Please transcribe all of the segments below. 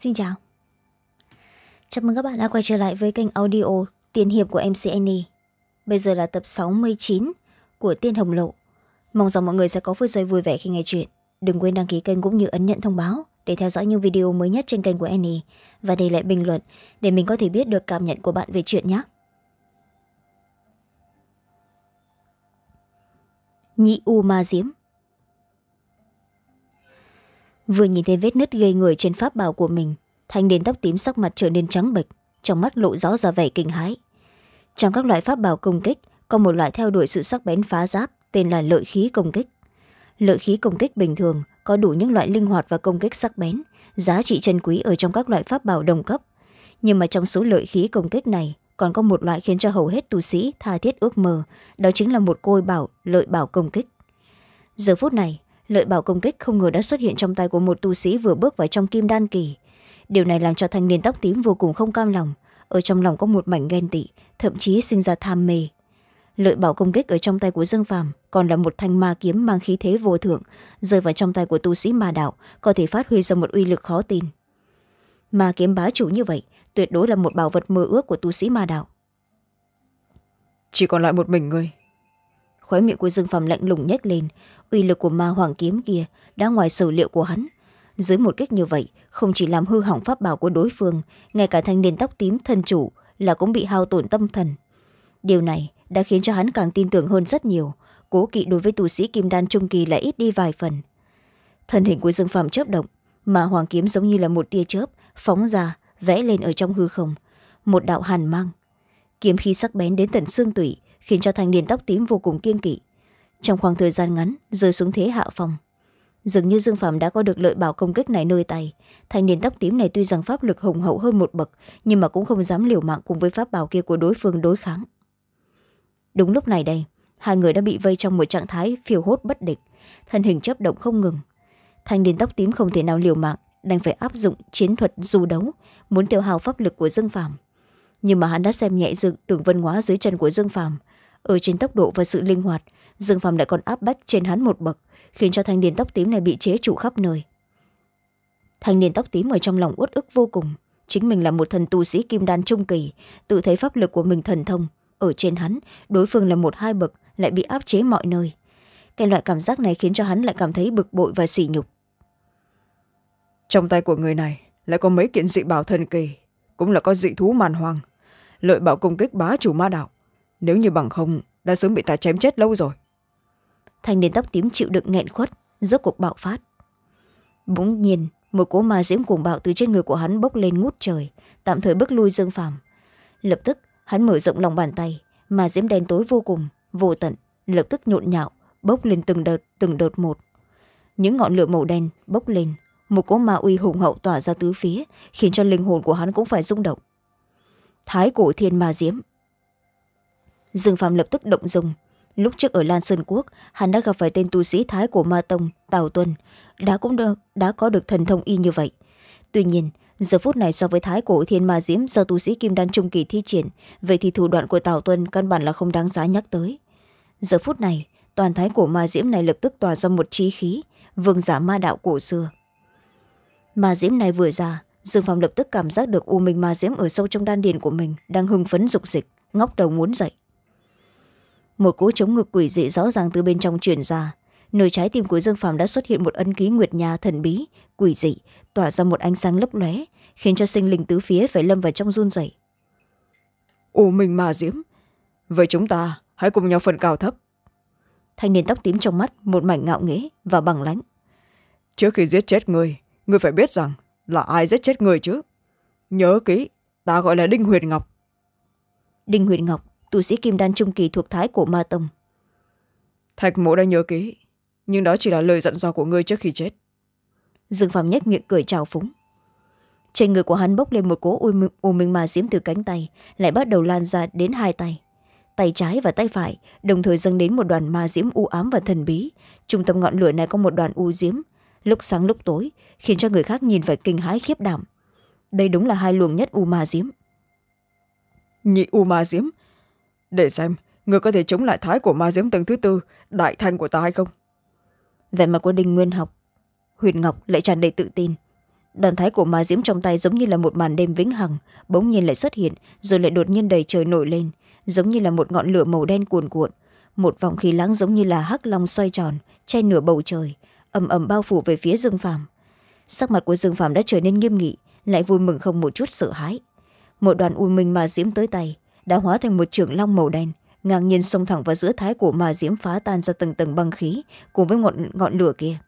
Xin chào Chào mừng các bạn đã quay trở lại với kênh audio Tiên Hiệp của MC Annie Bây giờ là tập sáu mươi chín của Tiên Hồng Lộ Mong rằng mọi người sẽ có phút giây vui vẻ khi nghe chuyện Đừng quên đăng ký kênh cũng như ấn nhận thông báo để theo dõi những video mới nhất trên kênh của Annie và để lại bình luận để mình có thể biết được cảm nhận của bạn về chuyện nhé. Nhị U Ma Diếm vừa nhìn thấy vết nứt gây người trên pháp bào của mình thanh đến tóc tím sắc mặt trở nên trắng bệch trong mắt lộ rõ ra vẻ kinh hãi trong các loại pháp bào công kích có một loại theo đuổi sự sắc bén phá giáp tên là lợi khí công kích lợi khí công kích bình thường có đủ những loại linh hoạt và công kích sắc bén giá trị chân quý ở trong các loại pháp bảo đồng cấp nhưng mà trong số lợi khí công kích này còn có một loại khiến cho hầu hết tu sĩ tha thiết ước mơ đó chính là một côi bảo lợi bảo công kích giờ phút này lợi bảo công kích không ngờ đã xuất hiện trong tay của một tu sĩ vừa bước vào trong kim đan kỳ điều này làm cho thanh niên tóc tím vô cùng không cam lòng ở trong lòng có một mảnh ghen tị thậm chí sinh ra tham mê lợi bảo công kích ở trong tay của dương phàm còn là một thanh ma kiếm mang khí thế vô thượng rơi vào trong tay của tu sĩ ma đạo có thể phát huy ra một uy lực khó tin ma kiếm bá chủ như vậy tuyệt đối là một bảo vật mơ ước của tu sĩ ma đạo chỉ còn lại một mình ngươi khóe miệng của dương phàm lạnh lùng nhếch lên uy lực của ma hoàng kiếm kia đã ngoài sở liệu của hắn dưới một kích như vậy không chỉ làm hư hỏng pháp bảo của đối phương ngay cả thanh niên tóc tím thân chủ là cũng bị hao tổn tâm thần điều này đã khiến cho hắn càng tin tưởng hơn rất nhiều cố kỵ đối với tù sĩ kim đan trung kỳ lại ít đi vài phần thân hình của dương phạm chớp động mà hoàng kiếm giống như là một tia chớp phóng ra vẽ lên ở trong hư không một đạo hàn mang kiếm khí sắc bén đến tận xương tủy khiến cho thanh niên tóc tím vô cùng kiên kỵ trong khoảng thời gian ngắn rơi xuống thế hạ phòng dường như dương phạm đã có được lợi bảo công kích này nơi tay thanh niên tóc tím này tuy rằng pháp lực hùng hậu hơn một bậc nhưng mà cũng không dám liều mạng cùng với pháp bảo kia của đối phương đối kháng đúng lúc này đây hai người đã bị vây trong một trạng thái phiêu hốt bất địch thân hình chấp động không ngừng thanh niên tóc tím không thể nào liều mạng đành phải áp dụng chiến thuật du đấu muốn tiêu hào pháp lực của dương phạm nhưng mà hắn đã xem nhẹ dương tưởng vân hóa dưới chân của dương phạm ở trên tốc độ và sự linh hoạt dương phàm lại còn áp bách trên hắn một bậc khiến cho thanh niên tóc tím này bị chế trụ khắp nơi thanh niên tóc tím ở trong lòng uất ức vô cùng chính mình là một thần tu sĩ kim đan trung kỳ tự thấy pháp lực của mình thần thông ở trên hắn đối phương là một hai bậc lại bị áp chế mọi nơi cái loại cảm giác này khiến cho hắn lại cảm thấy bực bội và sỉ nhục trong tay của người này lại có mấy kiện dị bảo thần kỳ cũng là có dị thú màn hoàng lợi bảo công kích bá chủ ma đạo nếu như bằng không đã sớm bị ta chém chết lâu rồi thanh niên tóc tím chịu đựng nghẹn khuất rốt cuộc bạo phát bỗng nhiên một cỗ ma diễm cuồng bạo từ trên người của hắn bốc lên ngút trời tạm thời bước lui dương phàm lập tức hắn mở rộng lòng bàn tay ma diễm đen tối vô cùng vô tận lập tức nhộn nhạo bốc lên từng đợt từng đợt một những ngọn lửa màu đen bốc lên một cỗ ma uy hùng hậu tỏa ra tứ phía khiến cho linh hồn của hắn cũng phải rung động thái cổ thiên ma diễm dương phàm lập tức động dùng lúc trước ở lan sơn quốc hắn đã gặp phải tên tu sĩ thái của ma tông tào tuân đã cũng được, đã có được thần thông y như vậy tuy nhiên giờ phút này so với thái cổ thiên ma diễm do tu sĩ kim đan trung kỳ thi triển vậy thì thủ đoạn của tào tuân căn bản là không đáng giá nhắc tới giờ phút này toàn thái cổ ma diễm này lập tức tỏa ra một trí khí vương giả ma đạo cổ xưa ma diễm này vừa ra dương Phong lập tức cảm giác được u minh ma diễm ở sâu trong đan điền của mình đang hưng phấn dục dịch ngóc đầu muốn dậy một cú chống ngực quỷ dị rõ ràng từ bên trong truyền ra nơi trái tim của dương phàm đã xuất hiện một ấn ký nguyệt nhà thần bí quỷ dị tỏa ra một ánh sáng lấp lóe khiến cho sinh linh tứ phía phải lâm vào trong run rẩy ồ mình mà diễm vậy chúng ta hãy cùng nhau phần cao thấp thanh niên tóc tím trong mắt một mảnh ngạo nghễ và bằng lãnh trước khi giết chết người người phải biết rằng là ai giết chết người chứ nhớ kỹ ta gọi là đinh huyền ngọc đinh huyền ngọc tu sĩ kim đan trung kỳ thuộc thái của ma tông thạch mộ đã nhớ kỹ nhưng đó chỉ là lời dặn dò của ngươi trước khi chết dương phạm nhếch miệng cười chào phúng trên người của hắn bốc lên một cỗ u minh ma diễm từ cánh tay lại bắt đầu lan ra đến hai tay tay trái và tay phải đồng thời dâng đến một đoàn ma diễm u ám và thần bí trung tâm ngọn lửa này có một đoàn u diễm lúc sáng lúc tối khiến cho người khác nhìn phải kinh hãi khiếp đảm đây đúng là hai luồng nhất u ma diễm nhị u ma diễm để xem người có thể chống lại thái của ma diễm tầng thứ tư đại thanh của ta hay không vẻ mặt của đinh nguyên học huyền ngọc lại tràn đầy tự tin đoàn thái của ma diễm trong tay giống như là một màn đêm vĩnh hằng bỗng nhiên lại xuất hiện rồi lại đột nhiên đầy trời nổi lên giống như là một ngọn lửa màu đen cuồn cuộn một vòng khí lãng giống như là hắc long xoay tròn che nửa bầu trời ầm ầm bao phủ về phía dương phàm sắc mặt của dương phàm đã trở nên nghiêm nghị lại vui mừng không một chút sợ hãi một đoàn u minh ma diễm tới tay đã hóa thành một trưởng long màu đen ngang nhiên xông thẳng vào giữa thái của ma diễm phá tan ra từng tầng băng khí cùng với ngọn, ngọn lửa kia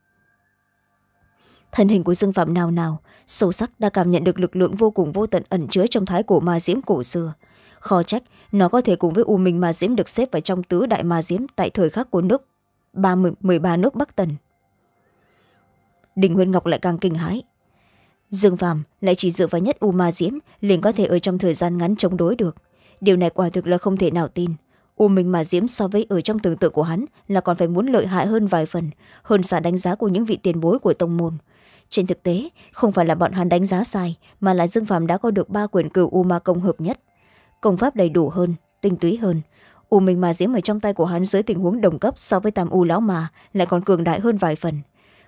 thân hình của dương phạm nào nào sâu sắc đã cảm nhận được lực lượng vô cùng vô tận ẩn chứa trong thái cổ ma diễm cổ xưa khó trách nó có thể cùng với u minh ma diễm được xếp vào trong tứ đại ma diễm tại thời khắc của nước ba mươi ba nước bắc tần đình nguyên ngọc lại càng kinh hãi dương phạm lại chỉ dựa vào nhất u ma diễm liền có thể ở trong thời gian ngắn chống đối được điều này quả thực là không thể nào tin u minh mà diễm so với ở trong tưởng tượng của hắn là còn phải muốn lợi hại hơn vài phần hơn xa đánh giá của những vị tiền bối của tông môn trên thực tế không phải là bọn hắn đánh giá sai mà là dương Phạm đã có được ba quyển cửu u ma công hợp nhất công pháp đầy đủ hơn tinh túy hơn u minh mà diễm ở trong tay của hắn dưới tình huống đồng cấp so với tam u lão mà lại còn cường đại hơn vài phần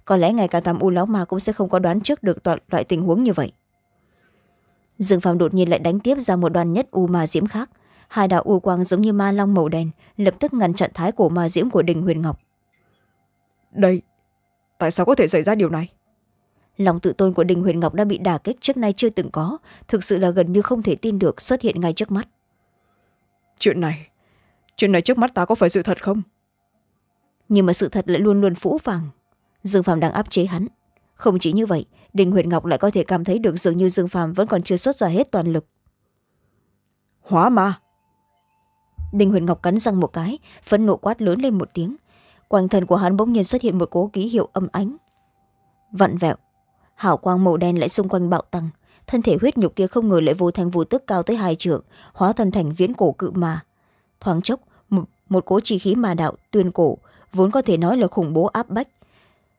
có lẽ ngay cả tam u lão mà cũng sẽ không có đoán trước được toàn loại tình huống như vậy dương phàm đột nhiên lại đánh tiếp ra một đoàn nhất u ma diễm khác hai đạo u quang giống như ma long màu đen lập tức ngăn chặn thái cổ ma diễm của đình huyền ngọc đây tại sao có thể xảy ra điều này lòng tự tôn của đình huyền ngọc đã bị đả kích trước nay chưa từng có thực sự là gần như không thể tin được xuất hiện ngay trước mắt chuyện này chuyện này trước mắt ta có phải sự thật không nhưng mà sự thật lại luôn luôn phũ phàng dương phàm đang áp chế hắn không chỉ như vậy đinh Huyền ngọc lại có thể cảm thấy được dường như dương phàm vẫn còn chưa xuất ra hết toàn lực hóa ma đinh huyền ngọc cắn răng một cái phấn nộ quát lớn lên một tiếng quanh thần của hắn bỗng nhiên xuất hiện một cố ký hiệu âm ánh vặn vẹo hảo quang màu đen lại xung quanh bạo tăng thân thể huyết nhục kia không ngờ lại vô thành vô tức cao tới hai trượng hóa thân thành viễn cổ cự mà thoáng chốc một, một cố chi khí mà đạo tuyên cổ vốn có thể nói là khủng bố áp bách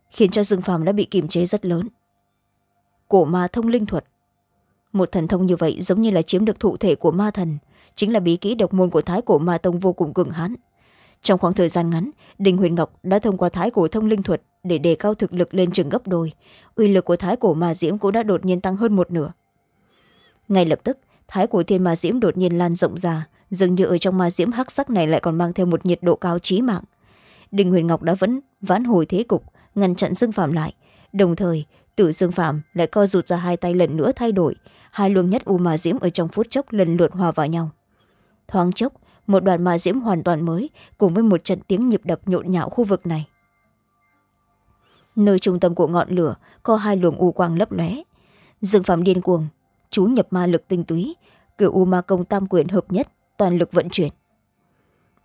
khiến cho dương phàm đã bị kiềm chế rất lớn cổ ma thông linh thuật một thần thông như vậy giống như là chiếm được thụ thể của ma thần chính là bí kỹ độc môn của thái cổ ma tông vô cùng cường hãn trong khoảng thời gian ngắn đinh huyền ngọc đã thông qua thái cổ thông linh thuật để đề cao thực lực lên chừng gấp đôi uy lực của thái cổ ma diễm cũng đã đột nhiên tăng hơn một nửa ngay lập tức thái cổ thiên ma diễm đột nhiên lan rộng ra dường như ở trong ma diễm hắc sắc này lại còn mang theo một nhiệt độ cao trí mạng đinh huyền ngọc đã vẫn vãn hồi thế cục ngăn chặn dương phạm lại đồng thời tự dương phạm lại co rụt ra hai tay lần nữa thay đổi hai luồng nhất u mà diễm ở trong phút chốc lần lượt hòa vào nhau thoáng chốc một đoàn mà diễm hoàn toàn mới cùng với một trận tiếng nhịp đập nhộn nhạo khu vực này nơi trung tâm của ngọn lửa có hai luồng u quang lấp lóe dương phạm điên cuồng chú nhập ma lực tinh túy cửu u ma công tam quyền hợp nhất toàn lực vận chuyển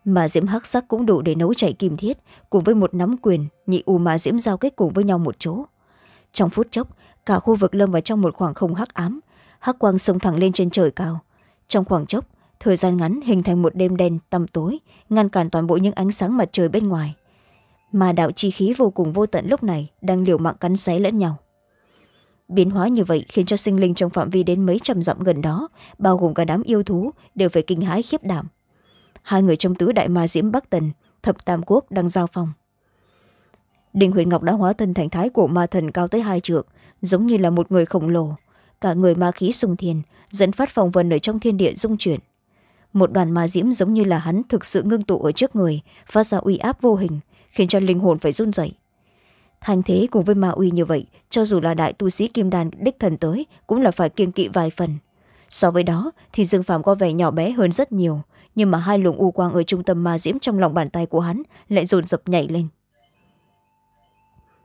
mà diễm hắc sắc cũng đủ để nấu chảy kim thiết cùng với một nắm quyền nhị u ma diễm giao kết cùng với nhau một chỗ trong phút chốc cả khu vực lâm vào trong một khoảng không hắc ám hắc quang sông thẳng lên trên trời cao trong khoảng chốc thời gian ngắn hình thành một đêm đen tăm tối ngăn cản toàn bộ những ánh sáng mặt trời bên ngoài mà đạo chi khí vô cùng vô tận lúc này đang liều mạng cắn xé lẫn nhau biến hóa như vậy khiến cho sinh linh trong phạm vi đến mấy trăm dặm gần đó bao gồm cả đám yêu thú đều phải kinh hãi khiếp đảm hai người trong tứ đại ma diễm bắc tần thập tam quốc đang giao phòng đinh huyền ngọc đã hóa thân thành thái của ma thần cao tới hai trượng giống như là một người khổng lồ cả người ma khí sung thiền, dẫn phát phòng vần ở trong thiên địa dung chuyển một đoàn ma diễm giống như là hắn thực sự ngưng tụ ở trước người phát ra uy áp vô hình khiến cho linh hồn phải run rẩy thành thế cùng với ma uy như vậy cho dù là đại tu sĩ kim đàn đích thần tới cũng là phải kiên kỵ vài phần so với đó thì dương Phạm có vẻ nhỏ bé hơn rất nhiều nhưng mà hai luồng u quang ở trung tâm ma diễm trong lòng bàn tay của hắn lại dồn dập nhảy lên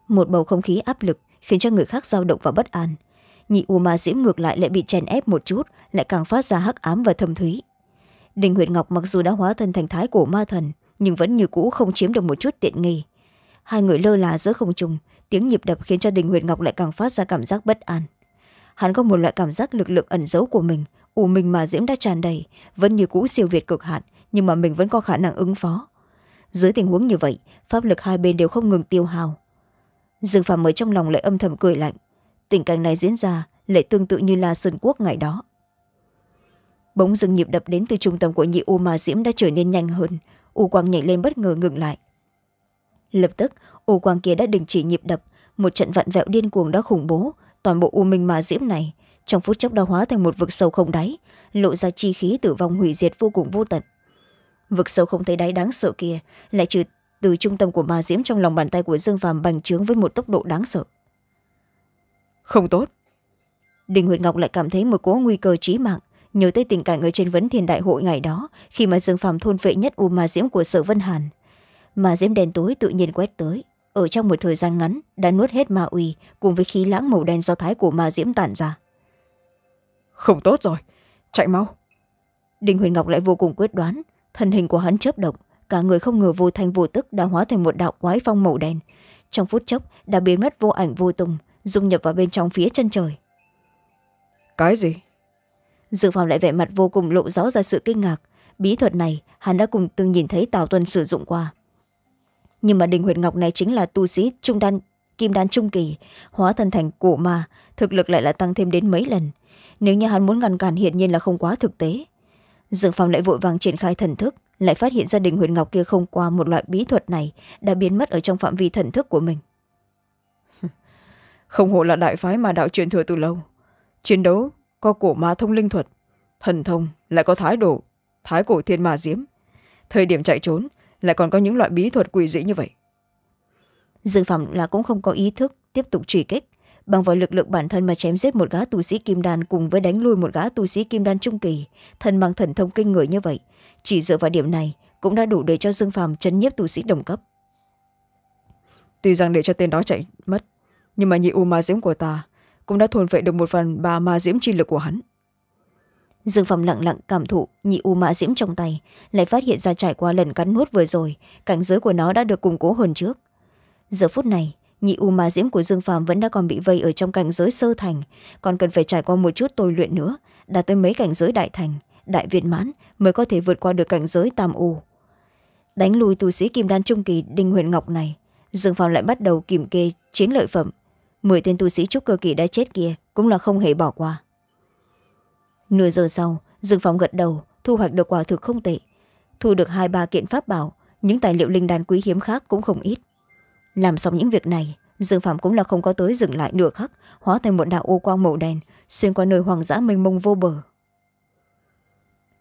một bầu không khí áp lực khiến cho người khác dao động và bất an nhị u ma diễm ngược lại lại bị chèn ép một chút lại càng phát ra hắc ám và thâm thúy đình huyệt ngọc mặc dù đã hóa thân thành thái cổ ma thần nhưng vẫn như cũ không chiếm được một chút tiện nghi hai người lơ là giữa không trung tiếng nhịp đập khiến cho đình huyệt ngọc lại càng phát ra cảm giác bất an hắn có một loại cảm giác lực lượng ẩn giấu của mình ủ mình mà diễm đã tràn đầy vẫn như cũ siêu việt cực hạn nhưng mà mình vẫn có khả năng ứng phó dưới tình huống như vậy pháp lực hai bên đều không ngừng tiêu hào dương phạm ở trong lòng lại âm thầm cười lạnh tình cảnh này diễn ra lại tương tự như la sơn quốc ngày đó bỗng dưng nhịp đập đến từ trung tâm của nhị u ma diễm đã trở nên nhanh hơn u quang nhảy lên bất ngờ ngừng lại lập tức u quang kia đã đình chỉ nhịp đập một trận vặn vẹo điên cuồng đã khủng bố toàn bộ u minh ma diễm này trong phút chốc đã hóa thành một vực sâu không đáy lộ ra chi khí tử vong hủy diệt vô cùng vô tận vực sâu không thấy đáy đáng sợ kia lại trừ từ trung tâm của ma diễm trong lòng bàn tay của dương phàm bành trướng với một tốc độ đáng sợ không tốt đình nguyệt ngọc lại cảm thấy một cố nguy cơ trí mạng nhớ tới tình cảnh ở trên vấn thiền đại hội ngày đó khi mà dương phàm thôn vệ nhất u ma diễm của sở vân hàn ma diễm đen tối tự nhiên quét tới ở trong một thời gian ngắn đã nuốt hết ma uy cùng với khí lãng màu đen do thái của ma diễm tản ra không tốt rồi chạy mau đinh huyền ngọc lại vô cùng quyết đoán thân hình của hắn chớp động cả người không ngờ vô thanh vô tức đã hóa thành một đạo quái phong màu đen trong phút chốc đã biến mất vô ảnh vô tùng dung nhập vào bên trong phía chân trời cái gì dự phòng lại vẻ mặt vô cùng lộ rõ ra sự kinh ngạc bí thuật này hắn đã cùng từng nhìn thấy tào tuân sử dụng qua nhưng mà đình huyệt ngọc này chính là tu sĩ trung đan kim đan trung kỳ hóa thân thành cổ ma thực lực lại là tăng thêm đến mấy lần nếu như hắn muốn ngăn cản hiển nhiên là không quá thực tế dược phòng lại vội vàng triển khai thần thức lại phát hiện gia đình huyền ngọc kia không qua một loại bí thuật này đã biến mất ở trong phạm vi thần thức của mình không hộ là đại phái mà đạo truyền thừa từ lâu chiến đấu có cổ ma thông linh thuật thần thông lại có thái độ thái cổ thiên ma diếm thời điểm chạy trốn lại còn có những loại bí thuật quỷ dị như vậy dự phạm là cũng không có ý thức tiếp tục truy kích bằng vào lực lượng bản thân mà chém giết một gã tù sĩ kim đan cùng với đánh lui một gã tù sĩ kim đan trung kỳ thân mang thần thông kinh người như vậy chỉ dựa vào điểm này cũng đã đủ để cho dương phàm chấn nhiếp tù sĩ đồng cấp tuy rằng để cho tên đó chạy mất nhưng mà nhị u ma diễm của ta cũng đã thuần phệ được một phần ba ma diễm chi lực của hắn dương phàm lặng lặng cảm thụ nhị u ma diễm trong tay lại phát hiện ra trải qua lần cắn nuốt vừa rồi cảnh giới của nó đã được củng cố hơn trước giờ phút này nhị u ma diễm của dương phàm vẫn đã còn bị vây ở trong cảnh giới sơ thành còn cần phải trải qua một chút tôi luyện nữa đạt tới mấy cảnh giới đại thành đại viên mãn mới có thể vượt qua được cảnh giới tam u đánh lùi tu sĩ kim đan trung kỳ đinh huyền ngọc này dương phàm lại bắt đầu kiểm kê chiến lợi phẩm mười tên tu sĩ trúc cơ kỳ đã chết kia cũng là không hề bỏ qua nửa giờ sau dương phàm gật đầu thu hoạch được quả thực không tệ thu được hai ba kiện pháp bảo những tài liệu linh đan quý hiếm khác cũng không ít làm xong những việc này dương phạm cũng là không có tới dừng lại nửa khắc hóa thành một đạo ô quang màu đen xuyên qua nơi hoàng dã mênh mông vô bờ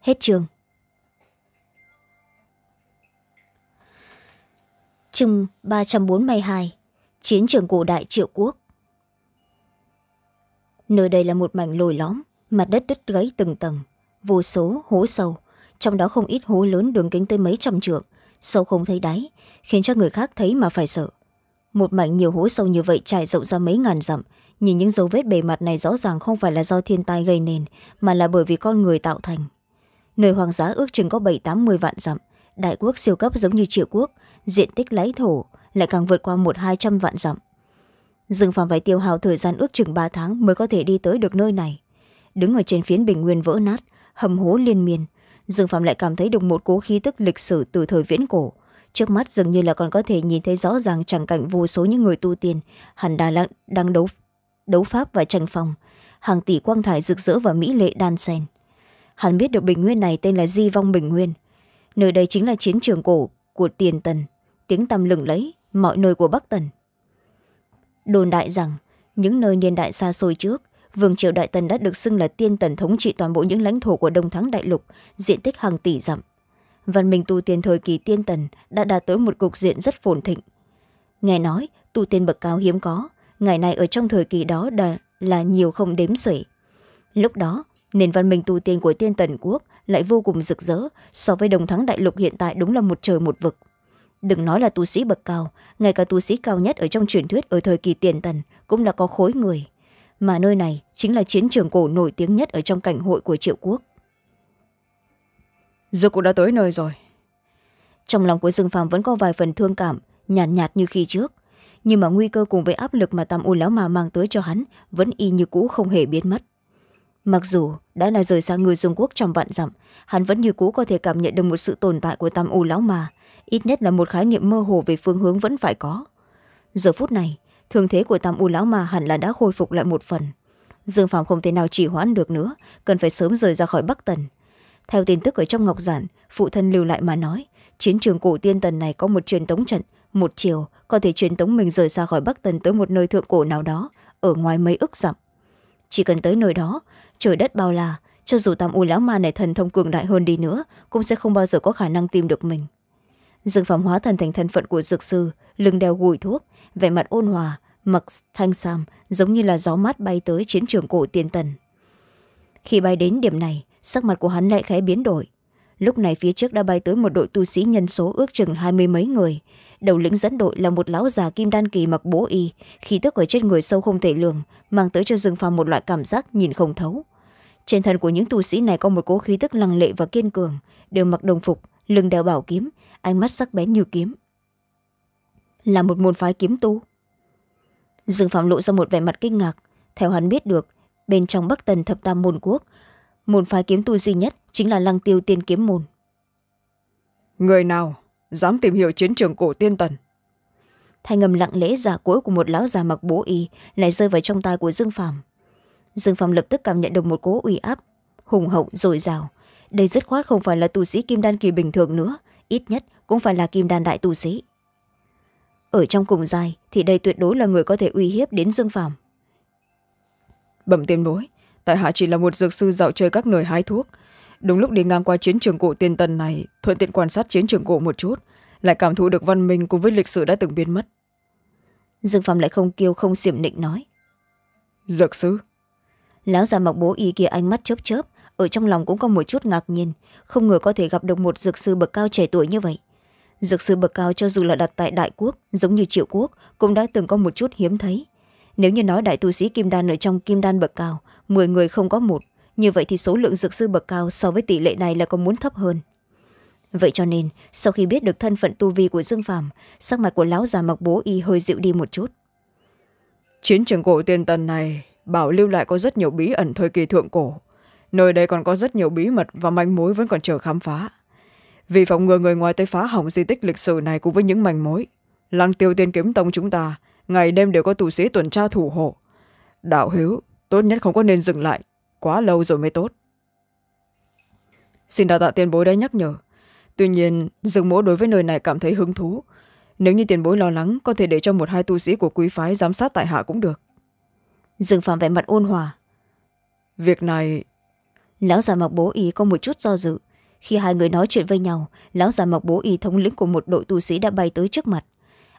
hết trường. chương ba trăm bốn mươi hai chiến trường cổ đại triệu quốc nơi đây là một mảnh lồi lõm mặt đất đứt gãy từng tầng vô số hố sâu trong đó không ít hố lớn đường kính tới mấy trăm trượng sâu không thấy đáy khiến cho người khác thấy mà phải sợ một mảnh nhiều hố sâu như vậy trải rộng ra mấy ngàn dặm nhìn những dấu vết bề mặt này rõ ràng không phải là do thiên tai gây nên mà là bởi vì con người tạo thành nơi hoàng giá ước chừng có bảy tám mươi vạn dặm đại quốc siêu cấp giống như triệu quốc diện tích lãnh thổ lại càng vượt qua một hai trăm vạn dặm dương phạm phải tiêu hào thời gian ước chừng ba tháng mới có thể đi tới được nơi này đứng ở trên phiến bình nguyên vỡ nát hầm hố liên miên dương phạm lại cảm thấy được một cố khí tức lịch sử từ thời viễn cổ trước mắt dường như là còn có thể nhìn thấy rõ ràng chẳng cảnh vô số những người tu tiên hẳn đang, đang đấu, đấu pháp và tranh phòng hàng tỷ quang thải rực rỡ và mỹ lệ đan sen hắn biết được bình nguyên này tên là di vong bình nguyên nơi đây chính là chiến trường cổ của tiền tần tiếng tăm lừng lẫy mọi nơi của bắc tần đồn đại rằng những nơi niên đại xa xôi trước vương triều đại tần đã được xưng là tiên tần thống trị toàn bộ những lãnh thổ của đông thắng đại lục diện tích hàng tỷ dặm văn minh tu tiên thời kỳ tiên tần đã đạt tới một cục diện rất phồn thịnh nghe nói tu tiên bậc cao hiếm có ngày nay ở trong thời kỳ đó đã là nhiều không đếm xuể lúc đó nền văn minh tu tiên của tiên tần quốc lại vô cùng rực rỡ so với đồng thắng đại lục hiện tại đúng là một trời một vực đừng nói là tu sĩ bậc cao ngay cả tu sĩ cao nhất ở trong truyền thuyết ở thời kỳ tiền tần cũng là có khối người mà nơi này chính là chiến trường cổ nổi tiếng nhất ở trong cảnh hội của triệu quốc giờ cũng đã tới nơi rồi trong lòng của dương phàm vẫn có vài phần thương cảm nhàn nhạt, nhạt như khi trước nhưng mà nguy cơ cùng với áp lực mà tam u lão mà mang tới cho hắn vẫn y như cũ không hề biến mất mặc dù đã là rời xa người dương quốc trong vạn dặm hắn vẫn như cũ có thể cảm nhận được một sự tồn tại của tam u lão mà ít nhất là một khái niệm mơ hồ về phương hướng vẫn phải có giờ phút này thương thế của tam u lão mà hẳn là đã khôi phục lại một phần dương phàm không thể nào chỉ hoãn được nữa cần phải sớm rời ra khỏi bắc tần theo tin tức ở trong ngọc giản phụ thân lưu lại mà nói chiến trường cổ tiên tần này có một truyền tống trận một chiều có thể truyền tống mình rời xa khỏi bắc tần tới một nơi thượng cổ nào đó ở ngoài mấy ức dặm chỉ cần tới nơi đó trời đất bao la cho dù tam u lão ma này thần thông cường đại hơn đi nữa cũng sẽ không bao giờ có khả năng tìm được mình dương phàm hóa thần thành thân phận của dược sư lưng đeo gùi thuốc vẻ mặt ôn hòa mặc thanh sam giống như là gió mát bay tới chiến trường cổ tiên tần khi bay đến điểm này sắc mặt của hắn lại khẽ biến đổi lúc này phía trước đã bay tới một đội tu sĩ nhân số ước chừng hai mươi mấy người đầu lĩnh dẫn đội là một lão già kim đan kỳ mặc bố y khí tức ở trên người sâu không thể lường mang tới cho dương phàm một loại cảm giác nhìn không thấu trên thân của những tu sĩ này có một cố khí tức lăng lệ và kiên cường đều mặc đồng phục lưng đeo bảo kiếm ánh mắt sắc bén như kiếm là một môn phái kiếm tu dương Phàm lộ ra một vẻ mặt kinh ngạc theo hắn biết được bên trong bắc tần thập tam môn quốc môn phái kiếm tu duy nhất chính là lăng tiêu tiên kiếm môn người nào dám tìm hiểu chiến trường cổ tiên tần thay ngầm lặng lẽ giả cuối của một lão già mặc bố y lại rơi vào trong tai của dương phàm dương phàm lập tức cảm nhận được một cố uy áp hùng hậu dồi dào đây dứt khoát không phải là tù sĩ kim đan kỳ bình thường nữa ít nhất cũng phải là kim đan đại tù sĩ ở trong cùng dài thì đây tuyệt đối là người có thể uy hiếp đến dương phàm bẩm tiên bối tại hạ chỉ là một dược sư dạo chơi các nơi hái thuốc đúng lúc đi ngang qua chiến trường cổ tiên tân này thuận tiện quan sát chiến trường cổ một chút lại cảm thụ được văn minh cùng với lịch sử đã từng biến mất dương phạm lại không kêu không xiểm nịnh nói dược sư lão già mặc bố y kia ánh mắt chớp chớp ở trong lòng cũng có một chút ngạc nhiên không ngờ có thể gặp được một dược sư bậc cao trẻ tuổi như vậy dược sư bậc cao cho dù là đặt tại đại quốc giống như triệu quốc cũng đã từng có một chút hiếm thấy nếu như nói đại tu sĩ kim đan ở trong kim đan bậc cao m ộ ư ơ i người không có một như vậy thì số lượng dược sư bậc cao so với tỷ lệ này là còn muốn thấp hơn vậy cho nên sau khi biết được thân phận tu vi của dương phàm sắc mặt của lão già mặc bố y hơi dịu đi một chút chiến trường cổ tiên tần này bảo lưu lại có rất nhiều bí ẩn thời kỳ thượng cổ nơi đây còn có rất nhiều bí mật và manh mối vẫn còn chờ khám phá vì phòng ngừa người ngoài tới phá hỏng di tích lịch sử này cùng với những manh mối lăng tiêu tiên kiếm tông chúng ta ngày đêm đều có tù sĩ tuần tra thủ hộ đạo hiếu tốt nhất không có nên dừng lại quá lâu rồi mới tốt xin đào tạ tiền bối đã nhắc nhở tuy nhiên dương mỗ đối với nơi này cảm thấy hứng thú nếu như tiền bối lo lắng có thể để cho một hai tu sĩ của quý phái giám sát tại hạ cũng được dương phạm vẻ mặt ôn hòa việc này lão già mặc bố y có một chút do dự khi hai người nói chuyện với nhau lão già mặc bố y thống lĩnh của một đội tu sĩ đã bay tới trước mặt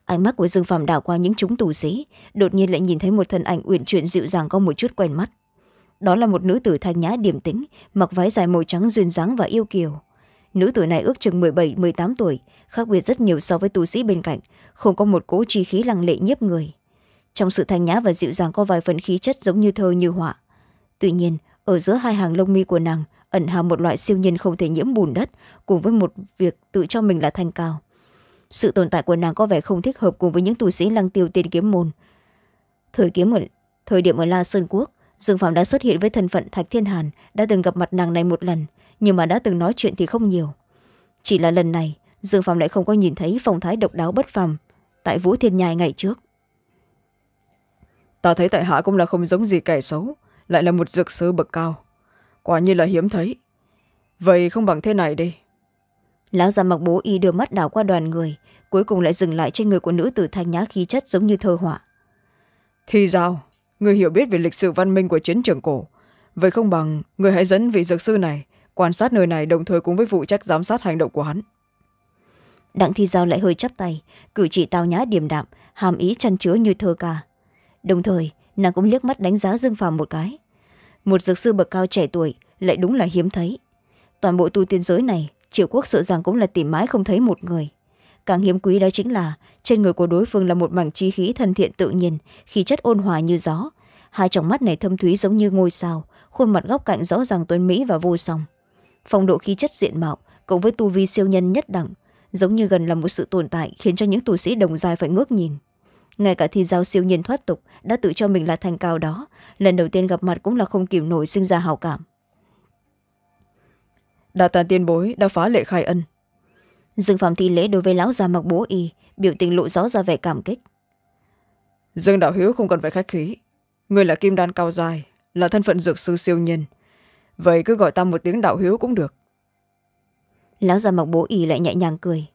ánh mắt của dương phàm đảo qua những chúng tù sĩ đột nhiên lại nhìn thấy một thân ảnh uyển chuyển dịu dàng có một chút quen mắt đó là một nữ tử thanh nhã điềm tĩnh mặc váy dài màu trắng duyên dáng và yêu kiều nữ tử này ước chừng bảy, 17, tám tuổi khác biệt rất nhiều so với tù sĩ bên cạnh không có một cỗ chi khí lăng lệ nhiếp người trong sự thanh nhã và dịu dàng có vài phần khí chất giống như thơ như họa tuy nhiên ở giữa hai hàng lông mi của nàng ẩn hàm một loại siêu nhiên không thể nhiễm bùn đất cùng với một việc tự cho mình là thanh cao sự tồn tại của nàng có vẻ không thích hợp cùng với những tu sĩ lăng tiêu tiên kiếm môn thời kiếm ở, thời điểm ở la sơn quốc dương phạm đã xuất hiện với thân phận thạch thiên hàn đã từng gặp mặt nàng này một lần nhưng mà đã từng nói chuyện thì không nhiều chỉ là lần này dương phạm lại không có nhìn thấy phong thái độc đáo bất phàm tại vũ thiên nhai ngày trước ta thấy tại hạ cũng là không giống gì kẻ xấu lại là một dược sư bậc cao quả như là hiếm thấy vậy không bằng thế này đi lão già mặc bố y đưa mắt đảo qua đoàn người cuối cùng lại dừng lại trên người của nữ tử thanh nhã khí chất giống như thơ họa thì sao người hiểu biết về lịch sử văn minh của chiến trường cổ vậy không bằng người hãy dẫn vị dược sư này quan sát nơi này đồng thời cùng với phụ trách giám sát hành động của hắn đặng thi giao lại hơi chắp tay cử chỉ tao nhã điềm đạm hàm ý chăn chứa như thơ ca đồng thời nàng cũng liếc mắt đánh giá dương phàm một cái một dược sư bậc cao trẻ tuổi lại đúng là hiếm thấy toàn bộ tu tiên giới này Triệu quốc sợ rằng cũng là tìm mãi không thấy một người càng hiếm quý đó chính là trên người của đối phương là một mảng chi khí thân thiện tự nhiên khí chất ôn hòa như gió hai tròng mắt này thâm thúy giống như ngôi sao khuôn mặt góc cạnh rõ ràng tuấn mỹ và vô song phong độ khí chất diện mạo cộng với tu vi siêu nhân nhất đẳng giống như gần là một sự tồn tại khiến cho những tu sĩ đồng dài phải ngước nhìn ngay cả thi giao siêu nhiên thoát tục đã tự cho mình là thành cao đó lần đầu tiên gặp mặt cũng là không kìm nổi sinh ra hào cảm đa tàn tiên bối đã phá lệ khai ân dương phạm thi lễ đối với lão già mặc bố y biểu tình lộ rõ ra vẻ cảm kích dương đạo hiếu không cần phải khách khí người là kim đan cao dài là thân phận dược sư siêu nhân, vậy cứ gọi ta một tiếng đạo hiếu cũng được lão già mặc bố y lại nhẹ nhàng cười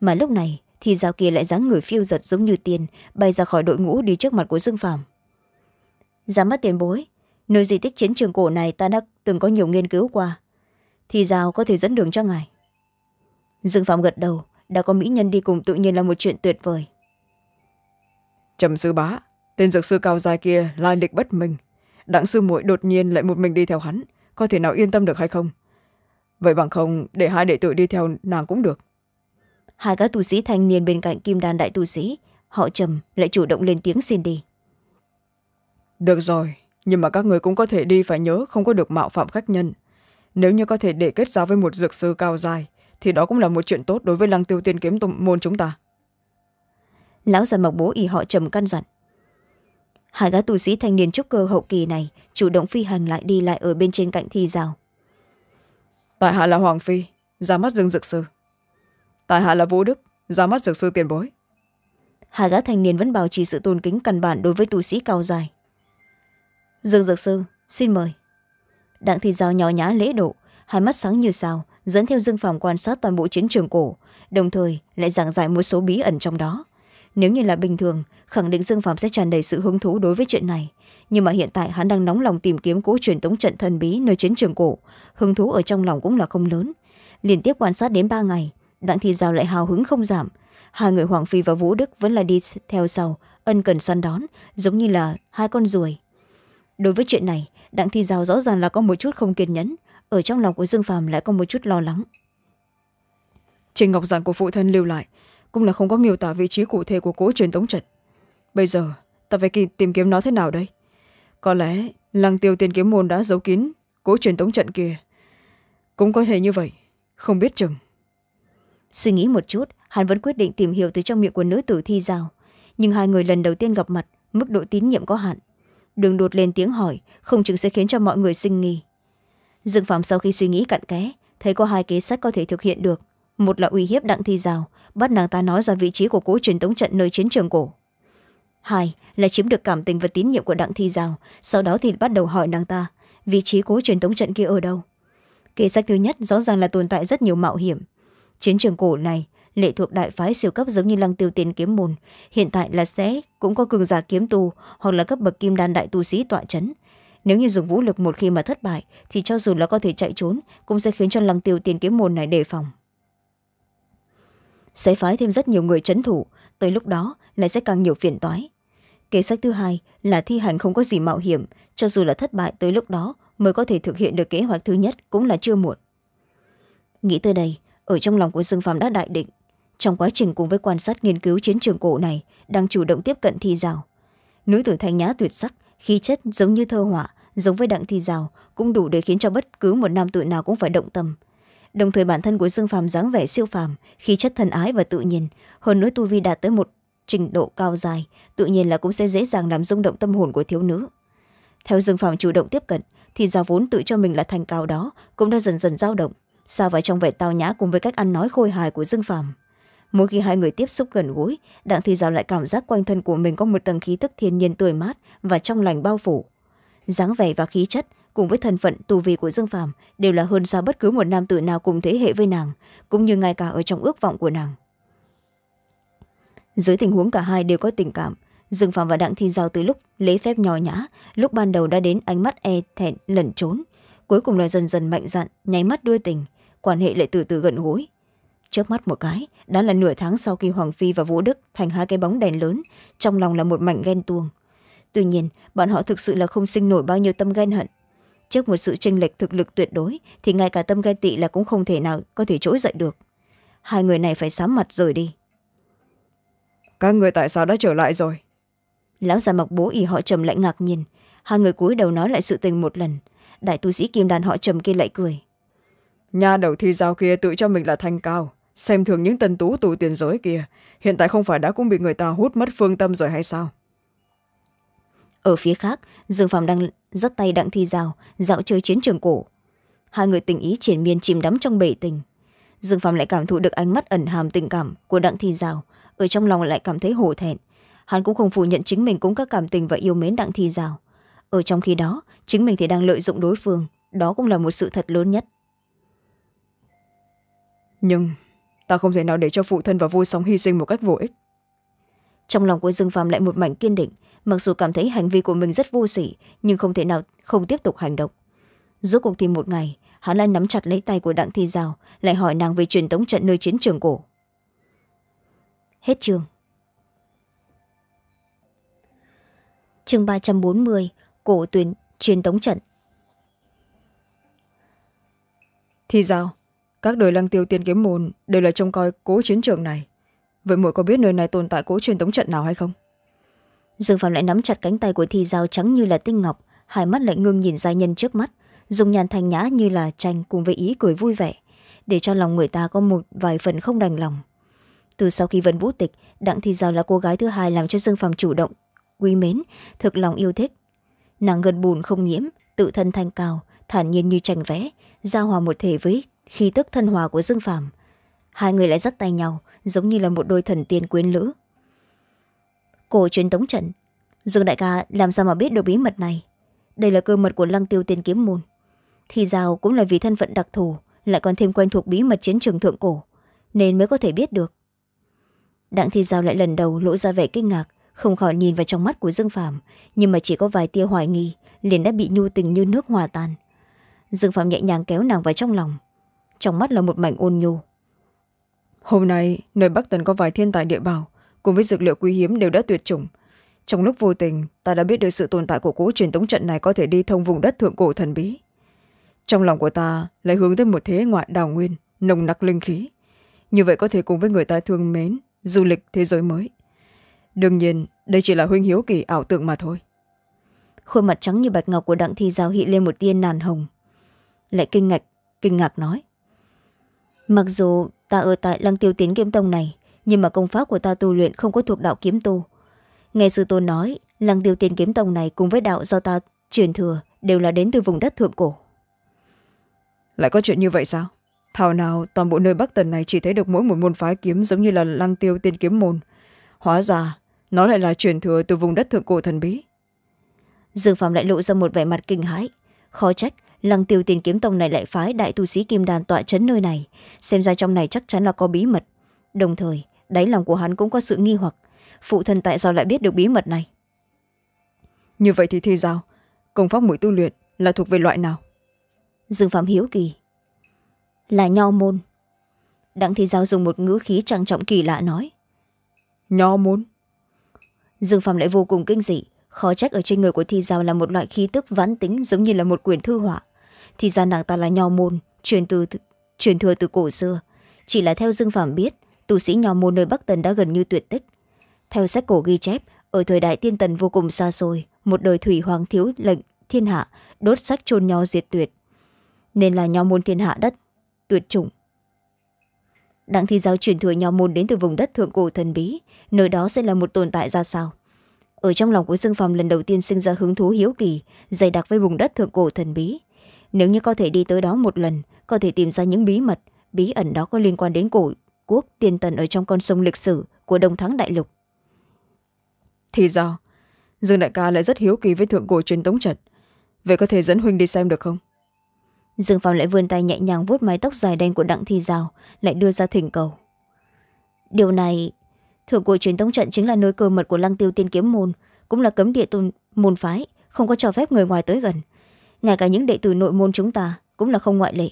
mà lúc này thì dao kia lại dáng người phiêu giật giống như tiền bay ra khỏi đội ngũ đi trước mặt của dương Phạm. ra mắt tiền bối nơi di tích chiến trường cổ này ta đã từng có nhiều nghiên cứu qua thì dao có thể dẫn đường cho ngài dương phạm gật đầu đã có mỹ nhân đi cùng tự nhiên là một chuyện tuyệt vời trầm sư bá tên dược sư cao dài kia lai lịch bất minh đặng sư muội đột nhiên lại một mình đi theo hắn có thể nào yên tâm được hay không vậy bằng không để hai đệ tử đi theo nàng cũng được hai các tù sĩ thanh niên bên cạnh kim Đàn đại tù sĩ họ trầm lại chủ động lên tiếng xin đi được rồi nhưng mà các người cũng có thể đi phải nhớ không có được mạo phạm khách nhân nếu như có thể để kết giao với một dược sư cao dài thì đó cũng là một chuyện tốt đối với lăng tiêu tiên kiếm môn chúng ta lão già mặc bố y họ trầm căn dặn hai gã tu sĩ thanh niên trúc cơ hậu kỳ này chủ động phi hành lại đi lại ở bên trên cạnh thi rào tại hạ là hoàng phi ra mắt dương dực sư tại hạ là vũ đức ra mắt dực sư tiền bối hai gã thanh niên vẫn bảo trì sự tôn kính căn bản đối với tu sĩ cao dài dương dực sư xin mời đặng thì rào nhỏ nhã lễ độ hai mắt sáng như sao dẫn theo dương phàm quan sát toàn bộ chiến trường cổ đồng thời lại giảng giải một số bí ẩn trong đó nếu như là bình thường khẳng định dương phàm sẽ tràn đầy sự hứng thú đối với chuyện này nhưng mà hiện tại hắn đang nóng lòng tìm kiếm cố truyền tống trận thần bí nơi chiến trường cổ hứng thú ở trong lòng cũng là không lớn liên tiếp quan sát đến ba ngày đặng Thị giao lại hào hứng không giảm hai người hoàng phi và vũ đức vẫn là đi theo sau ân cần săn đón giống như là hai con ruồi đối với chuyện này đặng Thị giao rõ ràng là có một chút không kiên nhẫn ở trong lòng của dương phàm lại có một chút lo lắng trên ngọc giản của phụ thân lưu lại cũng là không có miêu tả vị trí cụ thể của cố truyền tống trận bây giờ ta phải tìm kiếm nó thế nào đây có lẽ lăng tiêu tiền kiếm môn đã giấu kín cố truyền tống trận kia cũng có thể như vậy không biết chừng suy nghĩ một chút hắn vẫn quyết định tìm hiểu từ trong miệng của nữ tử thi giao nhưng hai người lần đầu tiên gặp mặt mức độ tín nhiệm có hạn đường đột lên tiếng hỏi không chừng sẽ khiến cho mọi người sinh nghi dương phạm sau khi suy nghĩ cặn kẽ thấy có hai kế sách có thể thực hiện được một là uy hiếp đặng thi rào bắt nàng ta nói ra vị trí của cố truyền tống trận nơi chiến trường cổ hai là chiếm được cảm tình và tín nhiệm của đặng thi rào sau đó thì bắt đầu hỏi nàng ta vị trí cố truyền tống trận kia ở đâu kế sách thứ nhất rõ ràng là tồn tại rất nhiều mạo hiểm chiến trường cổ này lệ thuộc đại phái siêu cấp giống như lăng tiêu tiền kiếm môn hiện tại là sẽ cũng có cường giả kiếm tu hoặc là cấp bậc kim đan đại tu sĩ tọa c nếu như dùng vũ lực một khi mà thất bại thì cho dù là có thể chạy trốn cũng sẽ khiến cho lăng tiêu tiền kiếm môn này đề phòng sẽ phái thêm rất nhiều người trấn thủ tới lúc đó lại sẽ càng nhiều phiền toái kế sách thứ hai là thi hành không có gì mạo hiểm cho dù là thất bại tới lúc đó mới có thể thực hiện được kế hoạch thứ nhất cũng là chưa muộn nghĩ tới đây ở trong lòng của dương phạm đã đại định trong quá trình cùng với quan sát nghiên cứu chiến trường cổ này đang chủ động tiếp cận thi rào nữ tử thanh nhã tuyệt sắc khí chất giống như thơ họa giống với đặng thi rào cũng đủ để khiến cho bất cứ một nam tự nào cũng phải động tâm đồng thời bản thân của dương phàm dáng vẻ siêu phàm khí chất thần ái và tự nhiên hơn nữa tu vi đạt tới một trình độ cao dài tự nhiên là cũng sẽ dễ dàng làm rung động tâm hồn của thiếu nữ theo dương phàm chủ động tiếp cận thì già vốn tự cho mình là thành cao đó cũng đã dần dần dao động xa vào trong vẻ tao nhã cùng với cách ăn nói khôi hài của dương phàm mỗi khi hai người tiếp xúc gần gũi đặng thì giàu lại cảm giác quanh thân của mình có một tầng khí tức thiên nhiên tươi mát và trong lành bao phủ dáng vẻ và khí chất cùng với thân phận tù vi của dương phàm đều là hơn xa bất cứ một nam tử nào cùng thế hệ với nàng cũng như ngay cả ở trong ước vọng của nàng dưới tình huống cả hai đều có tình cảm dương phạm và đặng thi giao từ lúc lấy phép nhỏ nhã lúc ban đầu đã đến ánh mắt e thẹn lẩn trốn cuối cùng là dần dần mạnh dạn nháy mắt đưa tình quan hệ lại từ từ gần gũi trước mắt một cái đã là nửa tháng sau khi hoàng phi và vũ đức thành hai cái bóng đèn lớn trong lòng là một mảnh ghen tuông tuy nhiên bọn họ thực sự là không sinh nổi bao nhiêu tâm ghen hận trước một sự tranh lệch thực lực tuyệt đối thì ngay cả tâm ghen tị là cũng không thể nào có thể trỗi dậy được hai người này phải sám mặt rời đi các người tại sao đã trở lại rồi lão già mặc bố ỉ họ trầm lại ngạc nhìn hai người cúi đầu nói lại sự tình một lần đại tu sĩ kim đàn họ trầm kia lại cười nhà đầu thi giao kia tự cho mình là thanh cao xem thường những tân tú tù tiền giới kia hiện tại không phải đã cũng bị người ta hút mất phương tâm rồi hay sao ở phía khác dương phạm đang dắt tay đặng thi rào dạo chơi chiến trường cổ hai người tình ý triển miên chìm đắm trong bể tình dương phạm lại cảm thụ được ánh mắt ẩn hàm tình cảm của đặng thi rào ở trong lòng lại cảm thấy hổ thẹn hắn cũng không phủ nhận chính mình cũng có cảm tình và yêu mến đặng thi rào ở trong khi đó chính mình thì đang lợi dụng đối phương đó cũng là một sự thật lớn nhất nhưng ta không thể nào để cho phụ thân và vô sóng hy sinh một cách vô ích trong lòng của dương phạm lại một mảnh kiên định mặc dù cảm thấy hành vi của mình rất vô sỉ nhưng không thể nào không tiếp tục hành động rốt cuộc thì một ngày hắn lại nắm chặt lấy tay của đặng thi giao lại hỏi nàng về truyền thống trận nơi chiến trường cổ hết chương chương ba trăm bốn mươi cổ tuyển truyền thống trận thi giao các đời lăng tiêu tiên kiếm môn đều là trông coi cố chiến trường này vậy muội có biết nơi này tồn tại cố truyền thống trận nào hay không dương phạm lại nắm chặt cánh tay của thi dao trắng như là tinh ngọc hai mắt lại ngưng nhìn giai nhân trước mắt dùng nhàn thanh nhã như là tranh cùng với ý cười vui vẻ để cho lòng người ta có một vài phần không đành lòng từ sau khi vân vũ tịch đặng thi giao là cô gái thứ hai làm cho dương phạm chủ động quý mến thực lòng yêu thích nàng gần bùn không nhiễm tự thân thanh cao thản nhiên như tranh vẽ giao hòa một thể với khí tức thân hòa của dương phạm hai người lại dắt tay nhau giống như là một đôi thần tiên quyến lữ cổ truyền tống trận dương đại ca làm sao mà biết được bí mật này đây là cơ mật của lăng tiêu tiền kiếm môn thì rào cũng là vì thân phận đặc thù lại còn thêm quen thuộc bí mật chiến trường thượng cổ nên mới có thể biết được đặng thi giao lại lần đầu lộ ra vẻ kinh ngạc không khỏi nhìn vào trong mắt của dương phạm nhưng mà chỉ có vài tia hoài nghi liền đã bị nhu tình như nước hòa tan dương phạm nhẹ nhàng kéo nàng vào trong lòng trong mắt là một mảnh ôn nhu hôm nay nơi bắc tần có vài thiên tài địa bảo cùng với dược liệu quý hiếm đều đã tuyệt chủng trong lúc vô tình ta đã biết được sự tồn tại của cỗ truyền tống trận này có thể đi thông vùng đất thượng cổ thần bí trong lòng của ta lại hướng tới một thế ngoại đào nguyên nồng nặc linh khí như vậy có thể cùng với người ta thương mến du lịch thế giới mới đương nhiên đây chỉ là huynh hiếu kỳ ảo tượng mà thôi khuôn mặt trắng như bạch ngọc của đặng thi giao hị lên một tiên nàn hồng lại kinh ngạc kinh ngạc nói mặc dù ta ở tại lăng tiêu tiến kiếm tông này nhưng mà công pháp của ta tu luyện không có thuộc đạo kiếm tu nghe sư tôn nói lăng tiêu tiền kiếm tông này cùng với đạo do ta truyền thừa đều là đến từ vùng đất thượng cổ lại có chuyện như vậy sao thảo nào toàn bộ nơi bắc tần này chỉ thấy được mỗi một môn phái kiếm giống như là lăng tiêu tiên kiếm môn hóa ra nó lại là truyền thừa từ vùng đất thượng cổ thần bí dương phạm lại lộ ra một vẻ mặt kinh hãi khó trách lăng tiêu tiên kiếm tông này lại phái đại tu sĩ kim đàn tọa chấn nơi này xem ra trong này chắc chắn là có bí mật đồng thời đáy lòng của hắn cũng có sự nghi hoặc phụ thân tại sao lại biết được bí mật này như vậy thì thi giao công pháp mũi tu luyện là thuộc về loại nào dương phạm hiểu kỳ là nho môn đặng thi giao dùng một ngữ khí trang trọng kỳ lạ nói nho môn dương phạm lại vô cùng kinh dị khó trách ở trên người của thi giao là một loại khí tức ván tính giống như là một quyển thư họa thì ra nàng ta là nho môn truyền từ truyền thừa từ cổ xưa chỉ là theo dương phạm biết tu sĩ nho môn nơi bắc tần đã gần như tuyệt tích theo sách cổ ghi chép ở thời đại tiên tần vô cùng xa xôi một đời thủy hoàng thiếu lệnh thiên hạ đốt sách trôn nho diệt tuyệt nên là nho môn thiên hạ đất tuyệt chủng đặng thi giáo truyền thừa nho môn đến từ vùng đất thượng cổ thần bí nơi đó sẽ là một tồn tại ra sao ở trong lòng của dương phàm lần đầu tiên sinh ra hứng thú hiếu kỳ dày đặc với vùng đất thượng cổ thần bí nếu như có thể đi tới đó một lần có thể tìm ra những bí mật bí ẩn đó có liên quan đến cổ quốc tiên tần ở trong con sông lịch sử của đông thắng đại lục thì ra dương đại ca lại rất hiếu kỳ với thượng cổ truyền tống trật vậy có thể dẫn huynh đi xem được không dương phong lại vươn tay nhẹ nhàng vuốt mái tóc dài đen của đặng thi Giao, lại đưa ra thỉnh cầu điều này thượng cổ truyền tống trận chính là nơi cơ mật của lăng tiêu tiên kiếm môn cũng là cấm địa tôn môn phái không có cho phép người ngoài tới gần ngay cả những đệ tử nội môn chúng ta cũng là không ngoại lệ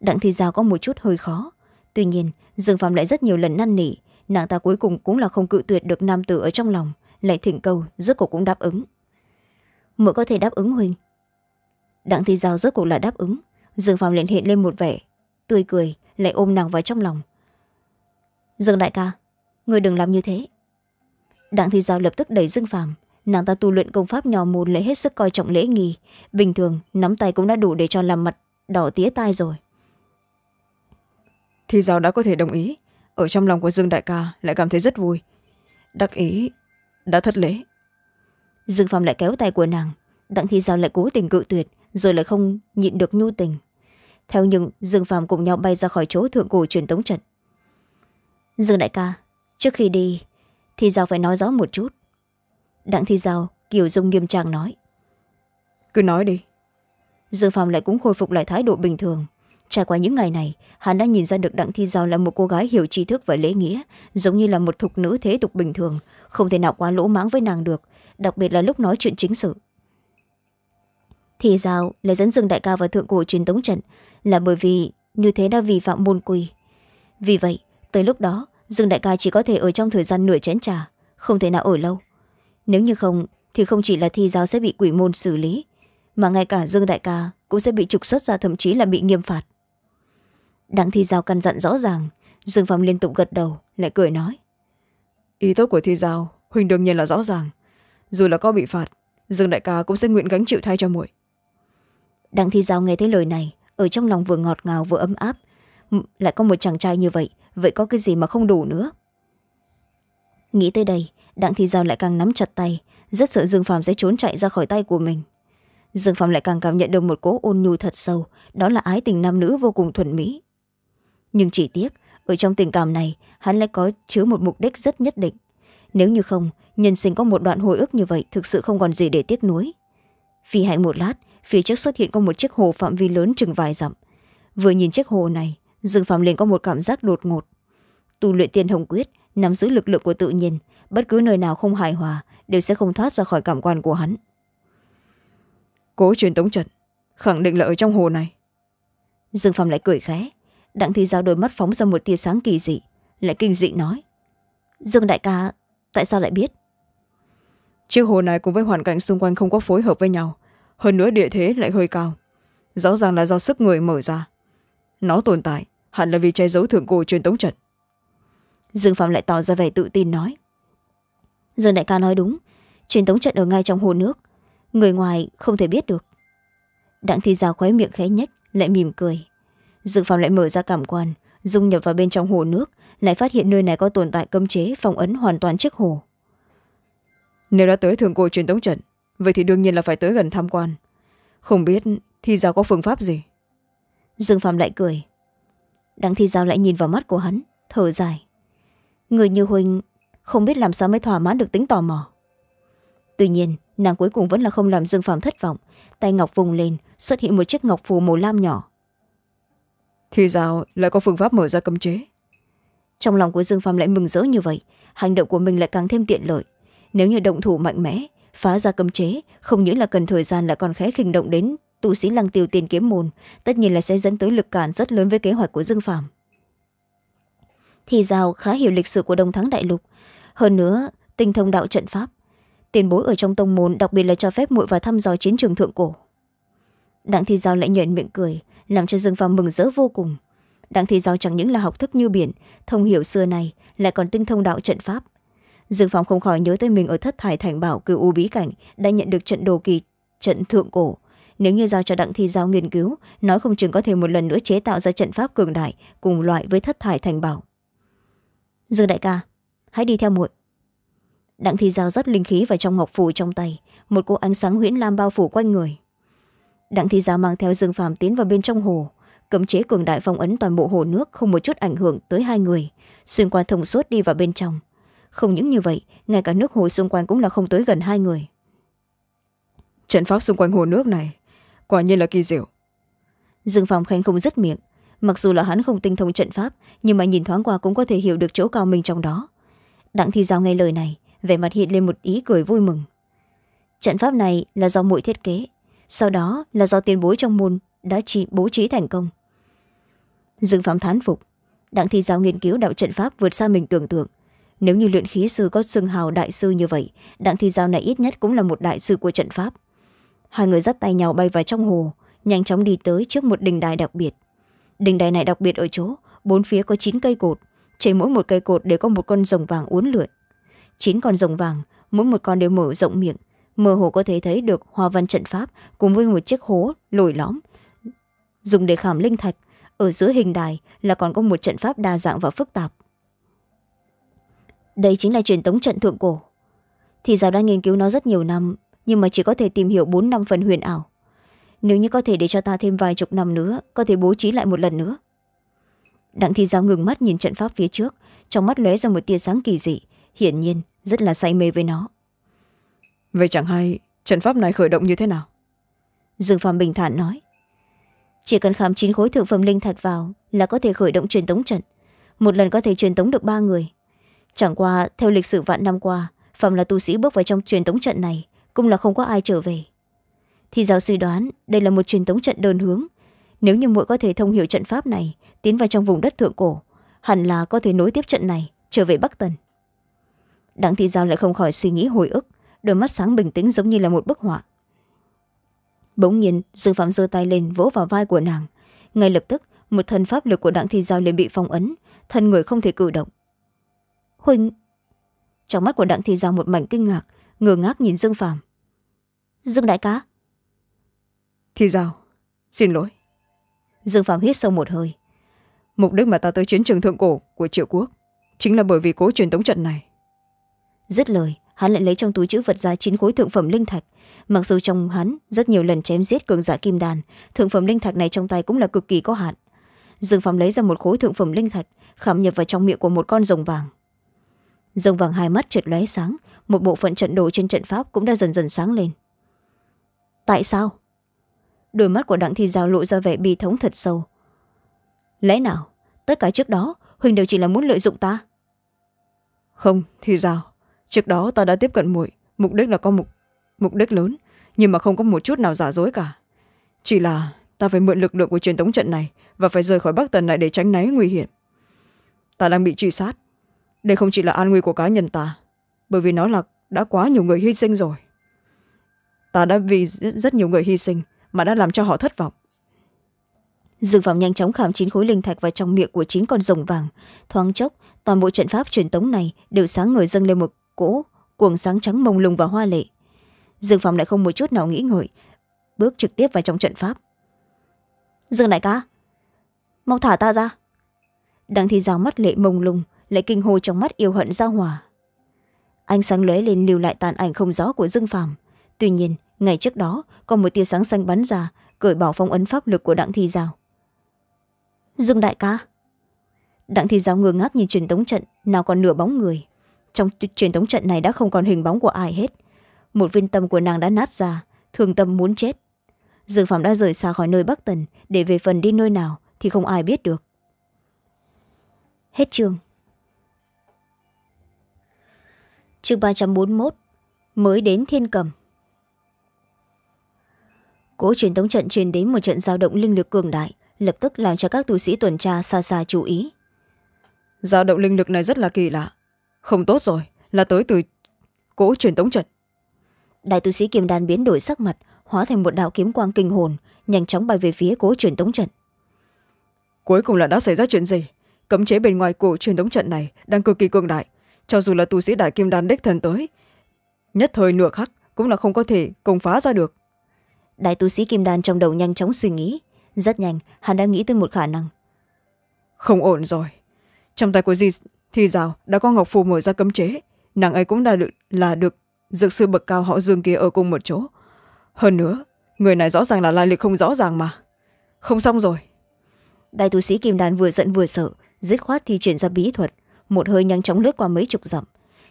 đặng thi giao có một chút hơi khó tuy nhiên dương phạm lại rất nhiều lần năn nỉ nàng ta cuối cùng cũng là không cự tuyệt được nam tử ở trong lòng lại thỉnh cầu rốt cuộc cũng đáp ứng mợ có thể đáp ứng huynh đặng thị giao rốt cuộc là đáp ứng dương phạm liền hiện lên một vẻ tươi cười lại ôm nàng vào trong lòng dương đại ca người đừng làm như thế đặng thị giao lập tức đẩy dương phàm nàng ta tu luyện công pháp nhỏ môn lại hết sức coi trọng lễ nghi bình thường nắm tay cũng đã đủ để cho làm mặt đỏ tía tai rồi thì giáo đã có thể đồng ý ở trong lòng của dương đại ca lại cảm thấy rất vui đắc ý đã thất lễ dương phạm lại kéo tay của nàng đặng thi giao lại cố tình cự tuyệt rồi lại không nhịn được nhu tình theo nhưng dương phạm cùng nhau bay ra khỏi chỗ thượng cổ truyền tống trận dương đại ca trước khi đi thì giao phải nói rõ một chút đặng thi giao kiểu dung nghiêm trang nói cứ nói đi dương phạm lại cũng khôi phục lại thái độ bình thường trải qua những ngày này hắn đã nhìn ra được đặng thi giao là một cô gái hiểu tri thức và lễ nghĩa giống như là một thục nữ thế tục bình thường không thể nào quá lỗ mãng với nàng được đặc biệt là lúc nói chuyện chính sự Thi giao lấy dẫn dừng đại ca vào thượng cổ truyền tống trận là bởi vì như thế đã vi phạm môn quy vì vậy tới lúc đó dương đại ca chỉ có thể ở trong thời gian nửa chén trà không thể nào ở lâu nếu như không thì không chỉ là thi giao sẽ bị quỷ môn xử lý mà ngay cả dương đại ca cũng sẽ bị trục xuất ra thậm chí là bị nghiêm phạt đặng thi giao căn dặn rõ ràng dương phạm liên tục gật đầu lại cười nói ý tốt của thi giao huỳnh đương nhiên là rõ ràng dù là có bị phạt dương đại ca cũng sẽ nguyện gánh chịu thay cho muội đặng thi giao nghe thấy lời này ở trong lòng vừa ngọt ngào vừa ấm áp lại có một chàng trai như vậy vậy có cái gì mà không đủ nữa nghĩ tới đây đặng thi giao lại càng nắm chặt tay rất sợ dương phạm sẽ trốn chạy ra khỏi tay của mình dương phạm lại càng cảm nhận được một cỗ ôn nhu thật sâu đó là ái tình nam nữ vô cùng thuần mỹ nhưng chỉ tiếc ở trong tình cảm này hắn lại có chứa một mục đích rất nhất định nếu như không nhân sinh có một đoạn hồi ức như vậy thực sự không còn gì để tiếc nuối phi hạnh một lát phía trước xuất hiện có một chiếc hồ phạm vi lớn chừng vài dặm vừa nhìn chiếc hồ này dương phạm liền có một cảm giác đột ngột tu luyện tiên hồng quyết nắm giữ lực lượng của tự nhiên bất cứ nơi nào không hài hòa đều sẽ không thoát ra khỏi cảm quan của hắn cố truyền tống trận khẳng định là ở trong hồ này dương phạm lại cười khẽ đặng thị giao đôi mắt phóng ra một tia sáng kỳ dị lại kinh dị nói dương đại ca tại sao lại biết chiếc hồ này cùng với hoàn cảnh xung quanh không có phối hợp với nhau hơn nữa địa thế lại hơi cao rõ ràng là do sức người mở ra nó tồn tại hẳn là vì che giấu thượng cổ truyền tống trận dương phạm lại tỏ ra vẻ tự tin nói dương đại ca nói đúng truyền tống trận ở ngay trong hồ nước người ngoài không thể biết được đặng thị giao khóe miệng khẽ nhếch lại mỉm cười dự phòng lại mở ra cảm quan dung nhập vào bên trong hồ nước lại phát hiện nơi này có tồn tại cấm chế phong ấn hoàn toàn trước hồ nếu đã tới thường cổ truyền tống trận vậy thì đương nhiên là phải tới gần tham quan không biết thi giáo có phương pháp gì dương phạm lại cười đặng thi giáo lại nhìn vào mắt của hắn thở dài người như huynh không biết làm sao mới thỏa mãn được tính tò mò tuy nhiên nàng cuối cùng vẫn là không làm dương phạm thất vọng tay ngọc vùng lên xuất hiện một chiếc ngọc phù màu lam nhỏ thì sao lại có phương pháp mở ra cấm chế trong lòng của dương phạm lại mừng rỡ như vậy hành động của mình lại càng thêm tiện lợi nếu như động thủ mạnh mẽ phá ra cấm chế không những là cần thời gian lại còn khẽ khinh động đến tu sĩ lăng tiêu tiền kiếm môn tất nhiên là sẽ dẫn tới lực cản rất lớn với kế hoạch của dương phạm thì giao khá hiểu lịch sử của đông thắng đại lục hơn nữa tinh thông đạo trận pháp tiền bối ở trong tông môn đặc biệt là cho phép muội vào thăm dò chiến trường thượng cổ đặng thi giao lại nhuận miệng cười làm cho dương phàm mừng rỡ vô cùng đặng thị giao chẳng những là học thức như biển thông hiểu xưa này lại còn tinh thông đạo trận pháp dương phàm không khỏi nhớ tới mình ở thất thải thành bảo cựu u bí cảnh đã nhận được trận đồ kỳ trận thượng cổ nếu như giao cho đặng thi giao nghiên cứu nói không chừng có thể một lần nữa chế tạo ra trận pháp cường đại cùng loại với thất thải thành bảo dương đại ca hãy đi theo muội đặng thi giao rất linh khí vào trong ngọc phủ trong tay một cô ánh sáng huyễn lam bao phủ quanh người đặng thị gia mang theo dương phàm tiến vào bên trong hồ cấm chế cường đại phong ấn toàn bộ hồ nước không một chút ảnh hưởng tới hai người xuyên qua thông suốt đi vào bên trong không những như vậy ngay cả nước hồ xung quanh cũng là không tới gần hai người trận pháp xung quanh hồ nước này quả nhiên là kỳ diệu dương phàm khen không dứt miệng mặc dù là hắn không tinh thông trận pháp nhưng mà nhìn thoáng qua cũng có thể hiểu được chỗ cao mình trong đó đặng thi giao nghe lời này vẻ mặt hiện lên một ý cười vui mừng trận pháp này là do muội thiết kế sau đó là do tiền bối trong môn đã chỉ bố trí thành công dương phạm thán phục đặng thi giáo nghiên cứu đạo trận pháp vượt xa mình tưởng tượng nếu như luyện khí sư có xưng hào đại sư như vậy đặng thi giáo này ít nhất cũng là một đại sư của trận pháp hai người dắt tay nhau bay vào trong hồ nhanh chóng đi tới trước một đình đài đặc biệt đình đài này đặc biệt ở chỗ bốn phía có chín cây cột trên mỗi một cây cột đều có một con rồng vàng uốn lượn chín con rồng vàng mỗi một con đều mở rộng miệng mơ hồ có thể thấy được hoa văn trận pháp cùng với một chiếc hố lồi lõm dùng để khảm linh thạch ở giữa hình đài là còn có một trận pháp đa dạng và phức tạp đây chính là truyền thống trận thượng cổ thì giáo đã nghiên cứu nó rất nhiều năm nhưng mà chỉ có thể tìm hiểu bốn năm phần huyền ảo nếu như có thể để cho ta thêm vài chục năm nữa có thể bố trí lại một lần nữa đặng thi giáo ngừng mắt nhìn trận pháp phía trước trong mắt lóe ra một tia sáng kỳ dị hiển nhiên rất là say mê với nó vậy chẳng hay trận pháp này khởi động như thế nào dương phàm bình thản nói chỉ cần khám chín khối thượng phẩm linh thạch vào là có thể khởi động truyền tống trận một lần có thể truyền tống được ba người chẳng qua theo lịch sử vạn năm qua phẩm là tu sĩ bước vào trong truyền tống trận này cũng là không có ai trở về thì giáo suy đoán đây là một truyền tống trận đơn hướng nếu như mỗi có thể thông hiểu trận pháp này tiến vào trong vùng đất thượng cổ hẳn là có thể nối tiếp trận này trở về bắc tần đặng thị giao lại không khỏi suy nghĩ hồi ức đôi mắt sáng bình tĩnh giống như là một bức họa bỗng nhiên dương phạm giơ tay lên vỗ vào vai của nàng ngay lập tức một thân pháp lực của đặng thi giao liền bị phong ấn thân người không thể cử động huynh trong mắt của đặng thi giao một mảnh kinh ngạc ngơ ngác nhìn dương Phạm. dương đại ca. thi giao xin lỗi dương Phạm hít sâu một hơi mục đích mà ta tới chiến trường thượng cổ của triệu quốc chính là bởi vì cố truyền tống trận này dứt lời hắn lại lấy trong túi chữ vật ra chín khối thượng phẩm linh thạch mặc dù trong hắn rất nhiều lần chém giết cường giả kim đàn thượng phẩm linh thạch này trong tay cũng là cực kỳ có hạn dương phàm lấy ra một khối thượng phẩm linh thạch khảm nhập vào trong miệng của một con rồng vàng rồng vàng hai mắt trượt lóe sáng một bộ phận trận đồ trên trận pháp cũng đã dần dần sáng lên tại sao đôi mắt của đặng thi giao lộ ra vẻ bi thống thật sâu lẽ nào tất cả trước đó huỳnh đều chỉ là muốn lợi dụng ta không thì giao trước đó ta đã tiếp cận muội mục đích là có mục mục đích lớn nhưng mà không có một chút nào giả dối cả chỉ là ta phải mượn lực lượng của truyền thống trận này và phải rời khỏi bắc tần này để tránh né nguy hiểm ta đang bị truy sát đây không chỉ là an nguy của cá nhân ta bởi vì nó là đã quá nhiều người hy sinh rồi ta đã vì rất nhiều người hy sinh mà đã làm cho họ thất vọng dương phạm nhanh chóng khảm chín khối linh thạch vào trong miệng của chín con rồng vàng thoáng chốc toàn bộ trận pháp truyền tống này đều sáng ngời dâng lên một cũ cuồng sáng trắng mông lung và hoa lệ dương phạm lại không một chút nào nghĩ ngợi bước trực tiếp vào trong trận pháp dương đại ca mau thả ta ra đang thi giáo mắt lệ mông lung lại kinh hô trong mắt yêu hận giao hòa ánh sáng lóe lên lưu lại tàn ảnh không rõ của dương phàm tuy nhiên ngày trước đó có một tia sáng xanh bắn ra cởi bỏ phong ấn pháp lực của đặng thi giao dương đại ca đặng thi giao ngơ ngác nhìn truyền tống trận nào còn nửa bóng người trong truyền thống trận này đã không còn hình bóng của ai hết một viên tâm của nàng đã nát ra thường tâm muốn chết dược phẩm đã rời xa khỏi nơi bắc tần để về phần đi nơi nào thì không ai biết được hết chương chương ba trăm bốn mươi một mới đến thiên cầm cỗ truyền thống trận truyền đến một trận giao động linh lực cường đại lập tức làm cho các tu sĩ tuần tra xa xa chú ý giao động linh lực này rất là kỳ lạ không tốt rồi là tới từ cỗ truyền tống trận đại tu sĩ kim đan biến đổi sắc mặt hóa thành một đạo kiếm quang kinh hồn nhanh chóng bay về phía cỗ truyền tống trận cuối cùng là đã xảy ra chuyện gì cấm chế bên ngoài cổ truyền tống trận này đang cực kỳ cường đại cho dù là tu sĩ đại kim đan đích thần tới nhất thời nửa khắc cũng là không có thể công phá ra được đại tu sĩ kim đan trong đầu nhanh chóng suy nghĩ rất nhanh hắn đã nghĩ tới một khả năng không ổn rồi trong tay của di thì rào đã có ngọc phù mở ra cấm chế nàng ấy cũng đã được, là được dược sư bậc cao họ dương kia ở cùng một chỗ hơn nữa người này rõ ràng là lai lịch không rõ ràng mà không xong rồi đại tu sĩ kim đan vừa giận vừa sợ dứt khoát thì chuyển ra bí thuật một hơi nhanh chóng lướt qua mấy chục dặm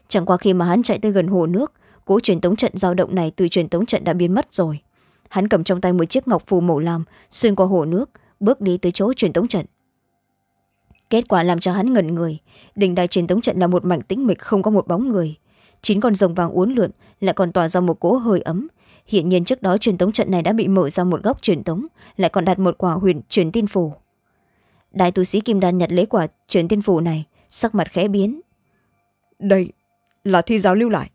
chẳng qua khi mà hắn chạy tới gần hồ nước cố truyền tống trận dao động này từ truyền tống trận đã biến mất rồi hắn cầm trong tay một chiếc ngọc phù màu lam xuyên qua hồ nước bước đi tới chỗ truyền tống trận kết quả làm cho hắn ngẩn người đỉnh đại truyền tống trận là một mảnh tĩnh mịch không có một bóng người chín con rồng vàng uốn lượn lại còn tỏa ra một cỗ hơi ấm hiện nhiên trước đó truyền tống trận này đã bị mở ra một góc truyền tống lại còn đặt một quả huyền truyền tin phủ đại tu sĩ kim đan nhặt lấy quả truyền tin phủ này sắc mặt khẽ biến đây là thi giáo lưu lại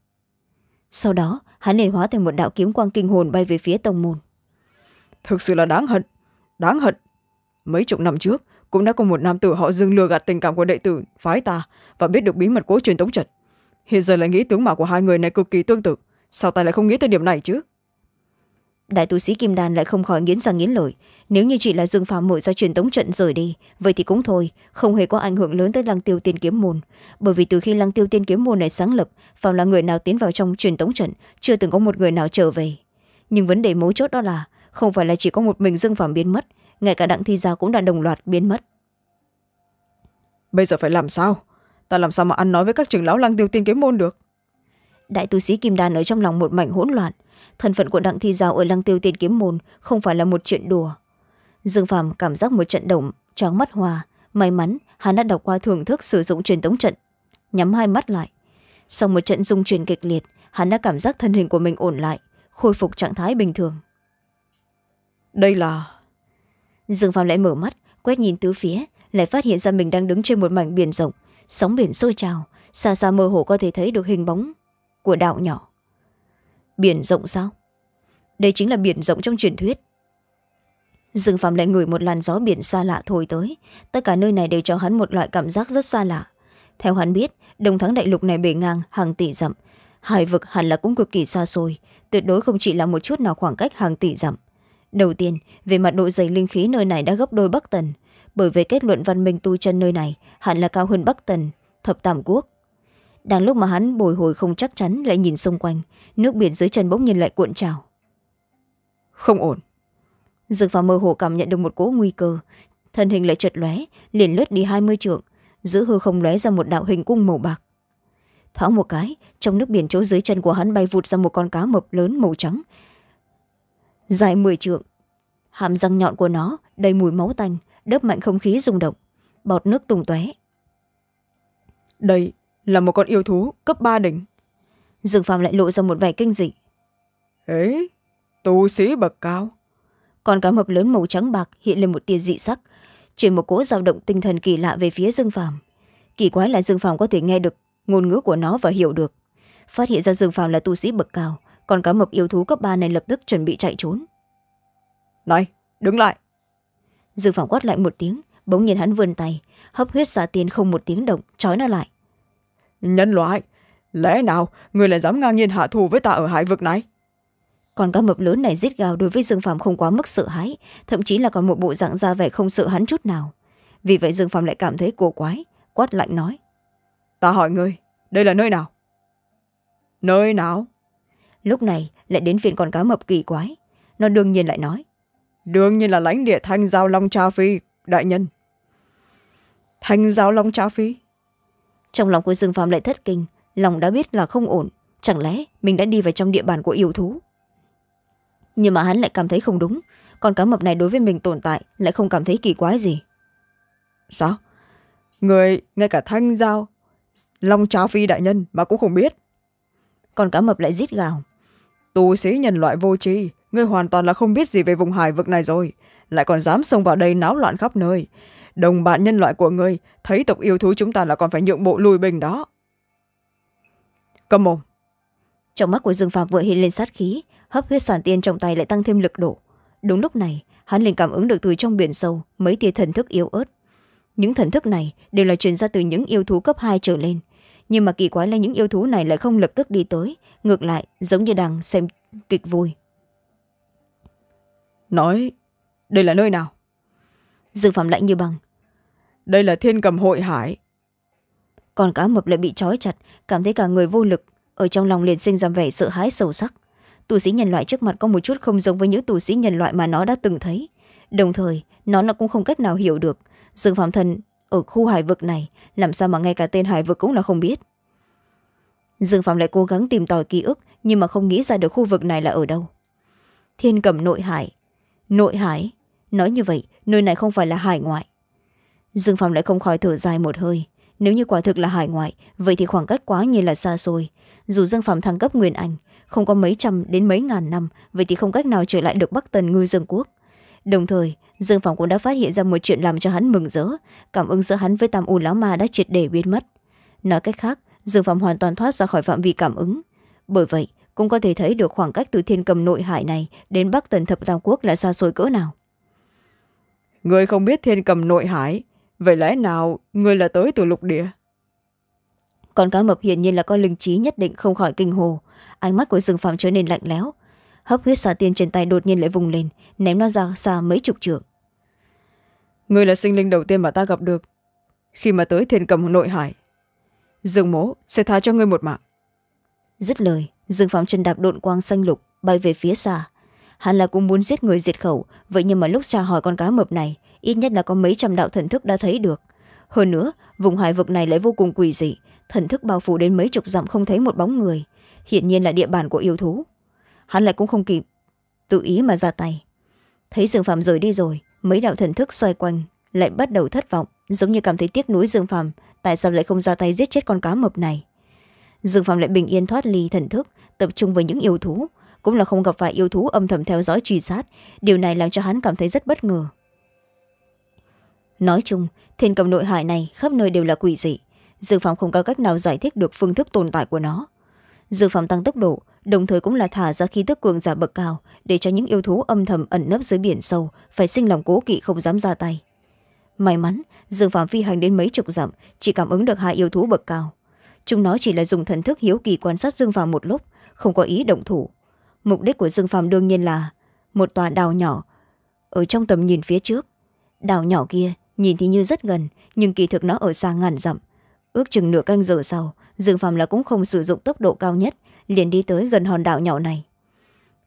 sau đó hắn liền hóa thành một đạo kiếm quang kinh hồn bay về phía tông môn thực sự là đáng hận đáng hận mấy chục năm trước cũng đã có một nam tử họ dương lừa gạt tình cảm của đệ tử phái ta và biết được bí mật cố truyền tống trận hiện giờ lại nghĩ tướng mạo của hai người này cực kỳ tương tự sao ta lại không nghĩ tới điểm này chứ đại tu sĩ kim Đàn lại không khỏi nghiến răng nghiến lợi nếu như chị là dương phàm mội ra truyền tống trận rời đi vậy thì cũng thôi không hề có ảnh hưởng lớn tới lăng tiêu tiên kiếm môn bởi vì từ khi lăng tiêu tiên kiếm môn này sáng lập phàm là người nào tiến vào trong truyền tống trận chưa từng có một người nào trở về nhưng vấn đề mấu chốt đó là không phải là chỉ có một mình dương phàm biến mất ngay cả đặng thi giao cũng đã đồng loạt biến mất bây giờ phải làm sao ta làm sao mà ăn nói với các trưởng lão lăng tiêu tiên kiếm môn được đại tu sĩ kim đan ở trong lòng một mảnh hỗn loạn thân phận của đặng thi giao ở lăng tiêu tiên kiếm môn không phải là một chuyện đùa dương Phạm cảm giác một trận động choáng mắt hòa may mắn hắn đã đọc qua thưởng thức sử dụng truyền tống trận nhắm hai mắt lại sau một trận dung truyền kịch liệt hắn đã cảm giác thân hình của mình ổn lại khôi phục trạng thái bình thường đây là dương phàm lại mở mắt quét nhìn tứ phía lại phát hiện ra mình đang đứng trên một mảnh biển rộng sóng biển sôi trào xa xa mơ hồ có thể thấy được hình bóng của đạo nhỏ biển rộng sao đây chính là biển rộng trong truyền thuyết dương phạm lại ngửi một làn gió biển xa lạ thổi tới tất cả nơi này đều cho hắn một loại cảm giác rất xa lạ theo hắn biết đồng thắng đại lục này bề ngang hàng tỷ dặm hải vực hẳn là cũng cực kỳ xa xôi tuyệt đối không chỉ là một chút nào khoảng cách hàng tỷ dặm đầu tiên về mặt độ dày linh khí nơi này đã gấp đôi bắc tần bởi vì kết luận văn minh tu chân nơi này hẳn là cao hơn bắc tần thập tam quốc đang lúc mà hắn bồi hồi không chắc chắn lại nhìn xung quanh nước biển dưới chân bỗng nhiên lại cuộn trào không ổn dược phà mơ hồ cảm nhận được một cỗ nguy cơ thân hình lại chật lóe liền lướt đi hai mươi trượng giữ hư không lóe ra một đạo hình cung màu bạc thoáng một cái trong nước biển chỗ dưới chân của hắn bay vụt ra một con cá mập lớn màu trắng dài mười trượng hàm răng nhọn của nó đầy mùi máu tanh đớp mạnh không khí rung động bọt nước tùng tóe đây là một con yêu thú cấp ba đỉnh dương phàm lại lộ ra một vẻ kinh dị ấy tu sĩ bậc cao con cá mập lớn màu trắng bạc hiện lên một tia dị sắc chuyển một cỗ dao động tinh thần kỳ lạ về phía dương phàm kỳ quái là dương phàm có thể nghe được ngôn ngữ của nó và hiểu được phát hiện ra dương phàm là tu sĩ bậc cao con cá mập yêu thú cấp ba này lập tức chuẩn bị chạy trốn này đứng lại dư phản quát lại một tiếng bỗng nhiên hắn vươn tay hấp huyết xả tiền không một tiếng động trói nó lại nhân loại lẽ nào người lại dám ngang nhiên hạ thù với ta ở hải vực này còn cá mập lớn này rít gào đối với dương phàm không quá mức sợ hãi thậm chí là còn một bộ dạng ra vẻ không sợ hắn chút nào vì vậy dương phàm lại cảm thấy cổ quái quát lạnh nói ta hỏi ngươi đây là nơi nào nơi nào lúc này lại đến phiên con cá mập kỳ quái nó đương nhiên lại nói đương nhiên là lãnh địa thanh giao long cha phi đại nhân thanh giao long cha phi trong lòng của dương phạm lại thất kinh lòng đã biết là không ổn chẳng lẽ mình đã đi vào trong địa bàn của yêu thú nhưng mà hắn lại cảm thấy không đúng con cá mập này đối với mình tồn tại lại không cảm thấy kỳ quái gì sao người ngay cả thanh giao long trao phi đại nhân mà cũng không biết con cá mập lại rít gào tu sĩ nhân loại vô tri ngươi hoàn toàn là không biết gì về vùng hải vực này rồi lại còn dám xông vào đây náo loạn khắp nơi đồng bạn nhân loại của ngươi thấy tộc yêu thú chúng ta là còn phải nhượng bộ lùi bình đó cầm mồm trong mắt của dương phạm vừa hiện lên sát khí hấp huyết sản tiên trong tay lại tăng thêm lực độ đúng lúc này hắn liền cảm ứng được từ trong biển sâu mấy tia thần thức yếu ớt những thần thức này đều là truyền ra từ những yêu thú cấp hai trở lên nhưng mà kỳ quái là những yêu thú này lại không lập tức đi tới ngược lại giống như đang xem kịch vui nói đây là nơi nào dư phạm lạnh như bằng đây là thiên cầm hội hải còn cá mập lại bị trói chặt cảm thấy cả người vô lực ở trong lòng liền sinh ra vẻ sợ hãi sâu sắc tù sĩ nhân loại trước mặt có một chút không giống với những tù sĩ nhân loại mà nó đã từng thấy đồng thời nó là cũng không cách nào hiểu được dương phạm thần ở khu hải vực này làm sao mà ngay cả tên hải vực cũng là không biết dương phạm lại cố gắng tìm tòi ký ức nhưng mà không nghĩ ra được khu vực này là ở đâu thiên Cẩm nội hải nội hải nói như vậy nơi này không phải là hải ngoại dương phạm lại không khỏi thở dài một hơi nếu như quả thực là hải ngoại vậy thì khoảng cách quá như là xa xôi dù dương phạm thăng cấp nguyên anh không có mấy trăm đến mấy ngàn năm vậy thì không cách nào trở lại được bắc tần ngư dương quốc đồng thời dương phòng cũng đã phát hiện ra một chuyện làm cho hắn mừng rỡ cảm ứng giữa hắn với tam u lão ma đã triệt để biến mất nói cách khác dương phòng hoàn toàn thoát ra khỏi phạm vi cảm ứng bởi vậy cũng có thể thấy được khoảng cách từ thiên cầm nội hải này đến bắc tần thập tam quốc là xa xôi cỡ nào Người không biết thiên cầm nội hải, vậy lẽ nào người là tới từ lục địa? Con cá mập hiện nhiên là con linh trí nhất định không khỏi kinh hồ. Ánh mắt của Dương phàm trở nên lạnh lẽo. Hấp huyết xà tiên trên tay đột nhiên lại vùng lên, ném nó ra xa mấy chục trượng người là sinh linh đầu tiên mà ta gặp được khi mà tới thiên cầm nội hải dương mố sẽ tha cho ngươi một mạng dứt lời dương phóng chân đạp độn quang xanh lục bay về phía xa hắn là cũng muốn giết người diệt khẩu vậy nhưng mà lúc tra hỏi con cá mập này ít nhất là có mấy trăm đạo thần thức đã thấy được hơn nữa vùng hải vực này lại vô cùng quỷ dị thần thức bao phủ đến mấy chục dặm không thấy một bóng người hiển nhiên là địa bàn của yêu thú hắn lại cũng không kịp tự ý mà ra tay thấy dương phạm rời đi rồi mấy đạo thần thức xoay quanh lại bắt đầu thất vọng giống như cảm thấy tiếc nuối dương phàm tại sao lại không ra tay giết chết con cá mập này dương phàm lại bình yên thoát ly thần thức tập trung với những yêu thú cũng là không gặp phải yêu thú âm thầm theo dõi truy sát điều này làm cho hắn cảm thấy rất bất ngờ nói chung thiên cầm nội hải này khắp nơi đều là quỷ dị dương phàm không có cách nào giải thích được phương thức tồn tại của nó dự phòng tăng tốc độ đồng thời cũng là thả ra khí tức cường giả bậc cao để cho những yêu thú âm thầm ẩn nấp dưới biển sâu phải sinh lòng cố kỵ không dám ra tay may mắn dương phạm phi hành đến mấy chục dặm chỉ cảm ứng được hai yêu thú bậc cao chúng nó chỉ là dùng thần thức hiếu kỳ quan sát dương phạm một lúc không có ý động thủ mục đích của dương phạm đương nhiên là một tòa đào nhỏ ở trong tầm nhìn phía trước đào nhỏ kia nhìn thì như rất gần nhưng kỳ thực nó ở xa ngàn dặm ước chừng nửa canh giờ sau dương phàm là cũng không sử dụng tốc độ cao nhất liền đi tới gần hòn đảo nhỏ này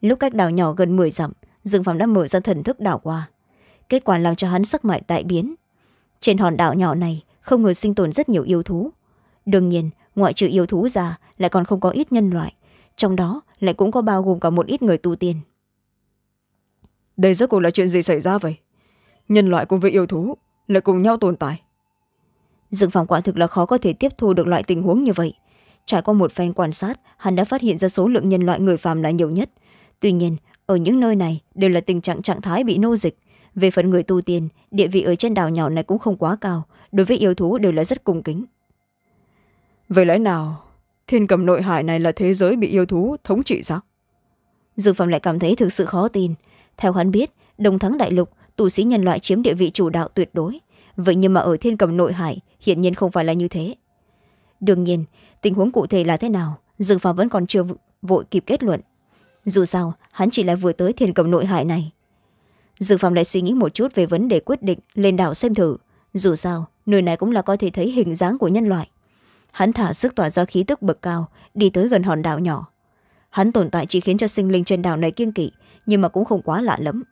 lúc cách đảo nhỏ gần m dặm dương phàm đã mở ra thần thức đảo qua kết quả làm cho hắn sắc mại đại biến trên hòn đảo nhỏ này không ngờ sinh tồn rất nhiều yêu thú đương nhiên ngoại trừ yêu thú già lại còn không có ít nhân loại trong đó lại cũng có bao gồm cả một ít người tu tiên đây rốt cuộc là chuyện gì xảy ra vậy nhân loại cùng với yêu thú lại cùng nhau tồn tại dược phàm quả thực là khó có thể tiếp thu được loại tình huống như vậy trải qua một phen quan sát hắn đã phát hiện ra số lượng nhân loại người phạm là nhiều nhất tuy nhiên ở những nơi này đều là tình trạng trạng thái bị nô dịch về phần người tu tiền địa vị ở trên đảo nhỏ này cũng không quá cao đối với yêu thú đều là rất cung kính vậy lẽ nào thiên cầm nội hải này là thế giới bị yêu thú thống trị sao dược phạm lại cảm thấy thực sự khó tin theo hắn biết đồng thắng đại lục tù sĩ nhân loại chiếm địa vị chủ đạo tuyệt đối vậy nhưng mà ở thiên cầm nội hải hiện nhiên không phải là như thế đương nhiên tình huống cụ thể là thế nào dương phàm vẫn còn chưa vội kịp kết luận dù sao hắn chỉ là vừa tới thiên cầm nội hải này dương phàm lại suy nghĩ một chút về vấn đề quyết định lên đảo xem thử dù sao nơi này cũng là có thể thấy hình dáng của nhân loại hắn thả sức tỏa ra khí tức bậc cao đi tới gần hòn đảo nhỏ hắn tồn tại chỉ khiến cho sinh linh trên đảo này kiên kỵ nhưng mà cũng không quá lạ lẫm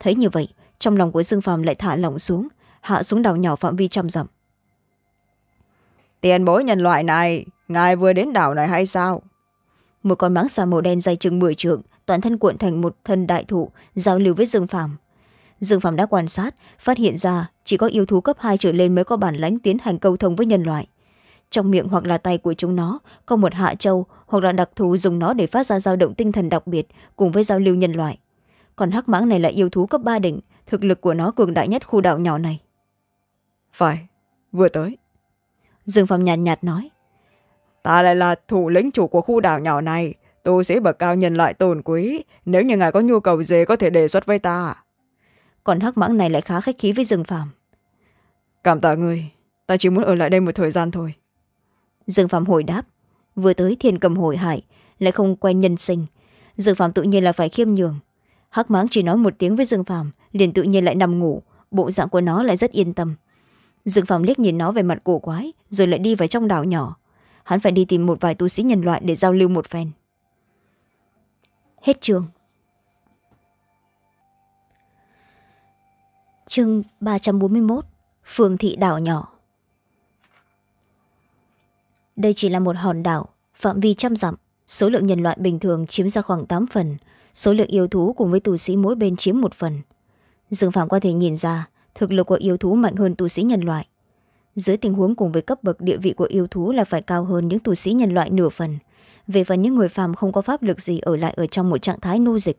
thấy như vậy trong lòng của dương phàm lại thả lỏng xuống hạ xuống đảo nhỏ phạm vi trăm dặm tiền bối nhân loại này ngài vừa đến đảo này hay sao một con mãng xà màu đen dày chừng mười trượng toàn thân cuộn thành một thân đại thụ giao lưu với dương phàm dương phàm đã quan sát phát hiện ra chỉ có yêu thú cấp hai trở lên mới có bản lãnh tiến hành câu thông với nhân loại trong miệng hoặc là tay của chúng nó có một hạ trâu hoặc là đặc thù dùng nó để phát ra dao động tinh thần đặc biệt cùng với giao lưu nhân loại còn hắc mãng này là yêu thú cấp ba đỉnh thực lực của nó cường đại nhất khu đảo nhỏ này phải vừa tới dương phong nhàn nhạt, nhạt nói ta lại là thủ lĩnh chủ của khu đảo nhỏ này tu sĩ bậc cao nhân loại tồn quý nếu như ngài có nhu cầu gì có thể đề xuất với ta còn hắc mãng này lại khá khách khí với dương phàm cảm tạ người ta chỉ muốn ở lại đây một thời gian thôi dương phàm hồi đáp vừa tới thiên cầm hồi hải lại không quen nhân sinh dương phàm tự nhiên là phải khiêm nhường hắc mãng chỉ nói một tiếng với dương phàm liền tự nhiên lại nằm ngủ bộ dạng của nó lại rất yên tâm dực phạm liếc nhìn nó về mặt cổ quái rồi lại đi vào trong đảo nhỏ hắn phải đi tìm một vài tu sĩ nhân loại để giao lưu một phen hết trường chương ba trăm bốn mươi một phường thị đảo nhỏ đây chỉ là một hòn đảo phạm vi trăm dặm số lượng nhân loại bình thường chiếm ra khoảng tám phần số lượng yêu thú cùng với tù sĩ mỗi bên chiếm một phần dương phạm có thể nhìn ra thực lực của yêu thú mạnh hơn tu sĩ nhân loại dưới tình huống cùng với cấp bậc địa vị của yêu thú là phải cao hơn những tu sĩ nhân loại nửa phần về phần những người phàm không có pháp lực gì ở lại ở trong một trạng thái nô dịch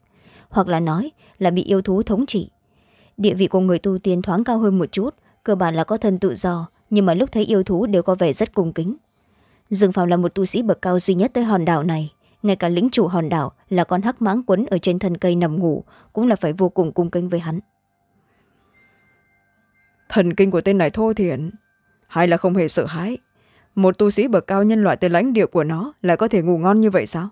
hoặc là nói là bị yêu thú thống trị địa vị của người tu tiên thoáng cao hơn một chút cơ bản là có thân tự do nhưng mà lúc thấy yêu thú đều có vẻ rất cung kính dương phàm là một tu sĩ bậc cao duy nhất tới hòn đảo này ngay cả lính chủ hòn đảo là con hắc mãng quấn ở trên thân cây nằm ngủ cũng là phải vô cùng cung kính với hắn thần kinh của tên này thô thiển hay là không hề sợ hãi một tu sĩ bậc cao nhân loại tới lãnh địa của nó lại có thể ngủ ngon như vậy sao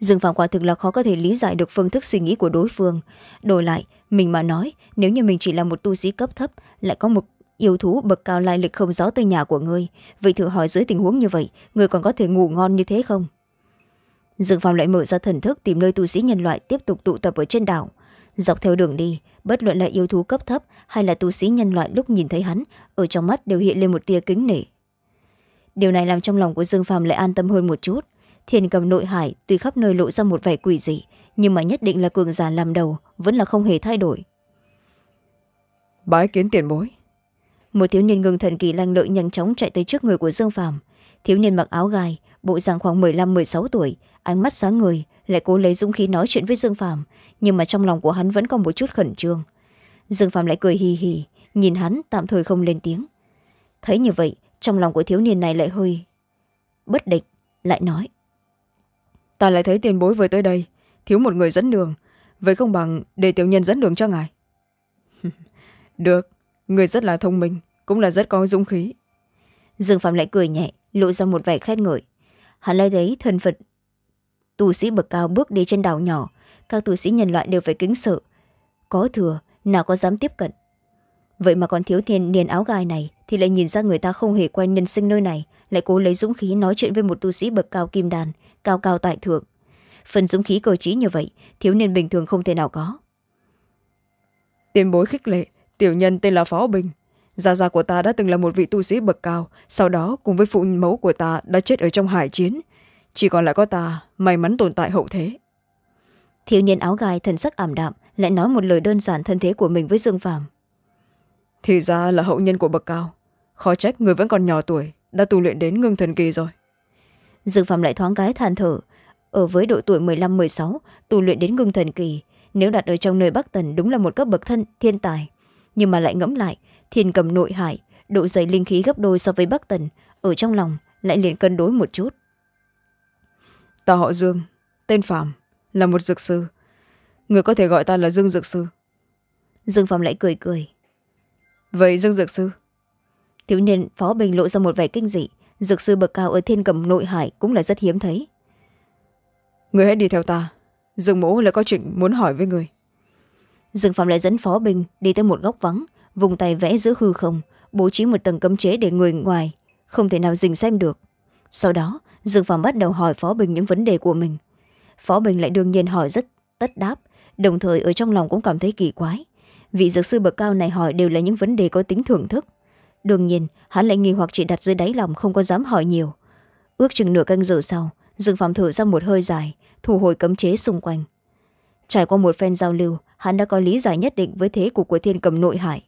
dương phạm quả thực là khó có thể lý giải được phương thức suy nghĩ của đối phương đổi lại mình mà nói nếu như mình chỉ là một tu sĩ cấp thấp lại có một yêu thú bậc cao lai lịch không rõ tới nhà của ngươi vậy thử hỏi dưới tình huống như vậy ngươi còn có thể ngủ ngon như thế không dương phạm lại mở ra thần thức tìm nơi tu sĩ nhân loại tiếp tục tụ tập ở trên đảo dọc theo đường đi bất luận là yêu thú cấp thấp hay là tu sĩ nhân loại lúc nhìn thấy hắn ở trong mắt đều hiện lên một tia kính nể điều này làm trong lòng của dương phàm lại an tâm hơn một chút thiền cầm nội hải tuy khắp nơi lộ ra một vẻ quỷ dị nhưng mà nhất định là cường giả làm đầu vẫn là không hề thay đổi bái kiến tiền bối một thiếu niên ngừng thần kỳ lanh lợi nhanh chóng chạy tới trước người của dương phàm thiếu niên mặc áo gai bộ dạng khoảng một mươi năm m ư ơ i sáu tuổi ánh mắt sáng người lại cố lấy dũng khí nói chuyện với dương phàm nhưng mà trong lòng của hắn vẫn còn một chút khẩn trương dương phạm lại cười hì hì nhìn hắn tạm thời không lên tiếng thấy như vậy trong lòng của thiếu niên này lại hơi bất định lại nói ta lại thấy tiền bối vừa tới đây thiếu một người dẫn đường vậy không bằng để tiểu nhân dẫn đường cho ngài được người rất là thông minh cũng là rất có dũng khí dương phạm lại cười nhẹ lộ ra một vẻ khét ngợi hắn lại thấy thân phận tu sĩ bậc cao bước đi trên đảo nhỏ các tu sĩ nhân loại đều phải kính sợ có thừa nào có dám tiếp cận vậy mà còn thiếu thiên niên áo gai này thì lại nhìn ra người ta không hề quen nhân sinh nơi này lại cố lấy dũng khí nói chuyện với một tu sĩ bậc cao kim đàn cao cao tại thượng phần dũng khí cơ trí như vậy thiếu niên bình thường không thể nào có tiền bối khích lệ tiểu nhân tên là phó bình gia gia của ta đã từng là một vị tu sĩ bậc cao sau đó cùng với phụ mẫu của ta đã chết ở trong hải chiến chỉ còn lại có ta may mắn tồn tại hậu thế thiếu niên áo gai thần sắc ảm đạm lại nói một lời đơn giản thân thế của mình với dương phàm thì ra là hậu nhân của bậc cao khó trách người vẫn còn nhỏ tuổi đã tu luyện đến ngưng thần kỳ rồi dương phạm lại thoáng cái than thở ở với độ tuổi mười lăm mười sáu tu luyện đến ngưng thần kỳ nếu đặt ở trong nơi bắc tần đúng là một cấp bậc thân thiên tài nhưng mà lại ngẫm lại thiên cầm nội hải độ dày linh khí gấp đôi so với bắc tần ở trong lòng lại liền cân đối một chút ta họ dương tên phạm là một dược sư người có thể gọi ta là dương dược sư dương phong lại cười cười vậy dương dược sư thiếu niên phó bình lộ ra một vẻ kinh dị dược sư bậc cao ở thiên cầm nội hải cũng là rất hiếm thấy người hãy đi theo ta dương mẫu lại có chuyện muốn hỏi với người dương phạm lại dẫn phó bình đi tới một góc vắng vùng tay vẽ giữa hư không bố trí một tầng cấm chế để người ngoài không thể nào dình xem được sau đó dương phạm bắt đầu hỏi phó bình những vấn đề của mình phó bình lại đương nhiên hỏi rất tất đáp đồng thời ở trong lòng cũng cảm thấy kỳ quái vị dược sư bậc cao này hỏi đều là những vấn đề có tính thưởng thức đương nhiên hắn lại nghi hoặc chỉ đặt dưới đáy lòng không có dám hỏi nhiều ước chừng nửa canh giờ sau dương phạm thở ra một hơi dài thu hồi cấm chế xung quanh trải qua một phen giao lưu hắn đã có lý giải nhất định với thế cục của thiên cầm nội hải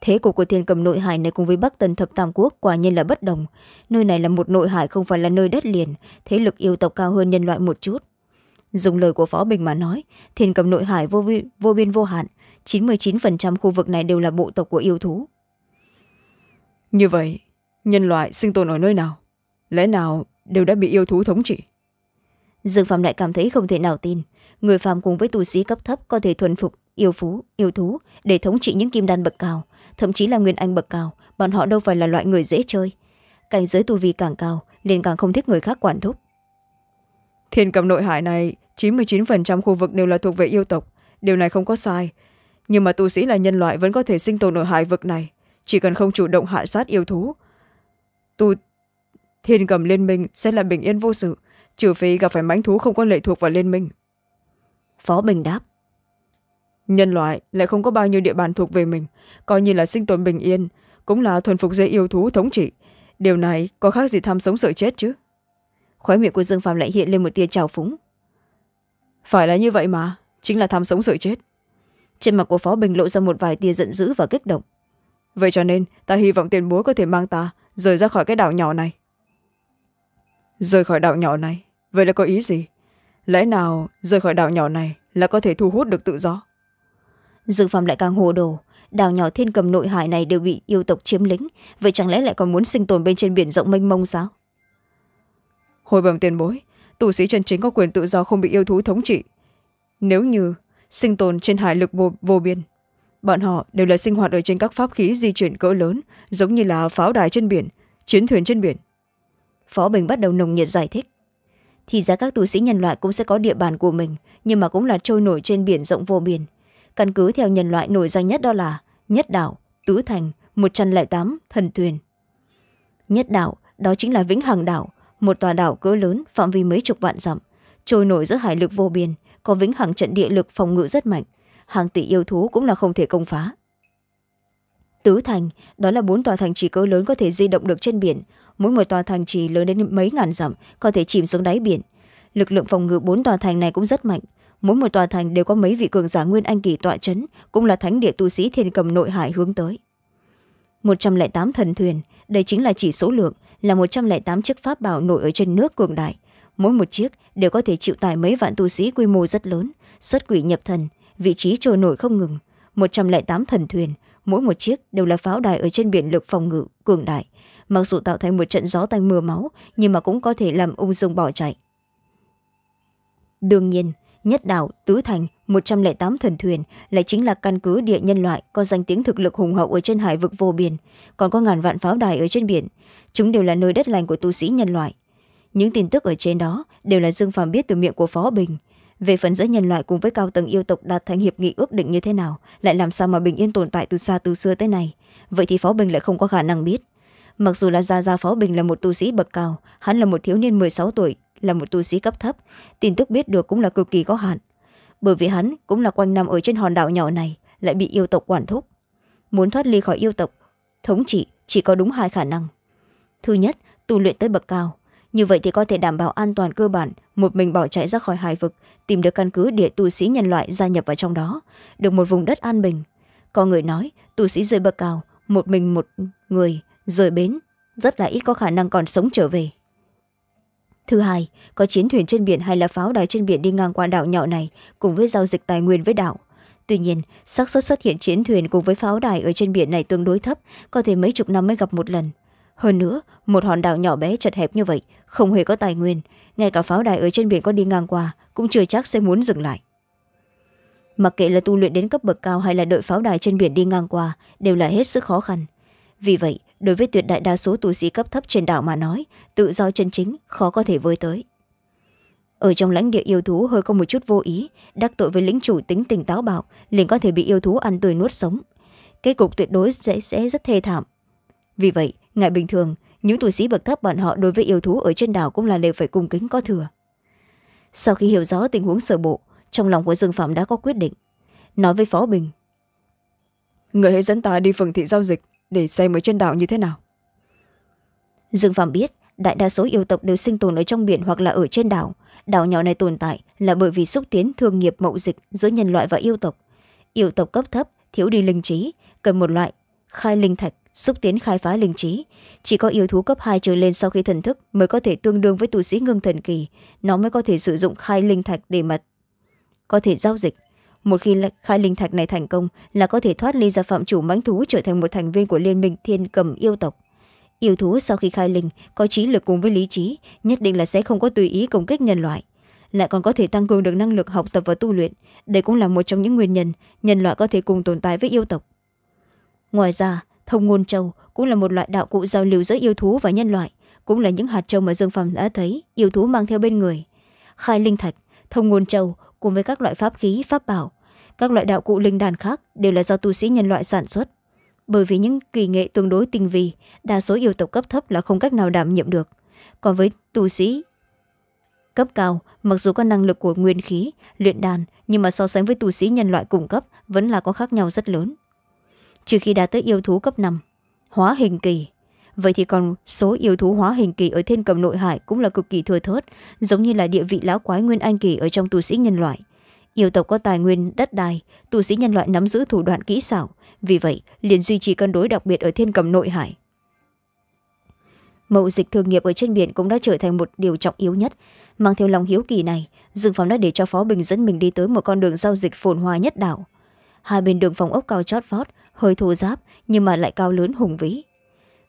thế cục của thiên cầm nội hải này cùng với bắc tần thập tam quốc quả nhiên là bất đồng nơi này là một nội hải không phải là nơi đất liền thế lực yêu tộc cao hơn nhân loại một chút dùng lời của phó bình mà nói thiên cầm nội hải vô, vi, vô biên vô hạn chín mươi chín khu vực này đều là bộ tộc của yêu thú như vậy nhân loại sinh tồn ở nơi nào lẽ nào đều đã bị yêu thú thống trị dương phạm lại cảm thấy không thể nào tin người phạm cùng với tu sĩ cấp thấp có thể thuần phục yêu phú yêu thú để thống trị những kim đan bậc cao thậm chí là nguyên anh bậc cao bọn họ đâu phải là loại người dễ chơi cảnh giới tu vi càng cao liền càng không thích người khác quản thúc thiên cầm nội hải này chín mươi chín khu vực đều là thuộc về yêu tộc điều này không có sai nhưng mà tu sĩ là nhân loại vẫn có thể sinh tồn ở hải vực này chỉ cần không chủ động hạ sát yêu thú tu thiên cầm liên minh sẽ là bình yên vô sự trừ phi gặp phải mãnh thú không có lệ thuộc vào liên minh phó bình đáp nhân loại lại không có bao nhiêu địa bàn thuộc về mình coi như là sinh tồn bình yên cũng là thuần phục dây yêu thú thống trị điều này có khác gì tham sống sợ chết chứ khóe miệng của dương phạm lại hiện lên một tia trào phúng phải là như vậy mà chính là tham sống sợ chết trên mặt của phó bình lộ ra một vài tia giận dữ và kích động vậy cho nên ta hy vọng tiền bối có thể mang ta rời ra khỏi cái đảo nhỏ này rời khỏi đảo nhỏ này vậy là có ý gì lẽ nào rời khỏi đảo nhỏ này là có thể thu hút được tự do dự phạm lại càng hồ đồ đào nhỏ thiên cầm nội hải này đều bị yêu tộc chiếm lĩnh vậy chẳng lẽ lại còn muốn sinh tồn bên trên biển rộng mênh mông sao hồi bẩm tiền bối tù sĩ chân chính có quyền tự do không bị yêu thú thống trị nếu như sinh tồn trên hải lực vô, vô biên bọn họ đều là sinh hoạt ở trên các pháp khí di chuyển cỡ lớn giống như là pháo đài trên biển chiến thuyền trên biển phó bình bắt đầu nồng nhiệt giải thích thì ra các tù sĩ nhân loại cũng sẽ có địa bàn của mình nhưng mà cũng là trôi nổi trên biển rộng vô biển căn cứ theo nhân loại nổi danh nhất đó là nhất đảo tứ thành một trăm lẻ tám thần thuyền nhất đảo đó chính là vĩnh hằng đảo một tòa đảo cỡ lớn phạm vi mấy chục vạn dặm trôi nổi giữa hải lực vô biên có vĩnh hằng trận địa lực phòng ngự rất mạnh hàng tỷ yêu thú cũng là không thể công phá tứ thành đó là bốn tòa thành trì cỡ lớn có thể di động được trên biển mỗi một tòa thành trì lớn đến mấy ngàn dặm có thể chìm xuống đáy biển lực lượng phòng ngự bốn tòa thành này cũng rất mạnh mỗi một tòa thành đều có mấy vị cường giả nguyên anh kỳ tọa c cũng là thánh địa tu sĩ thiên cầm nội hải hướng tới một trăm lẻ tám thần thuyền đây chính là chỉ số lượng là một trăm lẻ tám chiếc pháp bảo nổi ở trên nước cường đại mỗi một chiếc đều có thể chịu tải mấy vạn tu sĩ quy mô rất lớn xuất quỷ nhập thần vị trí trôi nổi không ngừng một trăm lẻ tám thần thuyền mỗi một chiếc đều là pháo đài ở trên biển lực phòng ngự cường đại mặc dù tạo thành một trận gió tanh mưa máu nhưng mà cũng có thể làm ung dung bỏ chạy đương nhiên nhất đảo tứ thành một trăm lẻ tám thần thuyền lại chính là căn cứ địa nhân loại có danh tiếng thực lực hùng hậu ở trên hải vực vô biển còn có ngàn vạn pháo đài ở trên biển chúng đều là nơi đất lành của tu sĩ nhân loại những tin tức ở trên đó đều là dương phàm biết từ miệng của phó bình về phần giữa nhân loại cùng với cao tầng yêu tộc đạt thành hiệp nghị ước định như thế nào lại làm sao mà bình yên tồn tại từ xa từ xưa tới nay vậy thì phó bình lại không có khả năng biết mặc dù là gia gia phó bình là một tu sĩ bậc cao hắn là một thiếu niên m sáu tuổi là một tu sĩ cấp thấp tin tức biết được cũng là cực kỳ có hạn bởi vì hắn cũng là quanh năm ở trên hòn đảo nhỏ này lại bị yêu tộc quản thúc muốn thoát ly khỏi yêu tộc thống trị chỉ có đúng hai khả năng thứ nhất tu luyện tới bậc cao như vậy thì có thể đảm bảo an toàn cơ bản một mình bỏ chạy ra khỏi hải vực tìm được căn cứ địa tu sĩ nhân loại gia nhập vào trong đó được một vùng đất an bình có người nói tu sĩ rơi bậc cao một mình một người rời bến rất là ít có khả năng còn sống trở về thứ hai có chiến thuyền trên biển hay là pháo đài trên biển đi ngang qua đảo nhỏ này cùng với giao dịch tài nguyên với đảo tuy nhiên xác suất xuất hiện chiến thuyền cùng với pháo đài ở trên biển này tương đối thấp có thể mấy chục năm mới gặp một lần hơn nữa một hòn đảo nhỏ bé chật hẹp như vậy không hề có tài nguyên ngay cả pháo đài ở trên biển có đi ngang qua cũng chưa chắc sẽ muốn dừng lại mặc kệ là tu luyện đến cấp bậc cao hay là đội pháo đài trên biển đi ngang qua đều là hết sức khó khăn vì vậy đối với tuyệt đại đa số tu sĩ cấp thấp trên đảo mà nói tự do chân chính khó có thể với tới ở trong lãnh địa yêu thú hơi có một chút vô ý đắc tội với lính chủ tính tình táo bạo liền có thể bị yêu thú ăn tươi nuốt sống kết cục tuyệt đối sẽ, sẽ rất thê thảm vì vậy ngại bình thường những tu sĩ bậc thấp bọn họ đối với yêu thú ở trên đảo cũng là đều phải cung kính có thừa sau khi hiểu rõ tình huống sở bộ trong lòng của dương phạm đã có quyết định nói với phó bình người hãy dẫn ta đi phường thị giao dịch để xem ở trên đảo như thế nào dương phạm biết đại đa số yêu tộc đều sinh tồn ở trong biển hoặc là ở trên đảo đảo nhỏ này tồn tại là bởi vì xúc tiến thương nghiệp mậu dịch giữa nhân loại và yêu tộc yêu tộc cấp thấp thiếu đi linh trí cần một loại khai linh thạch xúc tiến khai phá linh trí chỉ có yêu thú cấp hai trở lên sau khi thần thức mới có thể tương đương với tu sĩ ngưng thần kỳ nó mới có thể sử dụng khai linh thạch để mật, có thể giao dịch một khi khai linh thạch này thành công là có thể thoát ly ra phạm chủ mãnh thú trở thành một thành viên của liên minh thiên cầm yêu tộc yêu thú sau khi khai linh có trí lực cùng với lý trí nhất định là sẽ không có tùy ý công kích nhân loại lại còn có thể tăng cường được năng lực học tập và tu luyện đây cũng là một trong những nguyên nhân nhân loại có thể cùng tồn tại với yêu tộc ngoài ra thông ngôn châu cũng là một loại đạo cụ giao lưu giữa yêu thú và nhân loại cũng là những hạt châu mà dương phàm đã thấy yêu thú mang theo bên người khai linh thạch thông ngôn châu cùng với các loại pháp khí pháp bảo các loại đạo cụ linh đàn khác đều là do tu sĩ nhân loại sản xuất bởi vì những kỳ nghệ tương đối tinh vi đa số yêu tộc cấp thấp là không cách nào đảm nhiệm được còn với tu sĩ cấp cao mặc dù có năng lực của nguyên khí luyện đàn nhưng mà so sánh với tu sĩ nhân loại cung cấp vẫn là có khác nhau rất lớn trừ khi đạt tới yêu thú cấp năm hóa hình kỳ vậy thì còn số yêu thú hóa hình kỳ ở thiên cầm nội hải cũng là cực kỳ thừa thớt giống như là địa vị lão quái nguyên anh kỳ ở trong tu sĩ nhân loại yêu tộc có tài nguyên đất đai tu sĩ nhân loại nắm giữ thủ đoạn kỹ xảo vì vậy liền duy trì cân đối đặc biệt ở thiên cầm nội hải mậu dịch thương nghiệp ở trên biển cũng đã trở thành một điều trọng yếu nhất mang theo lòng hiếu kỳ này dương phóng đã để cho phó bình dẫn mình đi tới một con đường giao dịch phồn hoa nhất đảo hai bên đường phòng ốc cao chót vót hơi thô giáp nhưng mà lại cao lớn hùng vĩ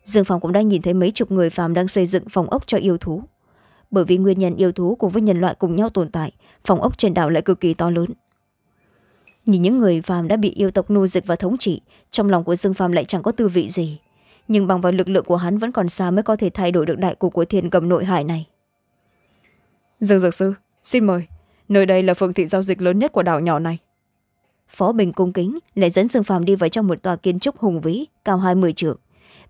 dương phóng cũng đã nhìn thấy mấy chục người phàm đang xây dựng phòng ốc cho yêu thú bởi vì nguyên nhân yêu thú cùng với nhân loại cùng nhau tồn tại phòng ốc trên đảo lại cực kỳ to lớn nhìn những người phàm đã bị yêu tộc nô dịch và thống trị trong lòng của dương phàm lại chẳng có tư vị gì nhưng bằng vào lực lượng của hắn vẫn còn xa mới có thể thay đổi được đại cục của thiên cầm nội hải này dương dược sư xin mời nơi đây là phương thị giao dịch lớn nhất của đảo nhỏ này phó bình cung kính lại dẫn dương phàm đi vào trong một tòa kiến trúc hùng vĩ cao hai mươi trượng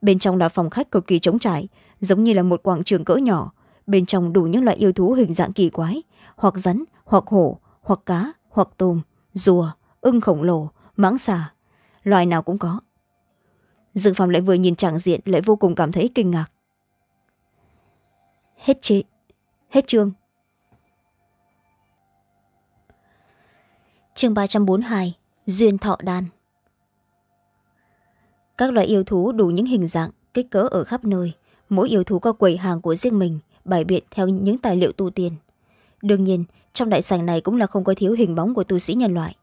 bên trong là phòng khách cực kỳ trống trải giống như là một quảng trường cỡ nhỏ bên trong đủ những loại yêu thú hình dạng kỳ quái hoặc rắn hoặc hổ hoặc cá hoặc tôm rùa ưng khổng lồ mãng xà loài nào cũng có dương Phong lại vừa nhìn tràng diện lại vô cùng cảm thấy kinh ngạc hết chị hết chương chương ba trăm bốn mươi hai duyên thọ đan các loại yêu thú đủ những hình dạng kích cỡ ở khắp nơi mỗi yêu thú có quầy hàng của riêng mình bài biện theo những tài liệu tu tiên đương nhiên trong đại sảnh này cũng là không có thiếu hình bóng của tu sĩ nhân loại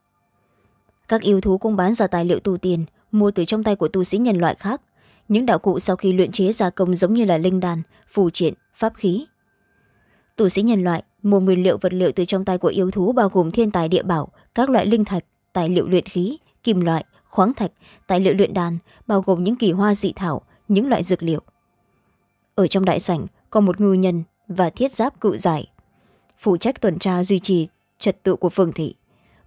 các yêu thú cũng bán ra tài liệu tu tiên mua từ trong tay của tu sĩ nhân loại khác những đạo cụ sau khi luyện chế gia công giống như là linh đàn phù triện pháp khí tu sĩ nhân loại mua nguyên liệu vật liệu từ trong tay của yêu thú bao gồm thiên tài địa bảo các loại linh thạch tài liệu luyện khí kim loại khoáng thạch tài liệu luyện đàn bao gồm những kỳ hoa dị thảo những loại dược liệu ở trong đại sảnh còn một ngư nhân và thiết giáp cự giải phụ trách tuần tra duy trì trật tự của phường thị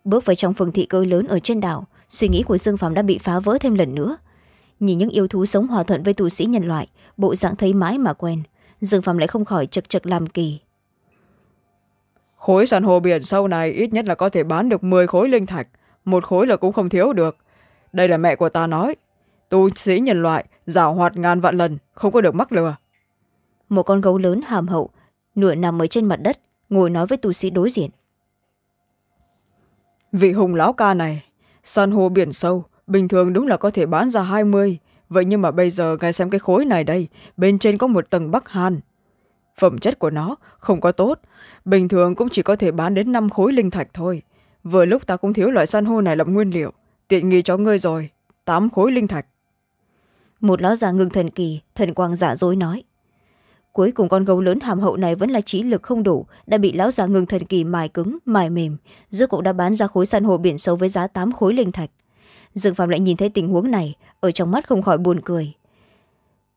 bước vào trong phường thị cơ lớn ở trên đảo suy nghĩ của dương phạm đã bị phá vỡ thêm lần nữa nhìn những yêu thú sống hòa thuận với tù sĩ nhân loại bộ dạng thấy mãi mà quen dương phạm lại không khỏi chật chật làm kỳ khối sàn hồ biển sau này ít nhất là có thể bán được m khối linh thạch một khối là cũng không thiếu được đây là mẹ của ta nói tu sĩ nhân loại giả hoạt ngàn vạn lần không có được mắc lừa một con gấu lớn hàm hậu nửa nằm ở trên mặt đất ngồi nói với tu sĩ đối diện vị hùng lão ca này san hô biển sâu bình thường đúng là có thể bán ra hai mươi vậy nhưng mà bây giờ ngay xem cái khối này đây bên trên có một tầng bắc hàn phẩm chất của nó không có tốt bình thường cũng chỉ có thể bán đến năm khối linh thạch thôi vừa lúc ta cũng thiếu loại san hô này làm nguyên liệu tiện nghi cho ngươi rồi tám khối linh thạch một lão già ngưng thần kỳ thần quang giả dối nói cuối cùng con gấu lớn hàm hậu này vẫn là trí lực không đủ đã bị lão già ngừng thần kỳ mài cứng mài mềm rước cũng đã bán ra khối san hô biển sâu với giá tám khối linh thạch dương phạm lại nhìn thấy tình huống này ở trong mắt không khỏi buồn cười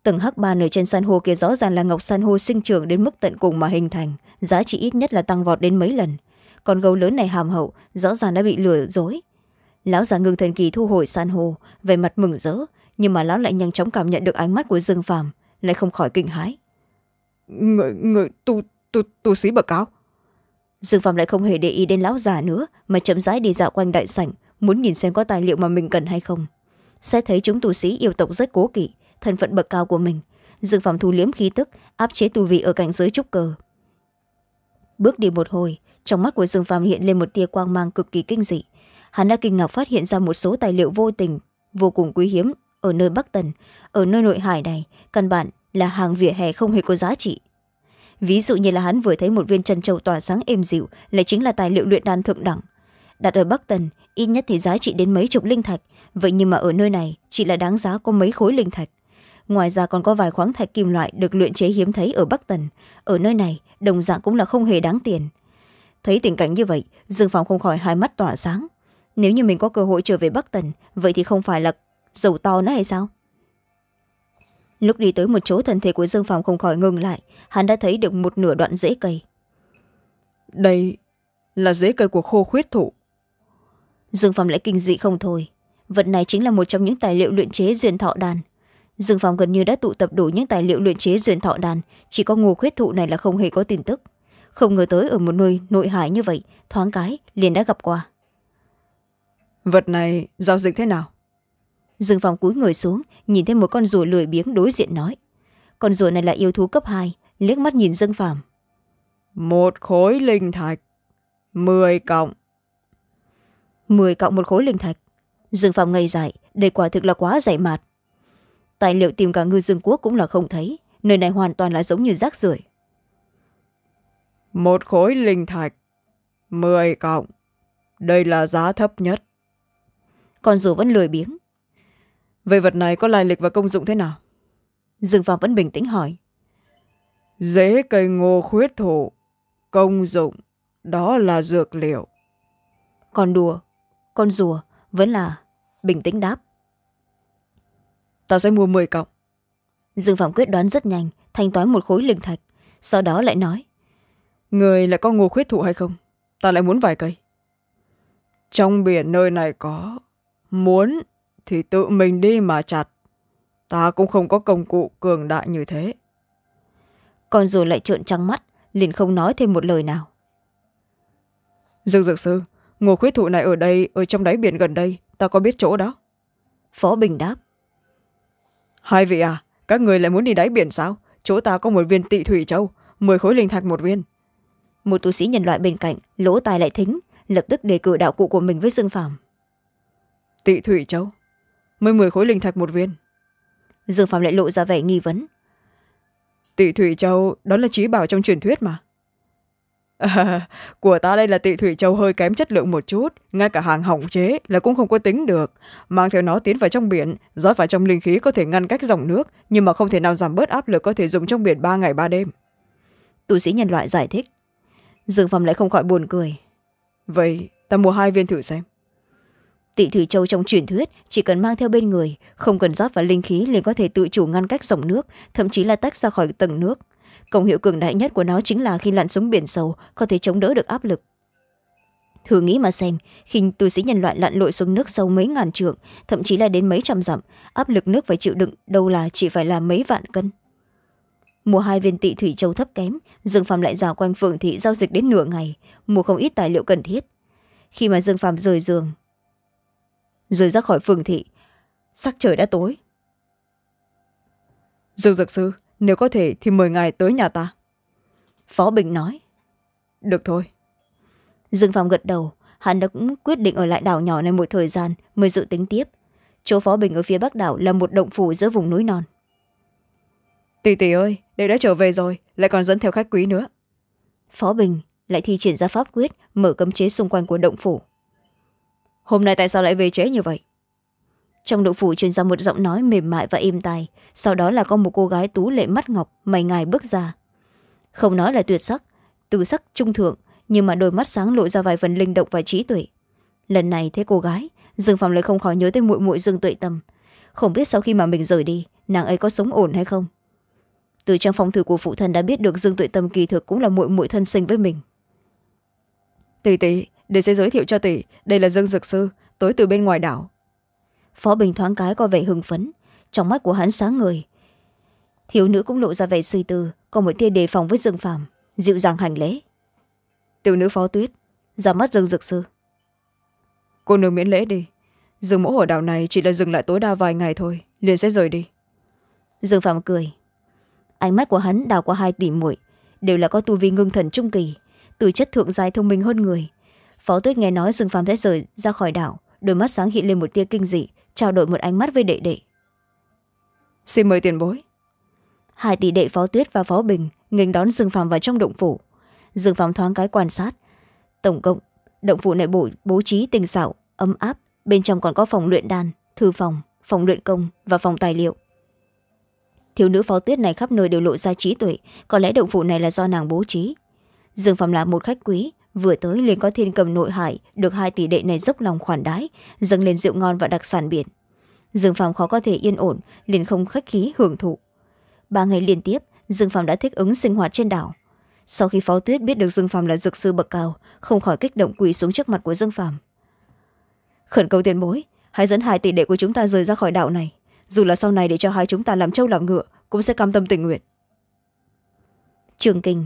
tầng hắc ba nơi trên san hô kia rõ ràng là ngọc san hô sinh trưởng đến mức tận cùng mà hình thành giá trị ít nhất là tăng vọt đến mấy lần con gấu lớn này hàm hậu rõ ràng đã bị lừa dối lão già ngừng thần kỳ thu hồi san hô về mặt mừng rỡ nhưng mà lão lại nhanh chóng cảm nhận được ánh mắt của dương phàm lại không khỏi kinh hãi người người tu tu tu sĩ bậc cao dương phạm lại không hề để ý đến lão già nữa mà chậm rãi đi dạo quanh đại sảnh muốn nhìn xem có tài liệu mà mình cần hay không Xét thấy chúng tu sĩ yêu tộc rất cố kỵ thân phận bậc cao của mình dương phạm thu liếm khí tức áp chế tu vị ở cảnh giới trúc cờ. bước đi một hồi trong mắt của dương phạm hiện lên một tia quang mang cực kỳ kinh dị hắn đã kinh ngạc phát hiện ra một số tài liệu vô tình vô cùng quý hiếm ở nơi bắc tần ở nơi nội hải này căn bản là hàng vỉa hè không hề có giá trị ví dụ như là hắn vừa thấy một viên trân châu tỏa sáng êm dịu lại chính là tài liệu luyện đan thượng đẳng đặt ở bắc tần ít nhất thì giá trị đến mấy chục linh thạch vậy nhưng mà ở nơi này chỉ là đáng giá có mấy khối linh thạch ngoài ra còn có vài khoáng thạch kim loại được luyện chế hiếm thấy ở bắc tần ở nơi này đồng dạng cũng là không hề đáng tiền thấy tình cảnh như vậy dương phòng không khỏi hai mắt tỏa sáng nếu như mình có cơ hội trở về bắc tần vậy thì không phải là dầu to nữa hay sao lúc đi tới một chỗ thân thể của dương phàm không khỏi ngừng lại hắn đã thấy được một nửa đoạn rễ cây đây là rễ cây của khô khuyết thụ dương phàm lại kinh dị không thôi vật này chính là một trong những tài liệu luyện chế duyên thọ đàn dương phàm gần như đã tụ tập đủ những tài liệu luyện chế duyên thọ đàn chỉ có ngô khuyết thụ này là không hề có tin tức không ngờ tới ở một nơi nội hải như vậy thoáng cái liền đã gặp qua vật này giao dịch thế nào dương phòng cúi người xuống nhìn thấy một con rùa lười biếng đối diện nói con rùa này là yêu thú cấp hai liếc mắt nhìn dương phàm một khối linh thạch mười cộng mười cộng một khối linh thạch dương phàm ngây dại đây quả thực là quá dạy mạt tài liệu tìm cả ngư dương quốc cũng là không thấy nơi này hoàn toàn là giống như rác rưởi một khối linh thạch mười cộng đây là giá thấp nhất con rùa vẫn lười biếng về vật này có lai lịch và công dụng thế nào dương phàm vẫn bình tĩnh hỏi dễ cây ngô khuyết thụ công dụng đó là dược liệu còn đùa con rùa vẫn là bình tĩnh đáp ta sẽ mua m cọng dương phạm quyết đoán rất nhanh thanh toán một khối linh thạch sau đó lại nói người lại có ngô khuyết thụ hay không ta lại muốn vài cây trong biển nơi này có muốn thì tự mình đi mà chặt ta cũng không có công cụ cường đại như thế con rồi lại trợn trăng mắt liền không nói thêm một lời nào dương dược sư ngô khuyết thụ này ở đây ở trong đáy biển gần đây ta có biết chỗ đó phó bình đáp hai vị à các người lại muốn đi đáy biển sao chỗ ta có một viên tị thủy châu mười khối linh thạch một viên một tu sĩ nhân loại bên cạnh lỗ tai lại thính lập tức đề cử đạo cụ của mình với dương phàm tị thủy châu mới mười khối linh thạch một viên dương phạm lại lộ ra vẻ nghi vấn tỷ thủy châu đó là trí bảo trong truyền thuyết mà à, của ta đây là tỷ thủy châu hơi kém chất lượng một chút ngay cả hàng hỏng chế là cũng không có tính được mang theo nó tiến vào trong biển rót vào trong linh khí có thể ngăn cách dòng nước nhưng mà không thể nào giảm bớt áp lực có thể dùng trong biển ba ngày ba đêm tu sĩ nhân loại giải thích dương phạm lại không khỏi buồn cười vậy ta mua hai viên thử xem tị thủy châu trong truyền thuyết chỉ cần mang theo bên người không cần rót vào linh khí liền có thể tự chủ ngăn cách dòng nước thậm chí là tách ra khỏi tầng nước công hiệu cường đại nhất của nó chính là khi lặn xuống biển sâu có thể chống đỡ được áp lực thử nghĩ mà xem khi tu sĩ nhân loại lặn lội xuống nước sâu mấy ngàn trượng thậm chí là đến mấy trăm dặm áp lực nước phải chịu đựng đâu là chỉ phải là mấy vạn cân mua hai viên tị thủy châu thấp kém dương phàm lại dạo quanh phường thị giao dịch đến nửa ngày mua không ít tài liệu cần thiết khi mà dương phàm rời giường rời ra khỏi phường thị sắc trời đã tối dương dược sư nếu có thể thì mời ngài tới nhà ta phó bình nói được thôi dương phạm gật đầu hắn đã cũng quyết định ở lại đảo nhỏ này một thời gian mới dự tính tiếp chỗ phó bình ở phía bắc đảo là một động phủ giữa vùng núi non tỷ tỷ ơi đệ đã trở về rồi lại còn dẫn theo khách quý nữa phó bình lại thi triển ra pháp quyết mở cấm chế xung quanh của động phủ hôm nay tại sao lại về trễ như vậy trong nội phủ truyền ra một giọng nói mềm mại và im tai sau đó là có một cô gái tú lệ mắt ngọc mày ngài bước ra không nói là tuyệt sắc từ sắc trung thượng nhưng mà đôi mắt sáng lộ ra vài phần linh động và trí tuệ lần này thấy cô gái dương phạm lại không khỏi nhớ tới muội muội dương tuệ tâm không biết sau khi mà mình rời đi nàng ấy có sống ổn hay không từ trong phòng thư của phụ thân đã biết được dương tuệ tâm kỳ thực cũng là muội muội thân sinh với mình tỷ tỷ để sẽ giới thiệu cho tỷ đây là dương dược sư tới từ bên ngoài đảo phó bình thoáng cái có vẻ hưng phấn trong mắt của hắn sáng người thiếu nữ cũng lộ ra vẻ suy tư còn một tia đề phòng với dương phạm dịu dàng hành lễ tiểu nữ phó tuyết ra mắt dương dược sư cô nương miễn lễ đi rừng mẫu ở đảo này chỉ là dừng lại tối đa vài ngày thôi liền sẽ rời đi dương phạm cười ánh mắt của hắn đào qua hai tỷ muội đều là có tu vi ngưng thần trung kỳ từ chất thượng giai thông minh hơn người phó tuyết nghe nói dương phàm sẽ rời ra khỏi đảo đôi mắt sáng hiện lên một tia kinh dị trao đổi một ánh mắt với đệ đệ xin mời tiền bối hai tỷ đệ phó tuyết và phó bình nghênh đón dương phàm vào trong động phủ dương phàm thoáng cái quan sát tổng cộng động phủ nội bộ bố trí tinh xảo ấm áp bên trong còn có phòng luyện đàn, thư phòng phòng luyện công và phòng tài liệu thiếu nữ phó tuyết này khắp nơi đều lộ ra trí tuệ có lẽ động phủ này là do nàng bố trí dương phạm là một khách quý vừa tới liền có thiên cầm nội hải được hai tỷ đệ này dốc lòng khoản đái dâng lên rượu ngon và đặc sản biển dương phàm khó có thể yên ổn liền không khách khí hưởng thụ ba ngày liên tiếp dương phàm đã thích ứng sinh hoạt trên đảo sau khi pháo tuyết biết được dương phàm là dược sư bậc cao không khỏi kích động quỳ xuống trước mặt của dương phàm khẩn cầu tiền bối hãy dẫn hai tỷ đệ của chúng ta rời ra khỏi đảo này dù là sau này để cho hai chúng ta làm trâu làm ngựa cũng sẽ cam tâm tình nguyện trường kinh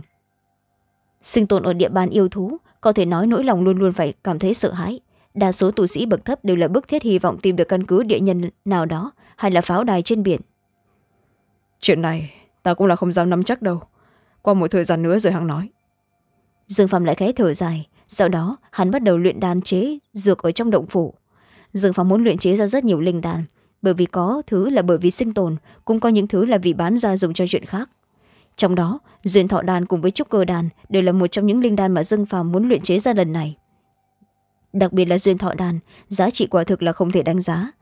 sinh tồn ở địa bàn yêu thú có thể nói nỗi lòng luôn luôn phải cảm thấy sợ hãi đa số tu sĩ bậc thấp đều là bức thiết hy vọng tìm được căn cứ địa nhân nào đó hay là pháo đài trên biển chuyện này ta cũng là không dám nắm chắc đâu qua một thời gian nữa rồi hắn nói dương phạm lại khẽ thở dài sau đó hắn bắt đầu luyện đàn chế dược ở trong động phủ dương phạm muốn luyện chế ra rất nhiều linh đàn bởi vì có thứ là bởi vì sinh tồn cũng có những thứ là vì bán ra dùng cho chuyện khác trong đó duyên thọ đan cùng với trúc cơ đan đều là một trong những linh đan mà dương phàm muốn luyện chế ra lần này đặc biệt là duyên thọ đan giá trị quả thực là không thể đánh giá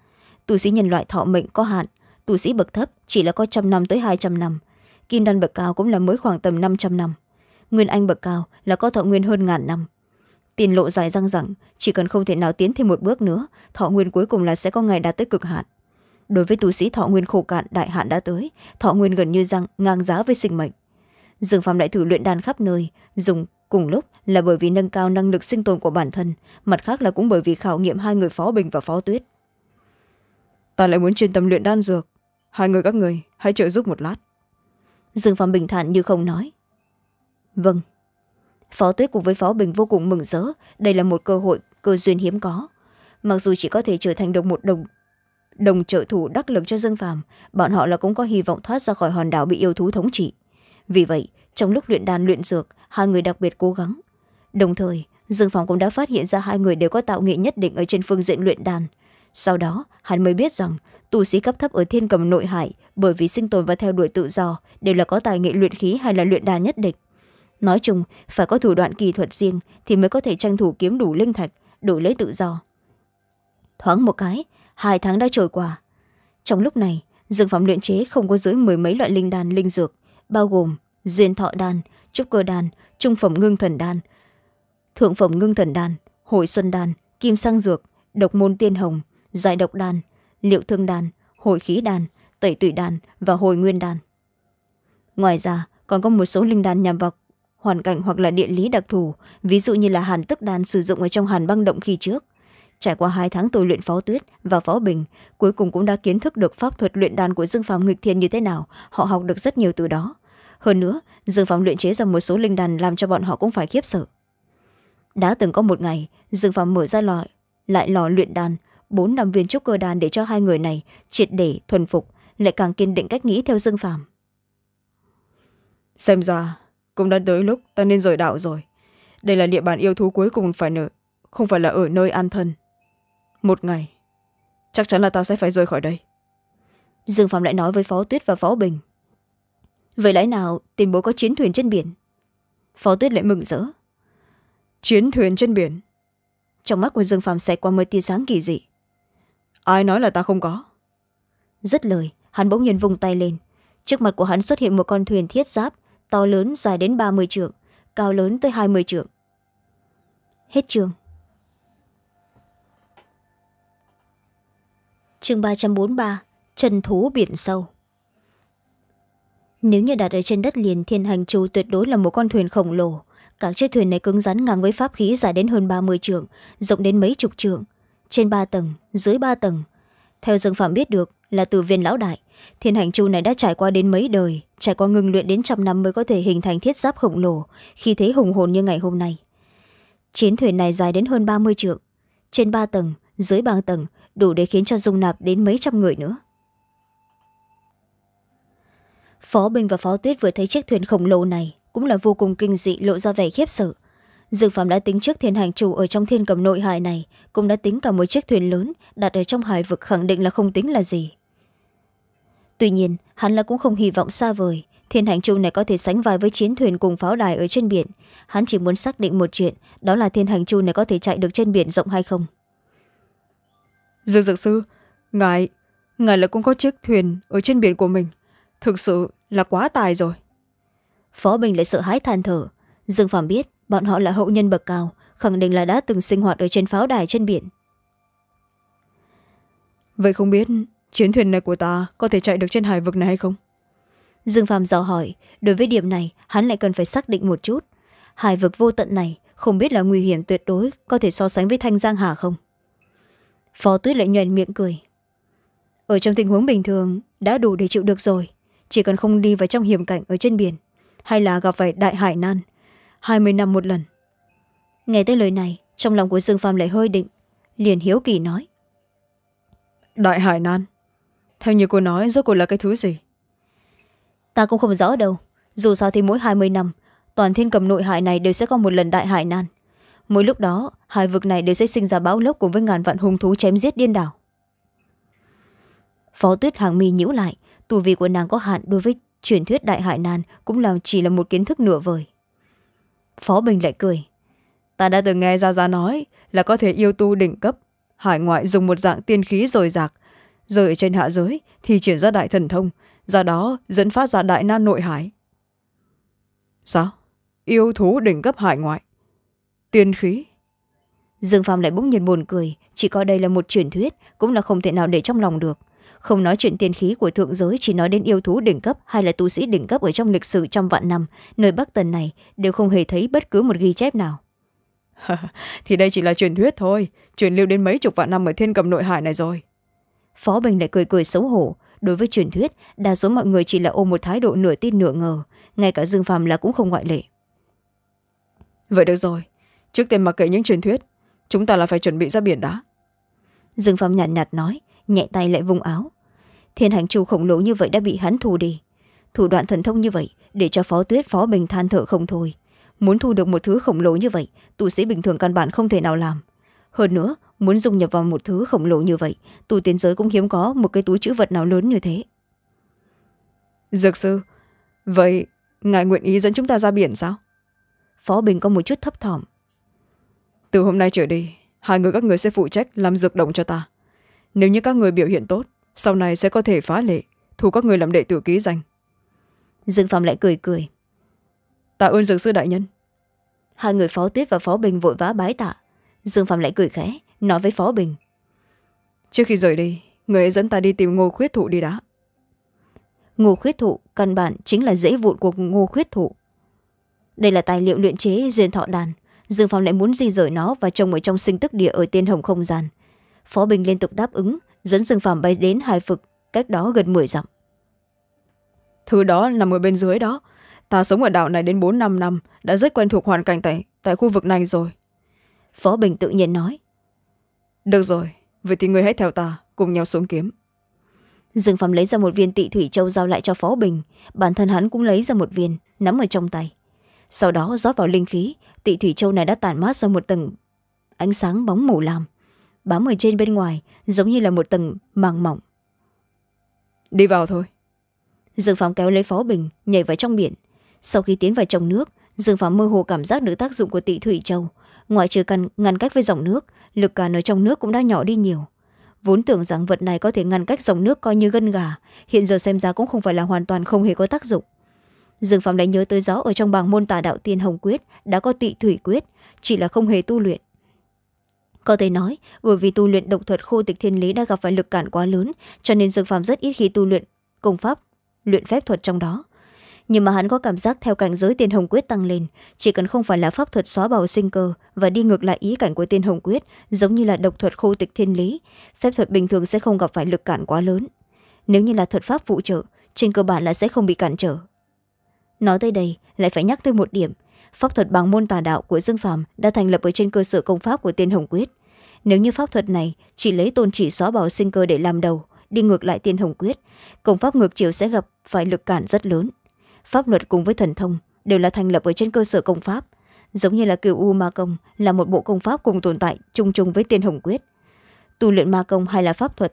tu sĩ nhân loại thọ mệnh có hạn tu sĩ bậc thấp chỉ là có trăm năm tới hai trăm năm kim đan bậc cao cũng là mới khoảng tầm năm trăm năm nguyên anh bậc cao là có thọ nguyên hơn ngàn năm tiền lộ dài răng rằng chỉ cần không thể nào tiến thêm một bước nữa thọ nguyên cuối cùng là sẽ có ngày đạt tới cực hạn đối với tu sĩ thọ nguyên khô cạn đại hạn đã tới thọ nguyên gần như răng ngang giá với sinh mệnh dương phạm lại thử luyện đan khắp nơi dùng cùng lúc là bởi vì nâng cao năng lực sinh tồn của bản thân mặt khác là cũng bởi vì khảo nghiệm hai người phó bình và phó tuyết ta lại muốn chuyên tâm luyện đan dược hai người các người hãy trợ giúp một lát dương phạm bình thản như không nói vâng phó tuyết cùng với phó bình vô cùng mừng rỡ đây là một cơ hội cơ duyên hiếm có mặc dù chỉ có thể trở thành được một đồng đồng trợ thủ đắc lực cho dương phàm bọn họ là cũng có hy vọng thoát ra khỏi hòn đảo bị yêu thú thống trị vì vậy trong lúc luyện đàn luyện dược hai người đặc biệt cố gắng đồng thời dương phàm cũng đã phát hiện ra hai người đều có tạo nghệ nhất định ở trên phương diện luyện đàn sau đó hắn mới biết rằng tu sĩ cấp thấp ở thiên cầm nội hải bởi vì sinh tồn và theo đuổi tự do đều là có tài nghệ luyện khí hay là luyện đàn nhất định nói chung phải có thủ đoạn kỳ thuật riêng thì mới có thể tranh thủ kiếm đủ linh thạch đổi lấy tự do thoáng một cái hai tháng đã trôi qua trong lúc này dược phẩm luyện chế không có dưới mười mấy loại linh đan linh dược bao gồm duyên thọ đan trúc cơ đan trung phẩm ngưng thần đan thượng phẩm ngưng thần đan hội xuân đan kim sang dược độc môn tiên hồng giải độc đan liệu thương đan hội khí đan tẩy tụy đan và hồi nguyên đan ngoài ra còn có một số linh đan nhằm vào hoàn cảnh hoặc là địa lý đặc thù ví dụ như là hàn tức đan sử dụng ở trong hàn băng động khi trước trải qua hai tháng tôi luyện phó tuyết và phó bình cuối cùng cũng đã kiến thức được pháp thuật luyện đàn của dương phàm nghịch thiên như thế nào họ học được rất nhiều từ đó hơn nữa dương phàm luyện chế ra một số linh đàn làm cho bọn họ cũng phải khiếp sợ đã từng có một ngày dương phàm mở ra lò lại lò luyện đàn bốn năm viên trúc cơ đàn để cho hai người này triệt để thuần phục lại càng kiên định cách nghĩ theo dương phàm xem ra cũng đã tới lúc ta nên rời đạo rồi đây là địa bàn yêu thú cuối cùng phải nợ không phải là ở nơi an thân một ngày chắc chắn là ta sẽ phải rời khỏi đây dương phạm lại nói với phó tuyết và phó bình vậy lẽ nào tiền bố có chiến thuyền trên biển phó tuyết lại mừng rỡ chiến thuyền trên biển trong mắt của dương phạm xẹt qua mười tia sáng kỳ dị ai nói là ta không có dứt lời hắn bỗng nhiên vùng tay lên trước mặt của hắn xuất hiện một con thuyền thiết giáp to lớn dài đến ba mươi trượng cao lớn tới hai mươi trượng hết trường chương ba trăm bốn mươi ba chân thú biển sâu nếu như đặt ở trên đất liền thiên hành chu tuyệt đối là một con thuyền khổng lồ cả chiếc thuyền này cứng rắn ngang với pháp khí dài đến hơn ba mươi trường rộng đến mấy chục trường trên ba tầng dưới ba tầng theo dương phạm biết được là từ viên lão đại thiên hành chu này đã trải qua đến mấy đời trải qua ngừng luyện đến trăm năm mới có thể hình thành thiết giáp khổng lồ khi thế hùng hồn như ngày hôm nay chiến thuyền này dài đến hơn ba mươi trường trên ba tầng dưới ba tầng đủ để khiến cho dung nạp đến mấy trăm người nữa phó bình và phó tuyết vừa thấy chiếc thuyền khổng lồ này cũng là vô cùng kinh dị lộ ra vẻ khiếp sợ Dược phạm đã tính trước thiên hành chủ ở trong thiên cầm nội hải này cũng đã tính cả một chiếc thuyền lớn đặt ở trong hải vực khẳng định là không tính là gì tuy nhiên hắn là cũng không hy vọng xa vời thiên hành chủ này có thể sánh vai với chiến thuyền cùng pháo đài ở trên biển hắn chỉ muốn xác định một chuyện đó là thiên hành chu này có thể chạy được trên biển rộng hay không Dương dược sư ngài ngài lại cũng có chiếc thuyền ở trên biển của mình thực sự là quá tài rồi phó bình lại sợ hãi than thở dương phạm biết bọn họ là hậu nhân bậc cao khẳng định là đã từng sinh hoạt ở trên pháo đài trên biển vậy không biết chiến thuyền này của ta có thể chạy được trên hải vực này hay không dương phạm dò hỏi đối với điểm này hắn lại cần phải xác định một chút hải vực vô tận này không biết là nguy hiểm tuyệt đối có thể so sánh với thanh giang hà không phó tuyết lại nhoèn miệng cười ở trong tình huống bình thường đã đủ để chịu được rồi chỉ cần không đi vào trong hiểm cảnh ở trên biển hay là gặp phải đại hải nan hai mươi năm một lần nghe tới lời này trong lòng của dương phàm lại hơi định liền hiếu kỳ nói đại hải nan theo như cô nói rốt cuộc là cái thứ gì ta cũng không rõ đâu dù sao thì mỗi hai mươi năm toàn thiên cầm nội hải này đều sẽ có một lần đại hải nan mỗi lúc đó hai vực này đều sẽ sinh ra bão lốc cùng với ngàn vạn hung thú chém giết điên đảo phó tuyết hàng mi nhíu lại tù vị của nàng có hạn đối với truyền thuyết đại hải nan cũng là chỉ là một kiến thức nửa vời phó bình lại cười ta đã từng nghe ra ra nói là có thể yêu tu đỉnh cấp hải ngoại dùng một dạng tiên khí dồi dạc rời ở trên hạ giới thì chuyển ra đại thần thông do đó dẫn phát ra đại nan nội hải sao yêu thú đỉnh cấp hải ngoại tiên khí dương phạm lại bỗng nhiên buồn cười chỉ coi đây là một truyền thuyết cũng là không thể nào để trong lòng được không nói chuyện tiên khí của thượng giới chỉ nói đến yêu thú đỉnh cấp hay là tu sĩ đỉnh cấp ở trong lịch sử trăm vạn năm nơi bắc tần này đều không hề thấy bất cứ một ghi chép nào thì đây chỉ là truyền thuyết thôi truyền lưu đến mấy chục vạn năm ở thiên cầm nội hải này rồi phó bình lại cười cười xấu hổ đối với truyền thuyết đa số mọi người chỉ là ôm một thái độ nửa tin nửa ngờ ngay cả dương phàm là cũng không ngoại lệ vậy được rồi trước tiên mặc kệ những truyền thuyết chúng ta là phải chuẩn bị ra biển đá dương phong nhàn nhạt, nhạt nói nhẹ tay lại vùng áo thiên hành chu khổng lồ như vậy đã bị hắn thu đi thủ đoạn thần thông như vậy để cho phó tuyết phó bình than thở không thôi muốn thu được một thứ khổng lồ như vậy tu sĩ bình thường căn bản không thể nào làm hơn nữa muốn dùng nhập vào một thứ khổng lồ như vậy tu tiến giới cũng hiếm có một cái túi chữ vật nào lớn như thế dược sư vậy ngài nguyện ý dẫn chúng ta ra biển sao phó bình có một chút thấp thỏm từ hôm nay trở đi hai người các người sẽ phụ trách làm dược động cho ta nếu như các người biểu hiện tốt sau này sẽ có thể phá lệ thu các người làm đệ tử ký danh dương phạm lại cười cười tạ ơn dược sư đại nhân hai người phó tuyết và phó bình vội vã bái tạ dương phạm lại cười khẽ nói với phó bình trước khi rời đi người ấy dẫn ta đi tìm ngô khuyết thụ đi đã ngô khuyết thụ căn bản chính là dễ vụn của ngô khuyết thụ đây là tài liệu luyện chế duyên thọ đàn dương phong lại muốn di rời nó và trồng ở trong sinh tức địa ở tiên hồng không gian phó bình liên tục đáp ứng dẫn dương phàm bay đến hai phực cách đó gần m dặm thứ đó nằm ở bên dưới đó ta sống ở đảo này đến bốn năm năm đã rất quen thuộc hoàn cảnh tại, tại khu vực này rồi phó bình tự nhiên nói được rồi vậy thì người hãy theo ta cùng nhau xuống kiếm dương phàm lấy ra một viên tị thủy châu giao lại cho phó bình bản thân hắn cũng lấy ra một viên nắm ở trong tay sau đó rót vào linh khí tị thủy châu này đã tản mát ra một tầng ánh sáng bóng mù lam bám ở trên bên ngoài giống như là một tầng màng mỏng đi vào thôi dương phàm kéo lấy phó bình nhảy vào trong biển sau khi tiến vào trong nước dương phàm mơ hồ cảm giác được tác dụng của tị thủy châu ngoại trừ căn ngăn cách với dòng nước lực cản ở trong nước cũng đã nhỏ đi nhiều vốn tưởng rằng vật này có thể ngăn cách dòng nước coi như gân gà hiện giờ xem ra cũng không phải là hoàn toàn không hề có tác dụng dương phạm lại nhớ tới gió ở trong bảng môn tà đạo tiên hồng quyết đã có tị thủy quyết chỉ là không hề tu luyện có thể nói bởi vì tu luyện độc thuật khô tịch thiên lý đã gặp phải lực cản quá lớn cho nên dương phạm rất ít khi tu luyện công pháp luyện phép thuật trong đó nhưng mà hắn có cảm giác theo cảnh giới tiên hồng quyết tăng lên chỉ cần không phải là pháp thuật xóa bào sinh cơ và đi ngược lại ý cảnh của tiên hồng quyết giống như là độc thuật khô tịch thiên lý phép thuật bình thường sẽ không gặp phải lực cản quá lớn nếu như là thuật pháp phụ trợ trên cơ bản là sẽ không bị cản trở nói tới đây lại phải nhắc tới một điểm pháp thuật bằng môn tà đạo của dương Phạm đã thành lập ở trên cơ sở công pháp của tiên hồng quyết nếu như pháp thuật này chỉ lấy tôn chỉ xóa bỏ sinh cơ để làm đầu đi ngược lại tiên hồng quyết công pháp ngược chiều sẽ gặp phải lực cản rất lớn pháp luật cùng với thần thông đều là thành lập ở trên cơ sở công pháp giống như là cựu u ma công là một bộ công pháp cùng tồn tại chung chung với tiên hồng quyết tu luyện ma công hay là pháp thuật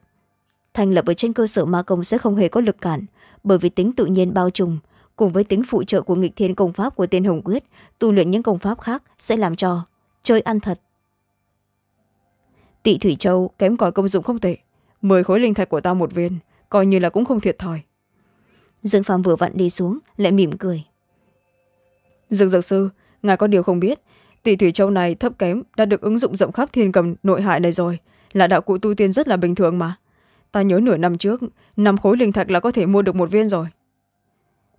thành lập ở trên cơ sở ma công sẽ không hề có lực cản bởi vì tính tự nhiên bao trùm cùng với tính phụ trợ của nghịch thiên công pháp của tên hồng quyết tu luyện những công pháp khác sẽ làm cho chơi ăn thật tị thủy châu kém cỏi công dụng không tệ mười khối linh thạch của ta một viên coi như là cũng không thiệt thòi dương phàm vừa vặn đi xuống lại mỉm cười dương dược sư ngài có điều không biết tỷ thủy châu này thấp kém đã được ứng dụng rộng khắp thiên cầm nội hại này rồi là đạo cụ tu tiên rất là bình thường mà ta nhớ nửa năm trước năm khối linh thạch là có thể mua được một viên rồi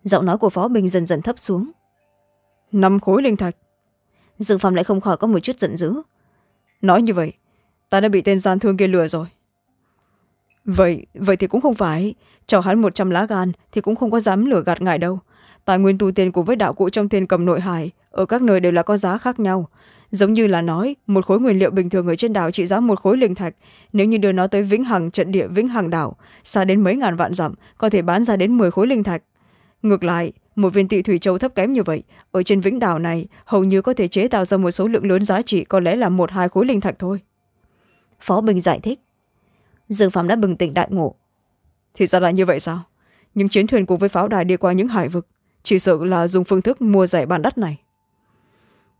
giọng nói của phó bình dần dần thấp xuống năm khối linh thạch dự phạm lại không khỏi có một chút giận dữ nói như vậy ta đã bị tên gian thương kia lừa rồi vậy vậy thì cũng không phải cho hắn một trăm lá gan thì cũng không có dám lừa gạt ngài đâu tài nguyên tu tiền cùng với đạo cụ trong thiên cầm nội hải ở các nơi đều là có giá khác nhau giống như là nói một khối nguyên liệu bình thường ở trên đảo trị giá một khối linh thạch nếu như đưa nó tới vĩnh hằng trận địa vĩnh hằng đảo xa đến mấy ngàn vạn dặm có thể bán ra đến m khối linh thạch ngược lại một viên tị thủy châu thấp kém như vậy ở trên vĩnh đảo này hầu như có thể chế tạo ra một số lượng lớn giá trị có lẽ là một hai khối linh thạch thôi phó bình giải thích dương phạm đã bừng tỉnh đại ngộ thì ra là như vậy sao những chiến thuyền cùng với pháo đài đi qua những hải vực chỉ sợ là dùng phương thức mua rẻ bàn đất này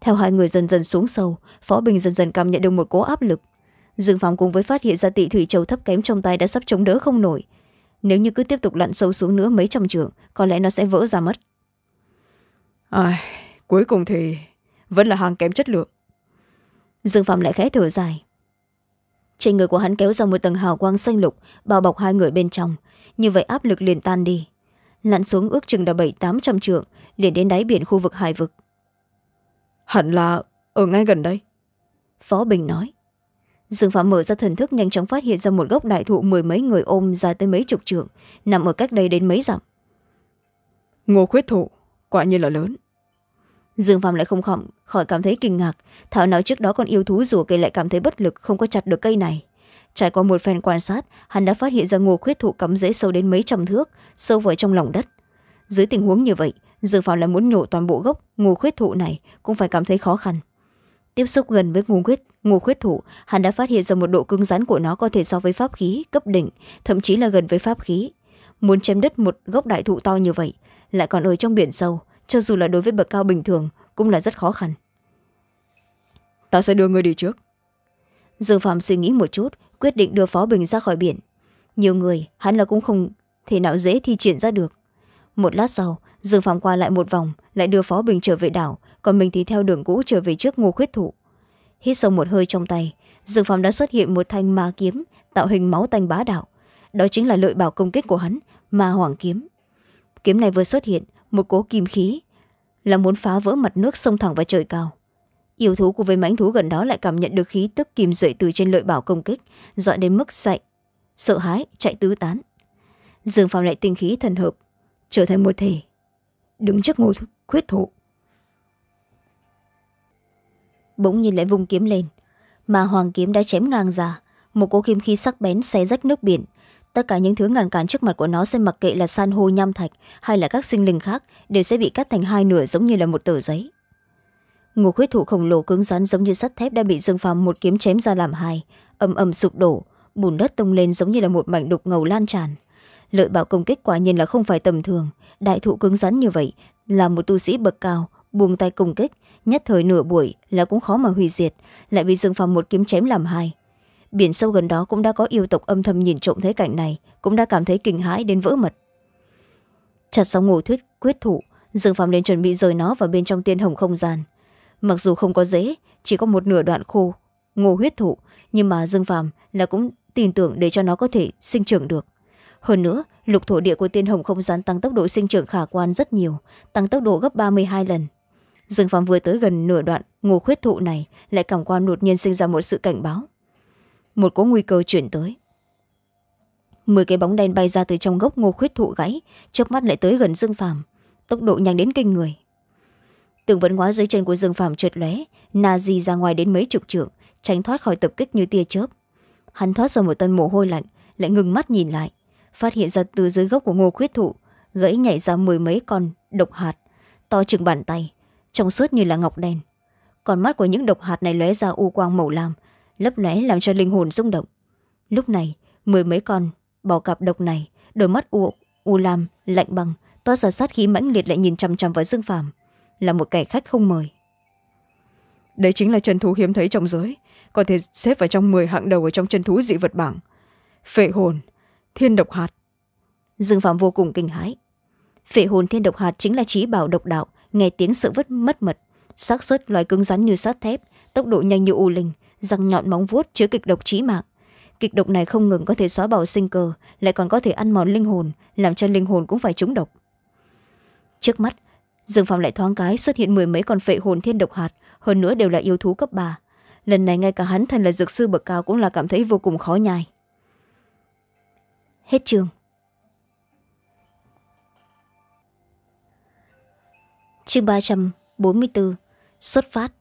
theo hai người dần dần xuống sâu phó bình dần dần cảm nhận được một cố áp lực dương phạm cùng với phát hiện ra tị thủy châu thấp kém trong tay đã sắp chống đỡ không nổi nếu như cứ tiếp tục lặn sâu xuống nữa mấy trăm trường có lẽ nó sẽ vỡ ra mất à, cuối cùng thì vẫn là hàng kém chất lượng dương phạm lại khẽ thở dài trên người của hắn kéo ra một tầng hào quang xanh lục bao bọc hai người bên trong như vậy áp lực liền tan đi lặn xuống ước chừng đã bảy tám trăm trượng liền đến đáy biển khu vực hải vực hẳn là ở ngay gần đây phó bình nói dương phạm mở ra thần thức nhanh chóng phát hiện ra một gốc đại thụ mười mấy người ôm dài tới mấy chục trượng nằm ở cách đây đến mấy dặm ngô khuyết thụ quả nhiên là lớn dương phạm lại không khỏng, khỏi cảm thấy kinh ngạc thảo nào trước đó còn yêu thú rùa cây lại cảm thấy bất lực không có chặt được cây này trải qua một phen quan sát hắn đã phát hiện ra ngô khuyết thụ cắm rễ sâu đến mấy trăm thước sâu vào trong lòng đất dưới tình huống như vậy dương phạm lại muốn nhổ toàn bộ gốc ngô khuyết thụ này cũng phải cảm thấy khó khăn tiếp xúc gần với ngô khuyết ngô khuyết thủ hắn đã phát hiện ra một độ cứng rắn của nó có thể so với pháp khí cấp đỉnh thậm chí là gần với pháp khí muốn chém đứt một gốc đại thụ to như vậy lại còn ở trong biển sâu cho dù là đối với bậc cao bình thường cũng là rất khó khăn ta sẽ đưa người đi trước dương phạm suy nghĩ một chút quyết định đưa phó bình ra khỏi biển nhiều người hắn là cũng không thể nào dễ thi triển ra được một lát sau dương phạm qua lại một vòng lại đưa phó bình trở về đảo còn mình thì theo đường cũ trở về trước ngô khuyết thụ hít sâu một hơi trong tay Dương phàm đã xuất hiện một thanh ma kiếm tạo hình máu tanh bá đạo đó chính là lợi bảo công kích của hắn ma hoàng kiếm kiếm này vừa xuất hiện một cố kim khí là muốn phá vỡ mặt nước sông thẳng và trời cao yêu thú của vây mãnh thú gần đó lại cảm nhận được khí tức kìm duệ từ trên lợi bảo công kích dọa đến mức dậy sợ hãi chạy tứ tán dương phàm lại tinh khí thần hợp trở thành một thể đứng trước ngôi khuyết thụ bỗng nhiên lại vung kiếm lên mà hoàng kiếm đã chém ngang ra một cỗ kim khí sắc bén xé rách nước biển tất cả những thứ ngăn cản trước mặt của nó sẽ mặc kệ là san hô nham thạch hay là các sinh linh khác đều sẽ bị cắt thành hai nửa giống như là một tờ giấy ngô khuyết thủ khổng lồ cứng rắn giống như sắt thép đã bị dương phàm một kiếm chém ra làm hai ầm ầm sụp đổ bùn đất tông lên giống như là một mảnh đục ngầu lan tràn lợi bảo công kích quả nhiên là không phải tầm thường đại thụ cứng rắn như vậy là một tu sĩ bậc cao buông tay công kích nhất thời nửa buổi là cũng khó mà hủy diệt lại bị dương phàm một kiếm chém làm hai biển sâu gần đó cũng đã có yêu tộc âm thầm nhìn trộm thấy cảnh này cũng đã cảm thấy kinh hãi đến vỡ mật chặt xong ngủ thuyết quyết thụ, dương phàm liền chuẩn bị rời nó vào bên trong tiên hồng không gian mặc dù không có dễ chỉ có một nửa đoạn khô ngô huyết thụ nhưng mà dương phàm là cũng tin tưởng để cho nó có thể sinh trưởng được hơn nữa lục thổ địa của tiên hồng không gian tăng tốc độ sinh trưởng khả quan rất nhiều tăng tốc độ gấp ba mươi hai lần dương phạm vừa tới gần nửa đoạn ngô khuyết thụ này lại cảm quan đột nhiên sinh ra một sự cảnh báo một cỗ nguy cơ chuyển tới mười cái bóng đen bay ra từ trong gốc ngô khuyết thụ gãy chớp mắt lại tới gần dương phạm tốc độ nhanh đến kinh người tường vấn ngóa dưới chân của dương phạm trượt lóe na di ra ngoài đến mấy chục trượng tránh thoát khỏi tập kích như tia chớp hắn thoát ra một tân mồ hôi lạnh lại ngừng mắt nhìn lại phát hiện ra từ dưới gốc của ngô khuyết thụ gãy nhảy ra mười mấy con độc hạt to chừng bàn tay trong suốt như là ngọc đen còn mắt của những độc hạt này lóe ra u quang màu lam lấp lóe làm cho linh hồn rung động lúc này mười mấy con bò cặp độc này đôi mắt u, u lam lạnh băng toát ra sát khí mãnh liệt lại nhìn chằm chằm vào dương phàm là một kẻ khách không mời đấy chính là chân thú hiếm thấy trong giới có thể xếp vào trong mười hạng đầu ở trong chân thú dị vật bảng phệ hồn thiên độc hạt dương phạm vô cùng kinh hãi phệ hồn thiên độc hạt chính là trí bảo độc đạo nghe tiếng sự vất mất mật xác suất loài cứng rắn như sắt thép tốc độ nhanh như u linh răng nhọn móng vuốt chứa kịch độc trí mạng kịch độc này không ngừng có thể xóa bỏ sinh cơ lại còn có thể ăn mòn linh hồn làm cho linh hồn cũng phải trúng độc trước mắt rừng phạm lại thoáng cái xuất hiện mười mấy con phệ hồn thiên độc hạt hơn nữa đều là yêu thú cấp ba lần này ngay cả hắn thân là dược sư bậc cao cũng là cảm thấy vô cùng khó nhai hết trường chương ba trăm bốn mươi bốn xuất phát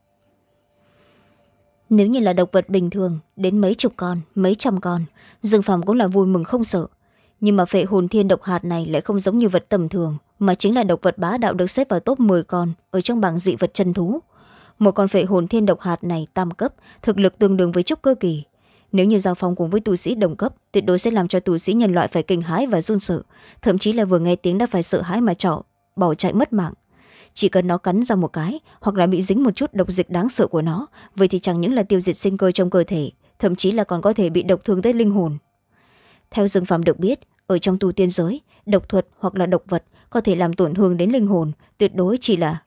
nếu như là động vật bình thường đến mấy chục con mấy trăm con dương phàm cũng là vui mừng không sợ nhưng mà phệ hồn thiên độc hạt này lại không giống như vật tầm thường mà chính là độc vật bá đạo được xếp vào top m ộ ư ơ i con ở trong bảng dị vật chân thú một con phệ hồn thiên độc hạt này tam cấp thực lực tương đương với trúc cơ kỳ nếu như giao phong cùng với tu sĩ đồng cấp tuyệt đối sẽ làm cho tu sĩ nhân loại phải kinh hãi và run sợ thậm chí là vừa nghe tiếng đã phải sợ hãi mà trọ bỏ chạy mất mạng chỉ cần nó cắn ra một cái hoặc là bị dính một chút độc dịch đáng sợ của nó vậy thì chẳng những là tiêu diệt sinh cơ trong cơ thể thậm chí là còn có thể bị độc thương tới linh hồn theo dương phạm được biết ở trong tu tiên giới độc thuật hoặc là độc vật có thể làm tổn thương đến linh hồn tuyệt đối chỉ là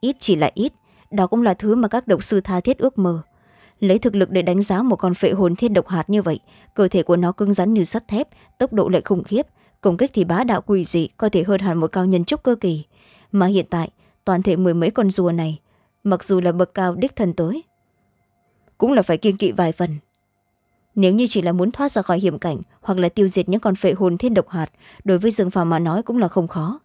ít chỉ là ít đó cũng là thứ mà các độc sư tha thiết ước mơ lấy thực lực để đánh giá một con phệ hồn thiên độc hạt như vậy cơ thể của nó cứng rắn như sắt thép tốc độ lại khủng khiếp công kích thì bá đạo quỷ dị có thể hơn hẳn một cao nhân trúc cơ kỳ mà hiện tại toàn thể mười mấy con rùa này mặc dù là bậc cao đích thân tới cũng là phải kiên kỵ vài phần nếu như chỉ là muốn thoát ra khỏi hiểm cảnh hoặc là tiêu diệt những con phệ hồn thiên độc hạt đối với dương phàm mà nói cũng là không khó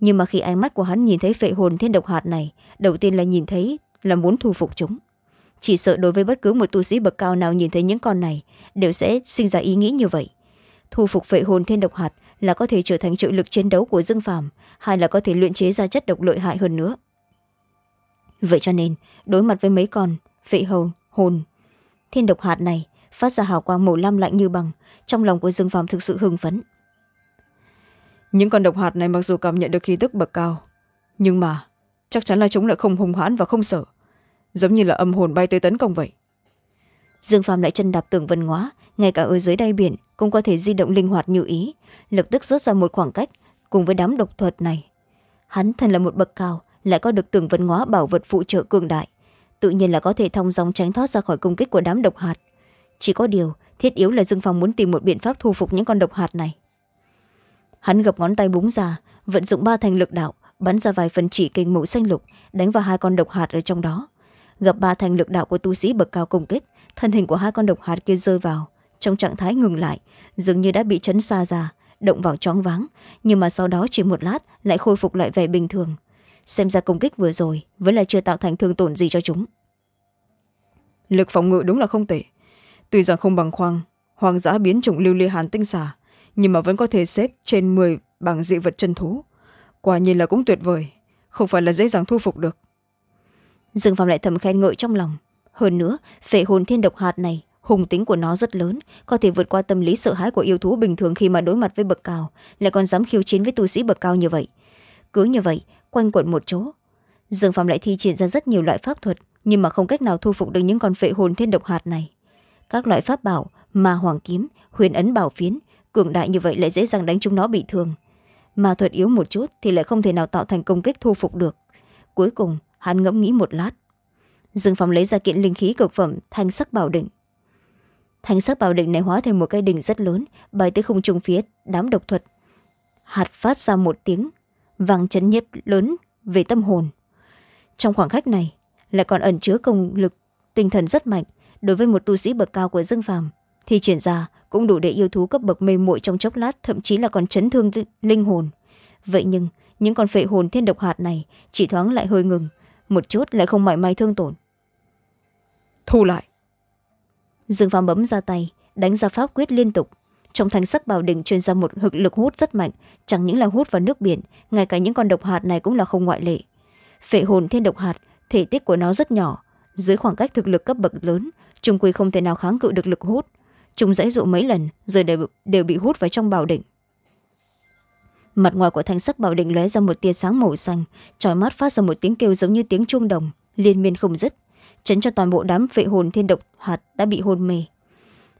nhưng mà khi ánh mắt của hắn nhìn thấy phệ hồn thiên độc hạt này đầu tiên là nhìn thấy là muốn thu phục chúng chỉ sợ đối với bất cứ một tu sĩ bậc cao nào nhìn thấy những con này đều sẽ sinh ra ý nghĩ như vậy thu phục phệ hồn thiên độc hạt là có thể trở thành trợ lực chiến đấu của dương phàm hay là có thể luyện chế ra chất độc lợi hại hơn nữa vậy cho nên đối mặt với mấy con vị hầu hồn thiên độc hạt này phát ra hào quang màu lam lạnh như bằng trong lòng của dương phàm thực sự hưng phấn những con độc hạt này mặc dù cảm nhận được khí tức bậc cao nhưng mà chắc chắn là chúng lại không hùng hãn và không sợ giống như là âm hồn bay tới tấn công vậy dương phàm lại chân đạp tường vân ngóa ngay cả ở dưới đáy biển cũng có thể di động linh hoạt như ý lập tức rớt ra một khoảng cách cùng với đám độc thuật này hắn thân là một bậc cao lại có được tường văn hóa bảo vật phụ trợ cường đại tự nhiên là có thể thông dòng tránh thoát ra khỏi công kích của đám độc hạt chỉ có điều thiết yếu là dương phong muốn tìm một biện pháp thu phục những con độc hạt này hắn gập ngón tay búng ra vận dụng ba thành lực đạo bắn ra vài phần chỉ kinh màu xanh lục đánh vào hai con độc hạt ở trong đó gặp ba thành lực đạo của tu sĩ bậc cao công kích thân hình của hai con độc hạt kia rơi vào trong trạng thái ngừng lại dường như đã bị chấn xa ra động vào choáng váng nhưng mà sau đó chỉ một lát lại khôi phục lại vẻ bình thường xem ra công kích vừa rồi vẫn là chưa tạo thành thương tổn gì cho chúng lực phòng ngự đúng là không tệ tuy rằng không bằng khoang hoàng giã biến chủng lưu ly hàn tinh xà nhưng mà vẫn có thể xếp trên m ộ bảng dị vật chân thú quả nhiên là cũng tuyệt vời không phải là dễ dàng thu phục được dương phạm lại thầm khen ngợi trong lòng hơn nữa phệ hồn thiên độc hạt này hùng tính của nó rất lớn có thể vượt qua tâm lý sợ hãi của yêu thú bình thường khi mà đối mặt với bậc cao lại còn dám khiêu chiến với tu sĩ bậc cao như vậy cứ như vậy quanh quẩn một chỗ dương phạm lại thi triển ra rất nhiều loại pháp thuật nhưng mà không cách nào thu phục được những con phệ hồn thiên độc hạt này các loại pháp bảo mà hoàng kiếm huyền ấn bảo phiến cường đại như vậy lại dễ dàng đánh chúng nó bị thương mà thuật yếu một chút thì lại không thể nào tạo thành công kích thu phục được cuối cùng hắn ngẫm nghĩ một lát dương phong lấy ra kiện linh khí cực phẩm thanh sắc bảo định thanh sắc bảo định này hóa thành một cây đình rất lớn bay tới không trung phía đám độc thuật hạt phát ra một tiếng vang chấn nhiếp lớn về tâm hồn trong khoảng khắc này lại còn ẩn chứa công lực tinh thần rất mạnh đối với một tu sĩ bậc cao của dương phàm thì chuyển ra cũng đủ để yêu thú cấp bậc mê muội trong chốc lát thậm chí là còn chấn thương linh hồn vậy nhưng những con phệ hồn thiên độc hạt này chỉ thoáng lại hơi ngừng một chút lại không mảy may thương tổn thu lại dương phàm bấm ra tay đánh ra pháp quyết liên tục trong thanh sắc bảo đỉnh truyền ra một hực lực hút rất mạnh chẳng những là hút vào nước biển ngay cả những con độc hạt này cũng là không ngoại lệ phệ hồn thiên độc hạt thể tích của nó rất nhỏ dưới khoảng cách thực lực cấp bậc lớn trung quy không thể nào kháng cự được lực hút chúng dãy dụ mấy lần rồi đều, đều bị hút vào trong bảo đỉnh mặt ngoài của thanh sắc bảo đỉnh lóe ra một tia sáng màu xanh trói mắt phát ra một tiếng kêu giống như tiếng chuông đồng liên miên không dứt chấn cho toàn bộ đám vệ hồn thiên độc hạt đã bị hôn mê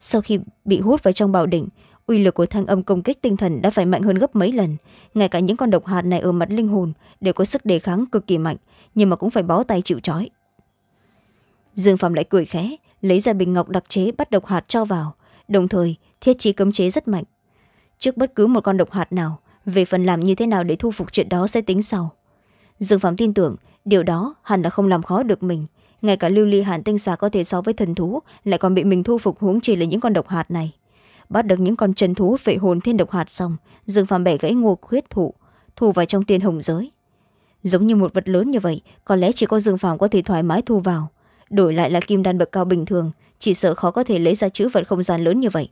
sau khi bị hút vào trong bảo đỉnh uy lực của thanh âm công kích tinh thần đã phải mạnh hơn gấp mấy lần ngay cả những con độc hạt này ở mặt linh hồn đều có sức đề kháng cực kỳ mạnh nhưng mà cũng phải bó tay chịu trói dương phạm lại cười khẽ lấy ra bình ngọc đặc chế bắt độc hạt cho vào đồng thời thiết trí cấm chế rất mạnh trước bất cứ một con độc hạt nào về phần làm như thế nào để thu phục chuyện đó sẽ tính sau dương phạm tin tưởng điều đó hẳn là không làm khó được mình ngay cả lưu ly hạn tinh xà có thể so với thần thú lại còn bị mình thu phục huống chỉ là những con độc hạt này bắt được những con trần thú vệ hồn thiên độc hạt xong dương phàm bẻ gãy ngô khuyết thụ thu vào trong tiên hồng giới giống như một vật lớn như vậy có lẽ chỉ có dương phàm có thể thoải mái thu vào đổi lại là kim đan bậc cao bình thường chỉ sợ khó có thể lấy ra chữ vật không gian lớn như vậy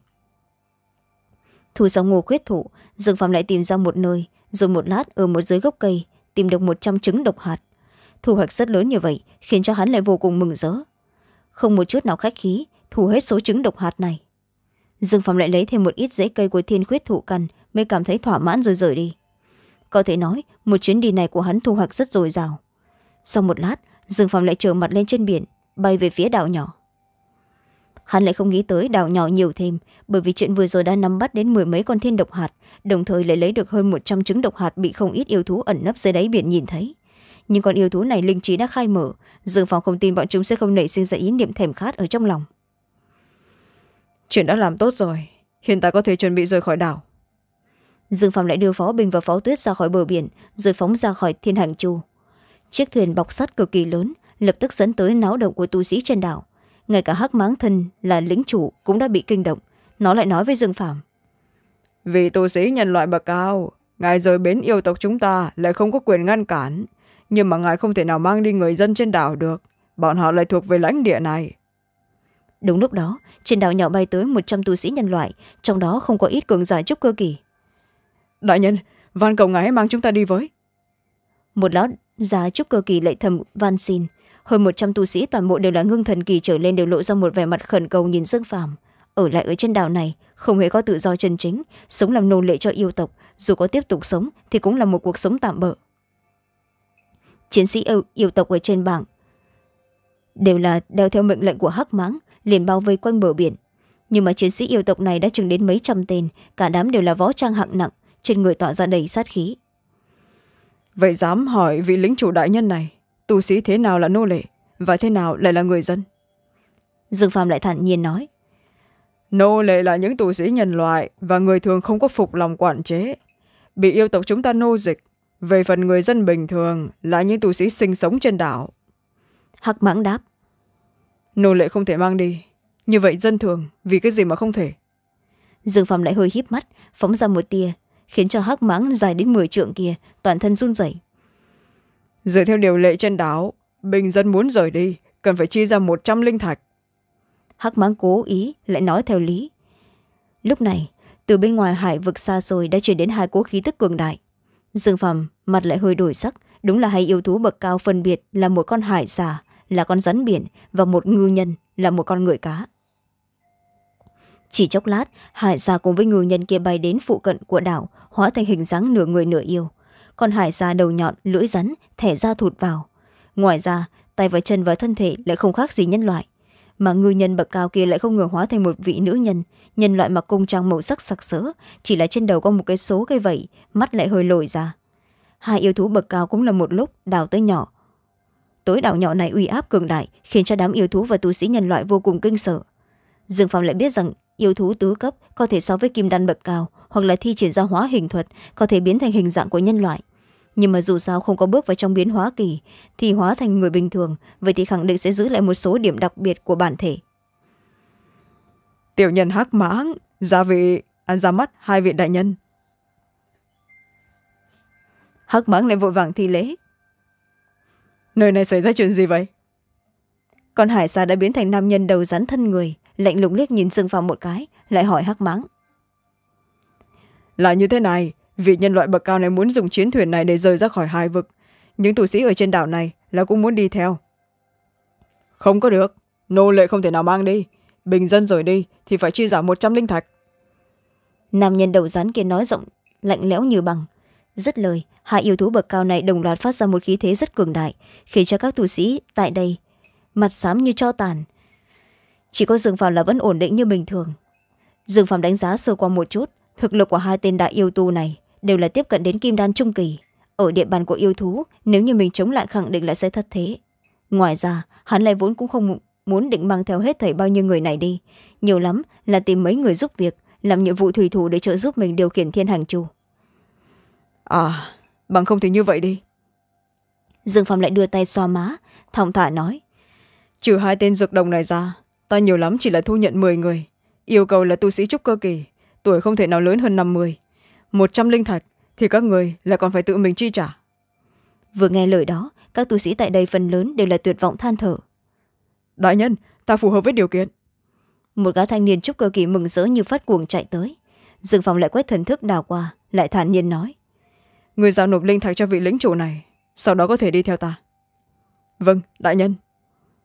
thu xong ngô khuyết thụ dương phàm lại tìm ra một nơi rồi một lát ở một dưới gốc cây tìm được một trăm trứng độc hạt thu hoạch rất lớn như vậy khiến cho hắn lại vô cùng mừng rỡ không một chút nào khách khí thu hết số trứng độc hạt này dương phạm lại lấy thêm một ít rễ cây của thiên khuyết thụ căn mới cảm thấy thỏa mãn rồi rời đi có thể nói một chuyến đi này của hắn thu hoạch rất dồi dào sau một lát dương phạm lại trở mặt lên trên biển bay về phía đảo nhỏ hắn lại không nghĩ tới đảo nhỏ nhiều thêm bởi vì chuyện vừa rồi đã nắm bắt đến mười mấy con thiên độc hạt đồng thời lại lấy được hơn một trăm trứng độc hạt bị không ít yêu thú ẩn nấp dưới đáy biển nhìn thấy nhưng con yêu thú này linh trí đã khai mở dương phong không tin bọn chúng sẽ không nảy sinh ra ý niệm thèm khát ở trong lòng chuyện đã làm tốt rồi hiện tại có thể chuẩn bị rời khỏi đảo dương phong lại đưa phó bình và phó tuyết ra khỏi bờ biển rồi phóng ra khỏi thiên hàng chu chiếc thuyền bọc sắt cực kỳ lớn lập tức dẫn tới náo động của tu sĩ trên đảo ngay cả hắc máng thân là lính chủ cũng đã bị kinh động nó lại nói với dương phạm vì tù sĩ nhân loại bậc cao ngài rời bến yêu tộc chúng ta lại không có quyền ngăn cản nhưng mà ngài không thể nào mang đi người dân trên đảo được bọn họ lại thuộc về lãnh địa này đúng lúc đó trên đảo nhỏ bay tới một trăm tu sĩ nhân loại trong đó không có ít cường giả trúc cơ kỳ đại nhân van cầu ngài hãy mang chúng ta đi với một lão già trúc cơ kỳ lại thầm van xin hơn một trăm tu sĩ toàn bộ đều là ngưng thần kỳ trở lên đều lộ ra một vẻ mặt khẩn cầu nhìn dương phàm ở lại ở trên đảo này không hề có tự do chân chính sống làm nô lệ cho yêu tộc dù có tiếp tục sống thì cũng là một cuộc sống tạm bỡ chiến sĩ yêu, yêu tộc ở trên bảng đều là đeo theo mệnh lệnh của hắc mãng liền bao vây quanh bờ biển nhưng mà chiến sĩ yêu tộc này đã chừng đến mấy trăm tên cả đám đều là võ trang hạng nặng trên người tỏa ra đầy sát khí vậy dám hỏi vị lính chủ đại nhân này tù sĩ thế nào là nô lệ và thế nào lại là người dân dương phàm lại thản nhiên nói nô lệ là những tù sĩ nhân loại và người thường không có phục lòng quản chế bị yêu tộc chúng ta nô dịch về phần người dân bình thường là những tu sĩ sinh sống trên đảo hắc mãng đáp nô lệ không thể mang đi như vậy dân thường vì cái gì mà không thể dương phạm lại hơi híp mắt phóng ra một tia khiến cho hắc mãng dài đến mười trượng kia toàn thân run rẩy dựa theo điều lệ trên đảo bình dân muốn rời đi cần phải chi ra một trăm linh thạch hắc mãng cố ý lại nói theo lý lúc này từ bên ngoài hải vực xa xôi đã chuyển đến hai cố khí tức cường đại dương phẩm mặt lại hơi đổi sắc đúng là hai yếu thú bậc cao phân biệt là một con hải xà là con rắn biển và một ngư nhân là một con người cá chỉ chốc lát hải xà cùng với ngư nhân kia bay đến phụ cận của đảo hóa thành hình dáng nửa người nửa yêu con hải xà đầu nhọn lưỡi rắn thẻ ra thụt vào ngoài ra tay và chân và thân thể lại không khác gì nhân loại mà ngư nhân bậc cao kia lại không ngờ hóa thành một vị nữ nhân nhân loại mặc cung trang màu sắc sặc sỡ chỉ là trên đầu có một cái số cây vẩy mắt lại hơi lồi ra hai yêu thú bậc cao cũng là một lúc đào tới nhỏ tối đảo nhỏ này uy áp cường đại khiến cho đám yêu thú và tu sĩ nhân loại vô cùng kinh sợ dương phạm lại biết rằng yêu thú tứ cấp có thể so với kim đan bậc cao hoặc là thi triển ra hóa hình thuật có thể biến thành hình dạng của nhân loại nhưng mà dù sao không có bước vào trong biến hóa kỳ thì hóa thành người bình thường vậy thì khẳng định sẽ giữ lại một số điểm đặc biệt của bản thể tiểu nhân hắc mãng ra vị à, ra mắt hai vị đại nhân hắc mãng lại vội vàng thi lễ nơi này xảy ra chuyện gì vậy con hải xa đã biến thành nam nhân đầu rắn thân người lạnh lùng liếc nhìn dương phàm một cái lại hỏi hắc mãng là như thế này vị nhân loại bậc cao này muốn dùng chiến thuyền này để rời ra khỏi hai vực những tù sĩ ở trên đảo này là cũng muốn đi theo không có được nô lệ không thể nào mang đi bình dân rời đi thì phải chi giả một trăm linh thạch nam nhân đầu rắn kia nói rộng lạnh lẽo như bằng dứt lời hai yêu thú bậc cao này đồng loạt phát ra một khí thế rất cường đại khiến cho các tu sĩ tại đây mặt xám như cho tàn chỉ có dương phàm là vẫn ổn định như bình thường dương phàm đánh giá sơ qua một chút thực lực của hai tên đại yêu tu này đều là tiếp cận đến kim đan trung kỳ ở địa bàn của yêu thú nếu như mình chống lại khẳng định là sẽ thất thế ngoài ra hắn lại vốn cũng không muốn định mang theo hết thầy bao nhiêu người này đi nhiều lắm là tìm mấy người giúp việc làm nhiệm vụ thủy thủ để trợ giúp mình điều khiển thiên hàng chu à bằng không thì như vậy đi dương phạm lại đưa tay xoa má thong thả nói trừ hai tên dược đồng này ra ta nhiều lắm chỉ là thu nhận m người yêu cầu là tu sĩ trúc cơ kỳ tuổi không thể nào lớn hơn năm mươi một trăm linh thạch thì các người lại còn phải tự mình chi trả vừa nghe lời đó các tu sĩ tại đây phần lớn đều là tuyệt vọng than thở đại nhân ta phù hợp với điều kiện một gã thanh niên trúc cơ kỳ mừng rỡ như phát cuồng chạy tới dương phòng lại quét thần thức đào qua lại thản nhiên nói người giao nộp linh thạch cho vị lính chủ này sau đó có thể đi theo ta vâng đại nhân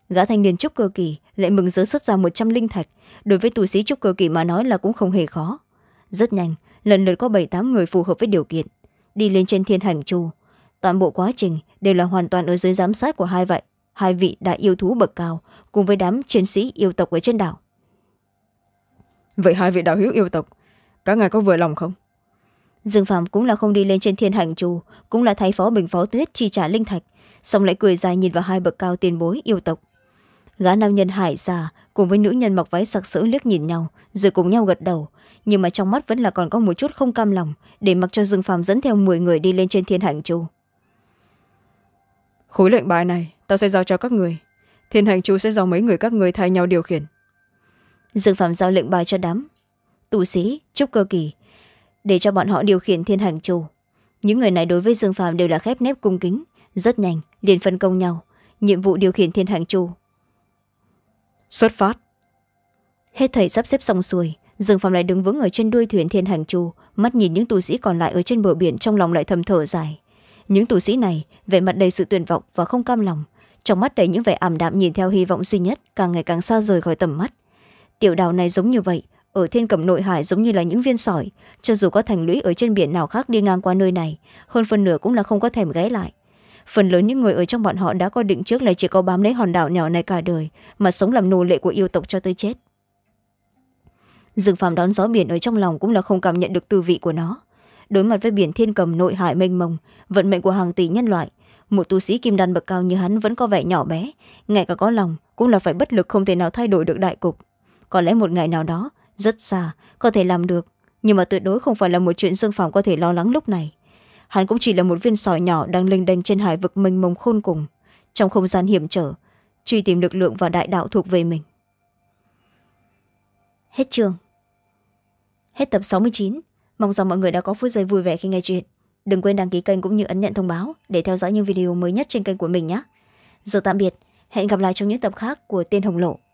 gã thanh niên trúc cơ kỳ lại mừng rỡ xuất ra một trăm linh thạch đối với tù sĩ trúc cơ kỳ mà nói là cũng không hề khó rất nhanh lần lượt có bảy tám người phù hợp với điều kiện đi lên trên thiên hành chu toàn bộ quá trình đều là hoàn toàn ở dưới giám sát của hai vậy hai vị đại yêu thú bậc cao cùng với đám chiến sĩ yêu tộc ở trên đảo vậy hai vị đạo hiếu yêu tộc các ngài có vừa lòng không dương phạm cũng là không đi lên trên thiên hành trù cũng là thay phó bình phó tuyết chi trả linh thạch xong lại cười dài nhìn vào hai bậc cao tiền bối yêu tộc gã nam nhân hải già cùng với nữ nhân mặc váy sặc sỡ liếc nhìn nhau rồi cùng nhau gật đầu nhưng mà trong mắt vẫn là còn có một chút không cam lòng để mặc cho dương phàm dẫn theo m người đi lên trên thiên hạnh trù khối lệnh bài này tao sẽ giao cho các người thiên hành chú sẽ giao mấy người các người thay nhau điều khiển dương phạm giao lệnh bài cho đám tù sĩ trúc cơ kỳ để cho bọn họ điều khiển thiên hành chủ những người này đối với dương phạm đều là khép nép cung kính rất nhanh liền phân công nhau nhiệm vụ điều khiển thiên hành chủ xuất phát hết thầy sắp xếp xong xuôi dương phạm lại đứng vững ở trên đuôi thuyền thiên hành chu mắt nhìn những tu sĩ còn lại ở trên bờ biển trong lòng lại thầm thở dài những tù sĩ này vẻ mặt đầy sự tuyệt vọng và không cam lòng trong mắt đầy những vẻ ảm đạm nhìn theo hy vọng duy nhất càng ngày càng xa rời khỏi tầm mắt tiểu đảo này giống như vậy ở thiên cẩm nội hải giống như là những viên sỏi cho dù có thành lũy ở trên biển nào khác đi ngang qua nơi này hơn phần nửa cũng là không có thèm ghé lại phần lớn những người ở trong bọn họ đã có định trước là chỉ có bám lấy hòn đảo nhỏ này cả đời mà sống làm nô lệ của yêu tộc cho tới chết dương phàm đón gió biển ở trong lòng cũng là không cảm nhận được tư vị của nó đối mặt với biển thiên cầm nội hải mênh mông vận mệnh của hàng tỷ nhân loại một tu sĩ kim đan bậc cao như hắn vẫn có vẻ nhỏ bé ngay cả có lòng cũng là phải bất lực không thể nào thay đổi được đại cục có lẽ một ngày nào đó rất xa có thể làm được nhưng mà tuyệt đối không phải là một chuyện dương phàm có thể lo lắng lúc này hắn cũng chỉ là một viên sỏi nhỏ đang lênh đênh trên hải vực mênh mông khôn cùng trong không gian hiểm trở truy tìm lực lượng và đại đạo thuộc về mình hết chương hết tập sáu mươi chín mong rằng mọi người đã có phút giây vui vẻ khi nghe chuyện đừng quên đăng ký kênh cũng như ấn nhận thông báo để theo dõi những video mới nhất trên kênh của mình nhé giờ tạm biệt hẹn gặp lại trong những tập khác của tiên hồng lộ